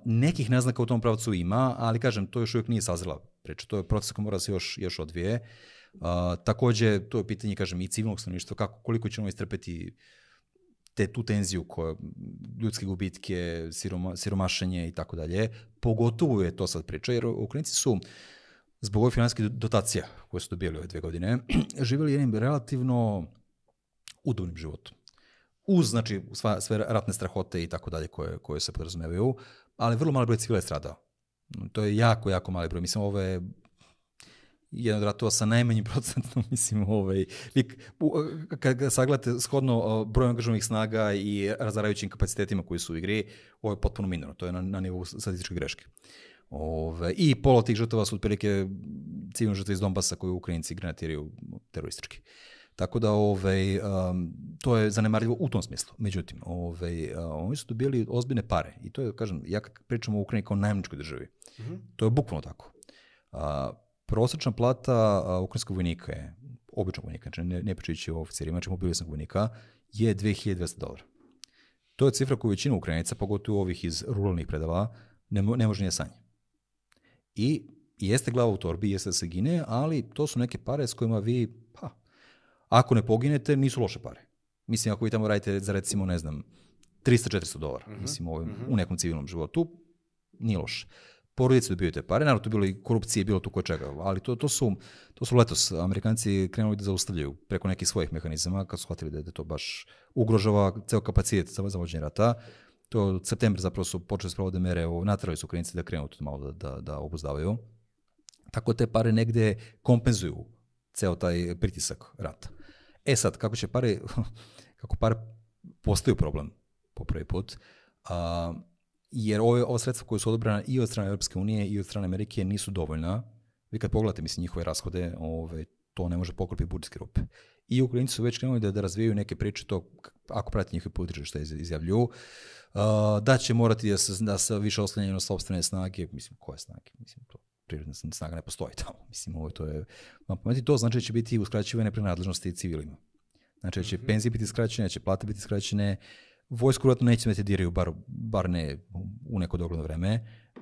nekih naznaka u tom pravcu ima, ali kažem, to još uvijek nije sazrela priča. To je proces koji mora da se još, još odvije. A, takođe, to je pitanje, kažem, i civilnog stanovništva, kako, koliko ćemo istrpeti te tu tenziju koja ljudske gubitke, siroma, siromašenje i tako dalje. Pogotovo je to sad priča jer Ukrajinci su zbog ovih finanske dotacija koje su dobijali ove dve godine [clears throat] živjeli jednim relativno udobnim životom. Uz, znači, sva, sve ratne strahote i tako dalje koje, koje se podrazumevaju, ali vrlo mali broj civila je stradao. To je jako, jako mali broj. Mislim, ovo je jedan od ratova sa najmanjim [laughs] procentom, mislim, ovaj, vi, u, e, kad ga sagledate shodno brojem angažovanih snaga i razarajućim kapacitetima koji su u igri, ovo je potpuno minorno, to je na, na nivou statističke greške. Ove, I pola tih žrtava su otprilike civilne žrtve iz Donbasa koje Ukrajinci granatiraju teroristički. Tako da ovaj, um, to je zanemarljivo u tom smislu. Međutim, ovaj, um, oni su dobili ozbiljne pare. I to je, kažem, ja kad pričam o Ukrajini kao najemničkoj državi, mm -hmm. to je bukvalno tako. Uh, prosečna plata ukrajinskog vojnika je, običnog vojnika, znači ne, ne pričajući o oficirima, znači mobilisnog vojnika, je 2200 dolara. To je cifra koju većina Ukrajinica, pogotovo ovih iz ruralnih predava, ne, ne može nije da sanje. I jeste glava u torbi, jeste da se gine, ali to su neke pare s kojima vi, pa, ako ne poginete, nisu loše pare. Mislim, ako vi tamo radite za recimo, ne znam, 300-400 dolara, mm -hmm. mislim, ovim, mm -hmm. u nekom civilnom životu, nije loše. Uh, porodice dobio te pare, naravno tu bilo i korupcije, bilo tu ko čega, ali to, to, su, to su letos Amerikanci krenuli da zaustavljaju preko nekih svojih mehanizama, kad su shvatili da, da to baš ugrožava ceo kapacitet za, za vođenje rata, to od septembra zapravo su počeli da sprovode mere, ovo, natrali su Ukrajinci da krenu tu malo da, da, da obuzdavaju, tako te pare negde kompenzuju ceo taj pritisak rata. E sad, kako će pare, [laughs] kako pare postaju problem po prvi put, a, jer ove, ova sredstva koja su odobrana i od strane Europske unije i od strane Amerike nisu dovoljna. Vi kad pogledate, mislim, njihove rashode, ove, to ne može pokrpiti budžetske rupe. I Ukrajinci su već krenuli da, da razvijaju neke priče, to ako pratite njihove političke što izjavljuju, uh, da će morati da se, da se više oslanjaju na sobstvene snage, mislim, koje snage, mislim, to prirodna snaga ne postoji tamo, [laughs] mislim, ovo to je, vam pameti, to znači da će biti uskraćivane prenadležnosti civilima. Znači da će mm -hmm. penzije biti skraćene, da će plate biti skraćene, uh, vojsku vratno neće da diraju, bar, bar ne u neko dogledno vreme, uh,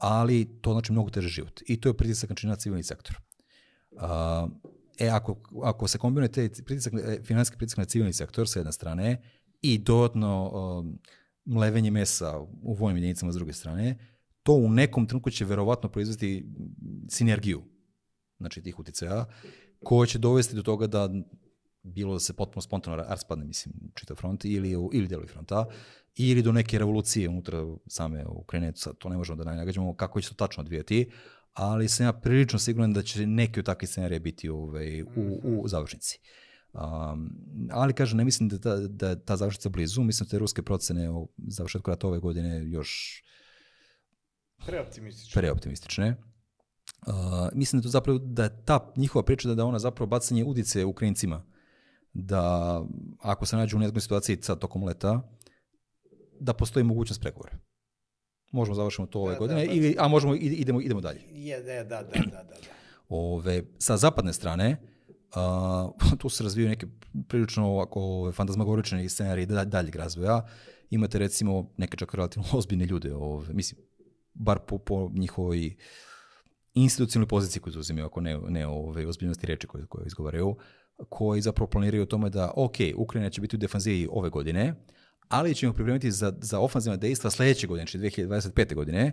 ali to znači mnogo teže život. I to je pritisak znači, na civilni sektor. Uh, e, ako, ako se kombinuje te pritisak, e, finanski pritisak na civilni sektor sa jedne strane i dodatno uh, mlevenje mesa u vojnim jedinicama s druge strane, to u nekom trenutku će verovatno proizvesti sinergiju znači tih uticaja, koja će dovesti do toga da bilo da se potpuno spontano raspadne, mislim, čita front ili, ili delovi fronta, ili do neke revolucije unutra same Ukrajine, to ne možemo da nagađamo kako će se to tačno odvijati, ali sam ja prilično siguran da će neki od takvih scenarija biti ovaj, u, u mhm. završnici. Um, ali kažem, ne mislim da ta, da ta završnica blizu, mislim da te ruske procene o završetku rata ove godine još preoptimistične. preoptimistične. Uh, mislim da to zapravo da ta njihova priča da, da ona zapravo bacanje udice Ukrajincima da ako se nađu u nezgodnoj situaciji sad tokom leta, da postoji mogućnost pregovora. Možemo završimo to ove da, godine, da, da. ili, a možemo idemo, idemo dalje. Je, da, da, da, da, da. da. [clears throat] Ove, sa zapadne strane, uh, [laughs] tu se razvijaju neke prilično ovako fantazmagorične scenarije da, daljeg razvoja. Imate recimo neke čak relativno [laughs] ozbiljne ljude, ove, mislim, bar po, po njihovoj institucionalnoj poziciji koju zauzimaju, ako ne, ne ove ozbiljnosti reči koje, koje izgovaraju. Uh, koji zapravo planiraju o tome da, ok, Ukrajina će biti u defanzivi ove godine, ali ćemo pripremiti za, za ofanzivna dejstva sledeće godine, znači 2025. godine,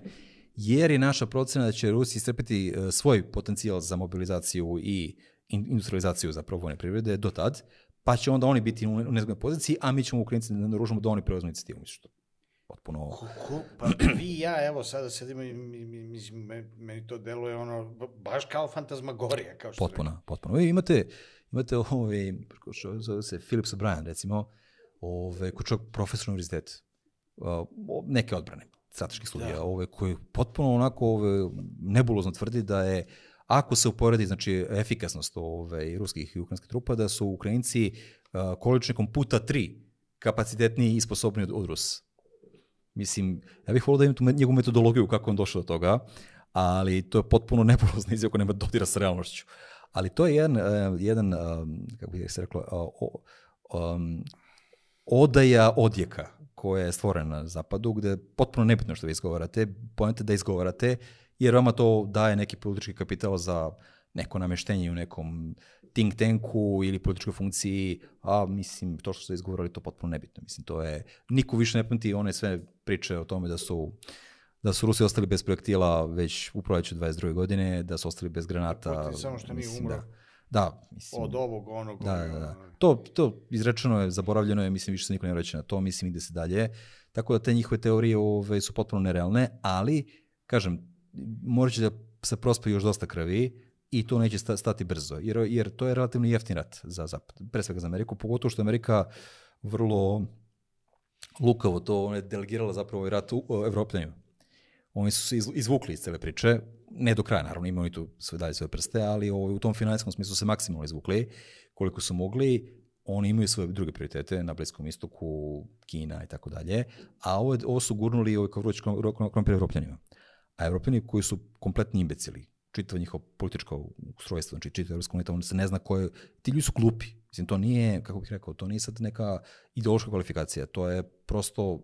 jer je naša procena da će Rusi istrpiti e, svoj potencijal za mobilizaciju i industrializaciju za vojne privrede do tad, pa će onda oni biti u nezgodnoj poziciji, a mi ćemo Ukrajinci da naružimo da oni preuzmu inicijativu. Mislim, potpuno... ko, Pa vi i ja, evo, sada sedimo i mi, mi, meni to deluje ono, baš kao fantazmagorija. Kao što potpuno, potpuno. Vi imate, Imate ovaj, zove se Philips O'Brien, recimo, ovaj, koji čovjek profesor univerzitet, neke odbrane, strateških studija, da. ovaj, koji potpuno onako ovaj, nebulozno tvrdi da je Ako se uporedi znači, efikasnost ove, ovaj, ruskih i ukrajinskih trupa, da su Ukrajinci količnikom puta tri kapacitetniji i sposobniji od, od Mislim, ja bih volio da imam tu njegovu metodologiju kako on došao do toga, ali to je potpuno nebulozna izjava koja nema dodira sa realnošću. Ali to je jedan, e, jedan e, kako bih se rekla, um, e, odaja odjeka koja je stvorena na zapadu, gde je potpuno nebitno što vi izgovarate, pojente da izgovarate, jer vama to daje neki politički kapital za neko nameštenje u nekom think tanku ili političkoj funkciji, a mislim, to što ste izgovorili, to potpuno nebitno. Mislim, to je, niko više ne pamti one sve priče o tome da su uh, da su Rusi ostali bez projektila već u proleću 22. godine, da su ostali bez granata. Putin, samo što nije umro. Da, da, mislim. Od ovog, onog. Da, da, da. To, to izrečeno je, zaboravljeno je, mislim, više se niko ne vraća na to, mislim, ide se dalje. Tako da te njihove teorije ove, ovaj, su potpuno nerealne, ali, kažem, morat će da se prospe još dosta krvi i to neće stati brzo, jer, jer to je relativno jeftin rat za Zapad, pre svega za Ameriku, pogotovo što Amerika vrlo lukavo to ona je delegirala zapravo i ovaj rat u Evropljanju oni su se izvukli iz cele priče, ne do kraja naravno, imaju tu sve dalje svoje prste, ali ovaj, u tom finansijskom smislu se maksimalno izvukli koliko su mogli, oni imaju svoje druge prioritete na Bliskom istoku, Kina i tako dalje, a ovo, ovo su gurnuli ovaj, kao vruć krompir Evropljanima. A Evropljani koji su kompletni imbecili, čitava njihov političko ustrojstvo, znači čitava Evropska unita, onda se ne zna koje, ti ljudi su glupi. Mislim, to nije, kako bih rekao, to nije sad neka ideološka kvalifikacija, to je prosto uh,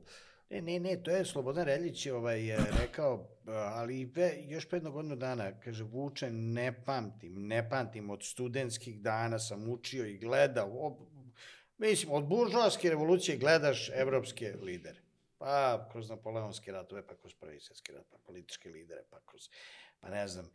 Ne, ne, ne, to je Slobodan Reljić ovaj, je rekao, ali ve, još pre jednog godinu dana, kaže, Vuče, ne pamtim, ne pamtim, od studenskih dana sam učio i gledao, ob, mislim, od buržoaske revolucije gledaš evropske lidere, pa kroz napoleonske ratove, pa kroz prvi svetski rat, pa političke lidere, pa kroz, pa ne znam,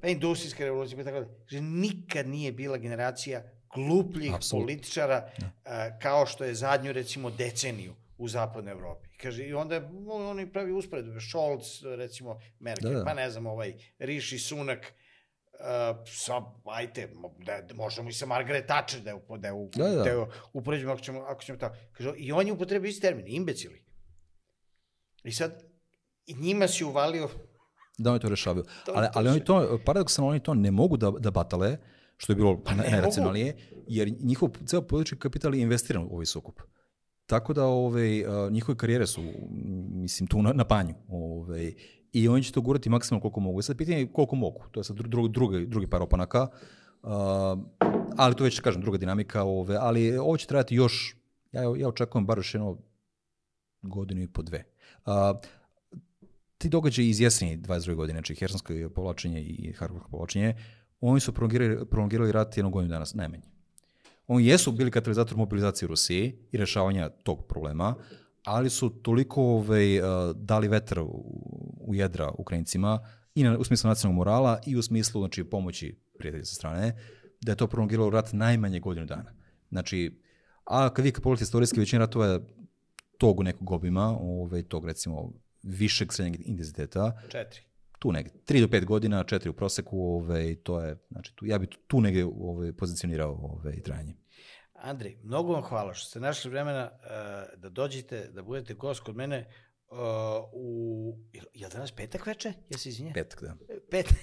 pa industrijske revolucije, pa tako da. Kaže, nikad nije bila generacija glupljih Absolut. političara, ja. Da. a, kao što je zadnju, recimo, deceniju u zapadnoj Evropi. Kaže, i onda oni pravi uspored, Scholz, recimo, Merkel, da, da. pa ne znam, ovaj, Riši Sunak, uh, sa, ajte, da, da, možemo i sa Margaret Thatcher da je, da je, da, da. Da je upoređujemo, ako ćemo, ako ćemo tako. Kaže, i on je upotrebio isti termin, imbecili. I sad, i njima si uvalio... Da, oni to rešavaju. [laughs] To, ali, ali oni to, paradoksalno, oni to ne mogu da, da batale, što je bilo pa ne, neracionalnije, jer njihov ceo politički kapital je investiran u ovaj sukup. Tako da ove, ovaj, njihove karijere su, mislim, tu na, na panju. Ove, ovaj, I oni će to gurati maksimalno koliko mogu. I sad pitanje je koliko mogu. To je sad dru, drugi, drugi par opanaka. Uh, ali to već, kažem, druga dinamika. Ove, ovaj, ali ovo će trajati još, ja, ja očekujem bar još jedno godinu i po dve. Uh, ti događaj iz jeseni 22. godine, znači Hersonsko povlačenje i Harkovsko povlačenje, oni su prolongirali, prolongirali rat jednog godinu danas, najmanje. Oni jesu bili katalizator mobilizacije Rusije i rešavanja tog problema, ali su toliko ovaj, eh, dali vetra u, u jedra Ukrajincima i na, u smislu nacionalnog morala i u smislu znači, pomoći prijatelja sa strane, da je to prolongiralo rat najmanje godinu dana. Znači, a kad vi pogledate istorijski većina ratova je tog u nekog obima, ovaj, tog recimo višeg srednjeg intenziteta. Četiri tu negde, 3 do 5 godina, 4 u proseku, ovaj, to je, znači, tu, ja bih tu negde ovaj, pozicionirao ovaj, trajanje. Andri, mnogo vam hvala što ste našli vremena uh, da dođite, da budete gost kod mene uh, u... Je, je danas petak veče? Ja se izvinjam. Petak, da. Pet, [laughs]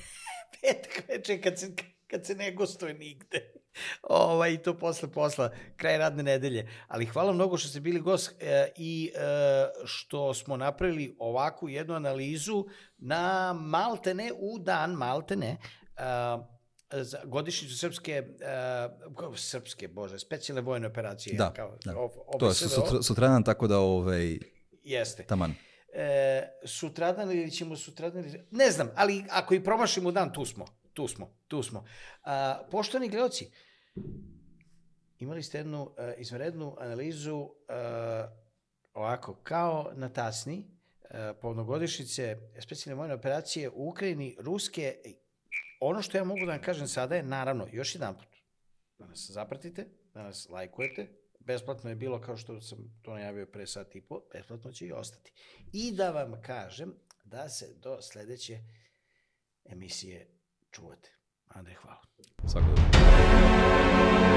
petak veče kad se, kad se ne gostuje nigde. [laughs] ovaj, I to posle posla, kraj radne nedelje. Ali hvala mnogo što ste bili gost e, i e, što smo napravili ovakvu jednu analizu na maltene, u dan maltene, e, za godišnjicu srpske, uh, srpske, bože, specijalne vojne operacije. Da, kao, da. Ov, ov, to je sutra, sutradan, tako da ovaj... Jeste. Taman. E, sutradan ili ćemo sutradan, ne znam, ali ako i promašimo dan, tu smo, tu smo, tu smo. Uh, poštovani gledoci, imali ste jednu uh, izvanrednu analizu uh, ovako, kao na tasni uh, eh, polnogodišnice specijalne vojne operacije u Ukrajini, Ruske, ono što ja mogu da vam kažem sada je, naravno, još jedan put, da nas zapratite, da nas lajkujete, besplatno je bilo kao što sam to najavio pre sat i po, besplatno će i ostati. I da vam kažem da se do sledeće emisije čuvate. Andrej, hvala. Vsako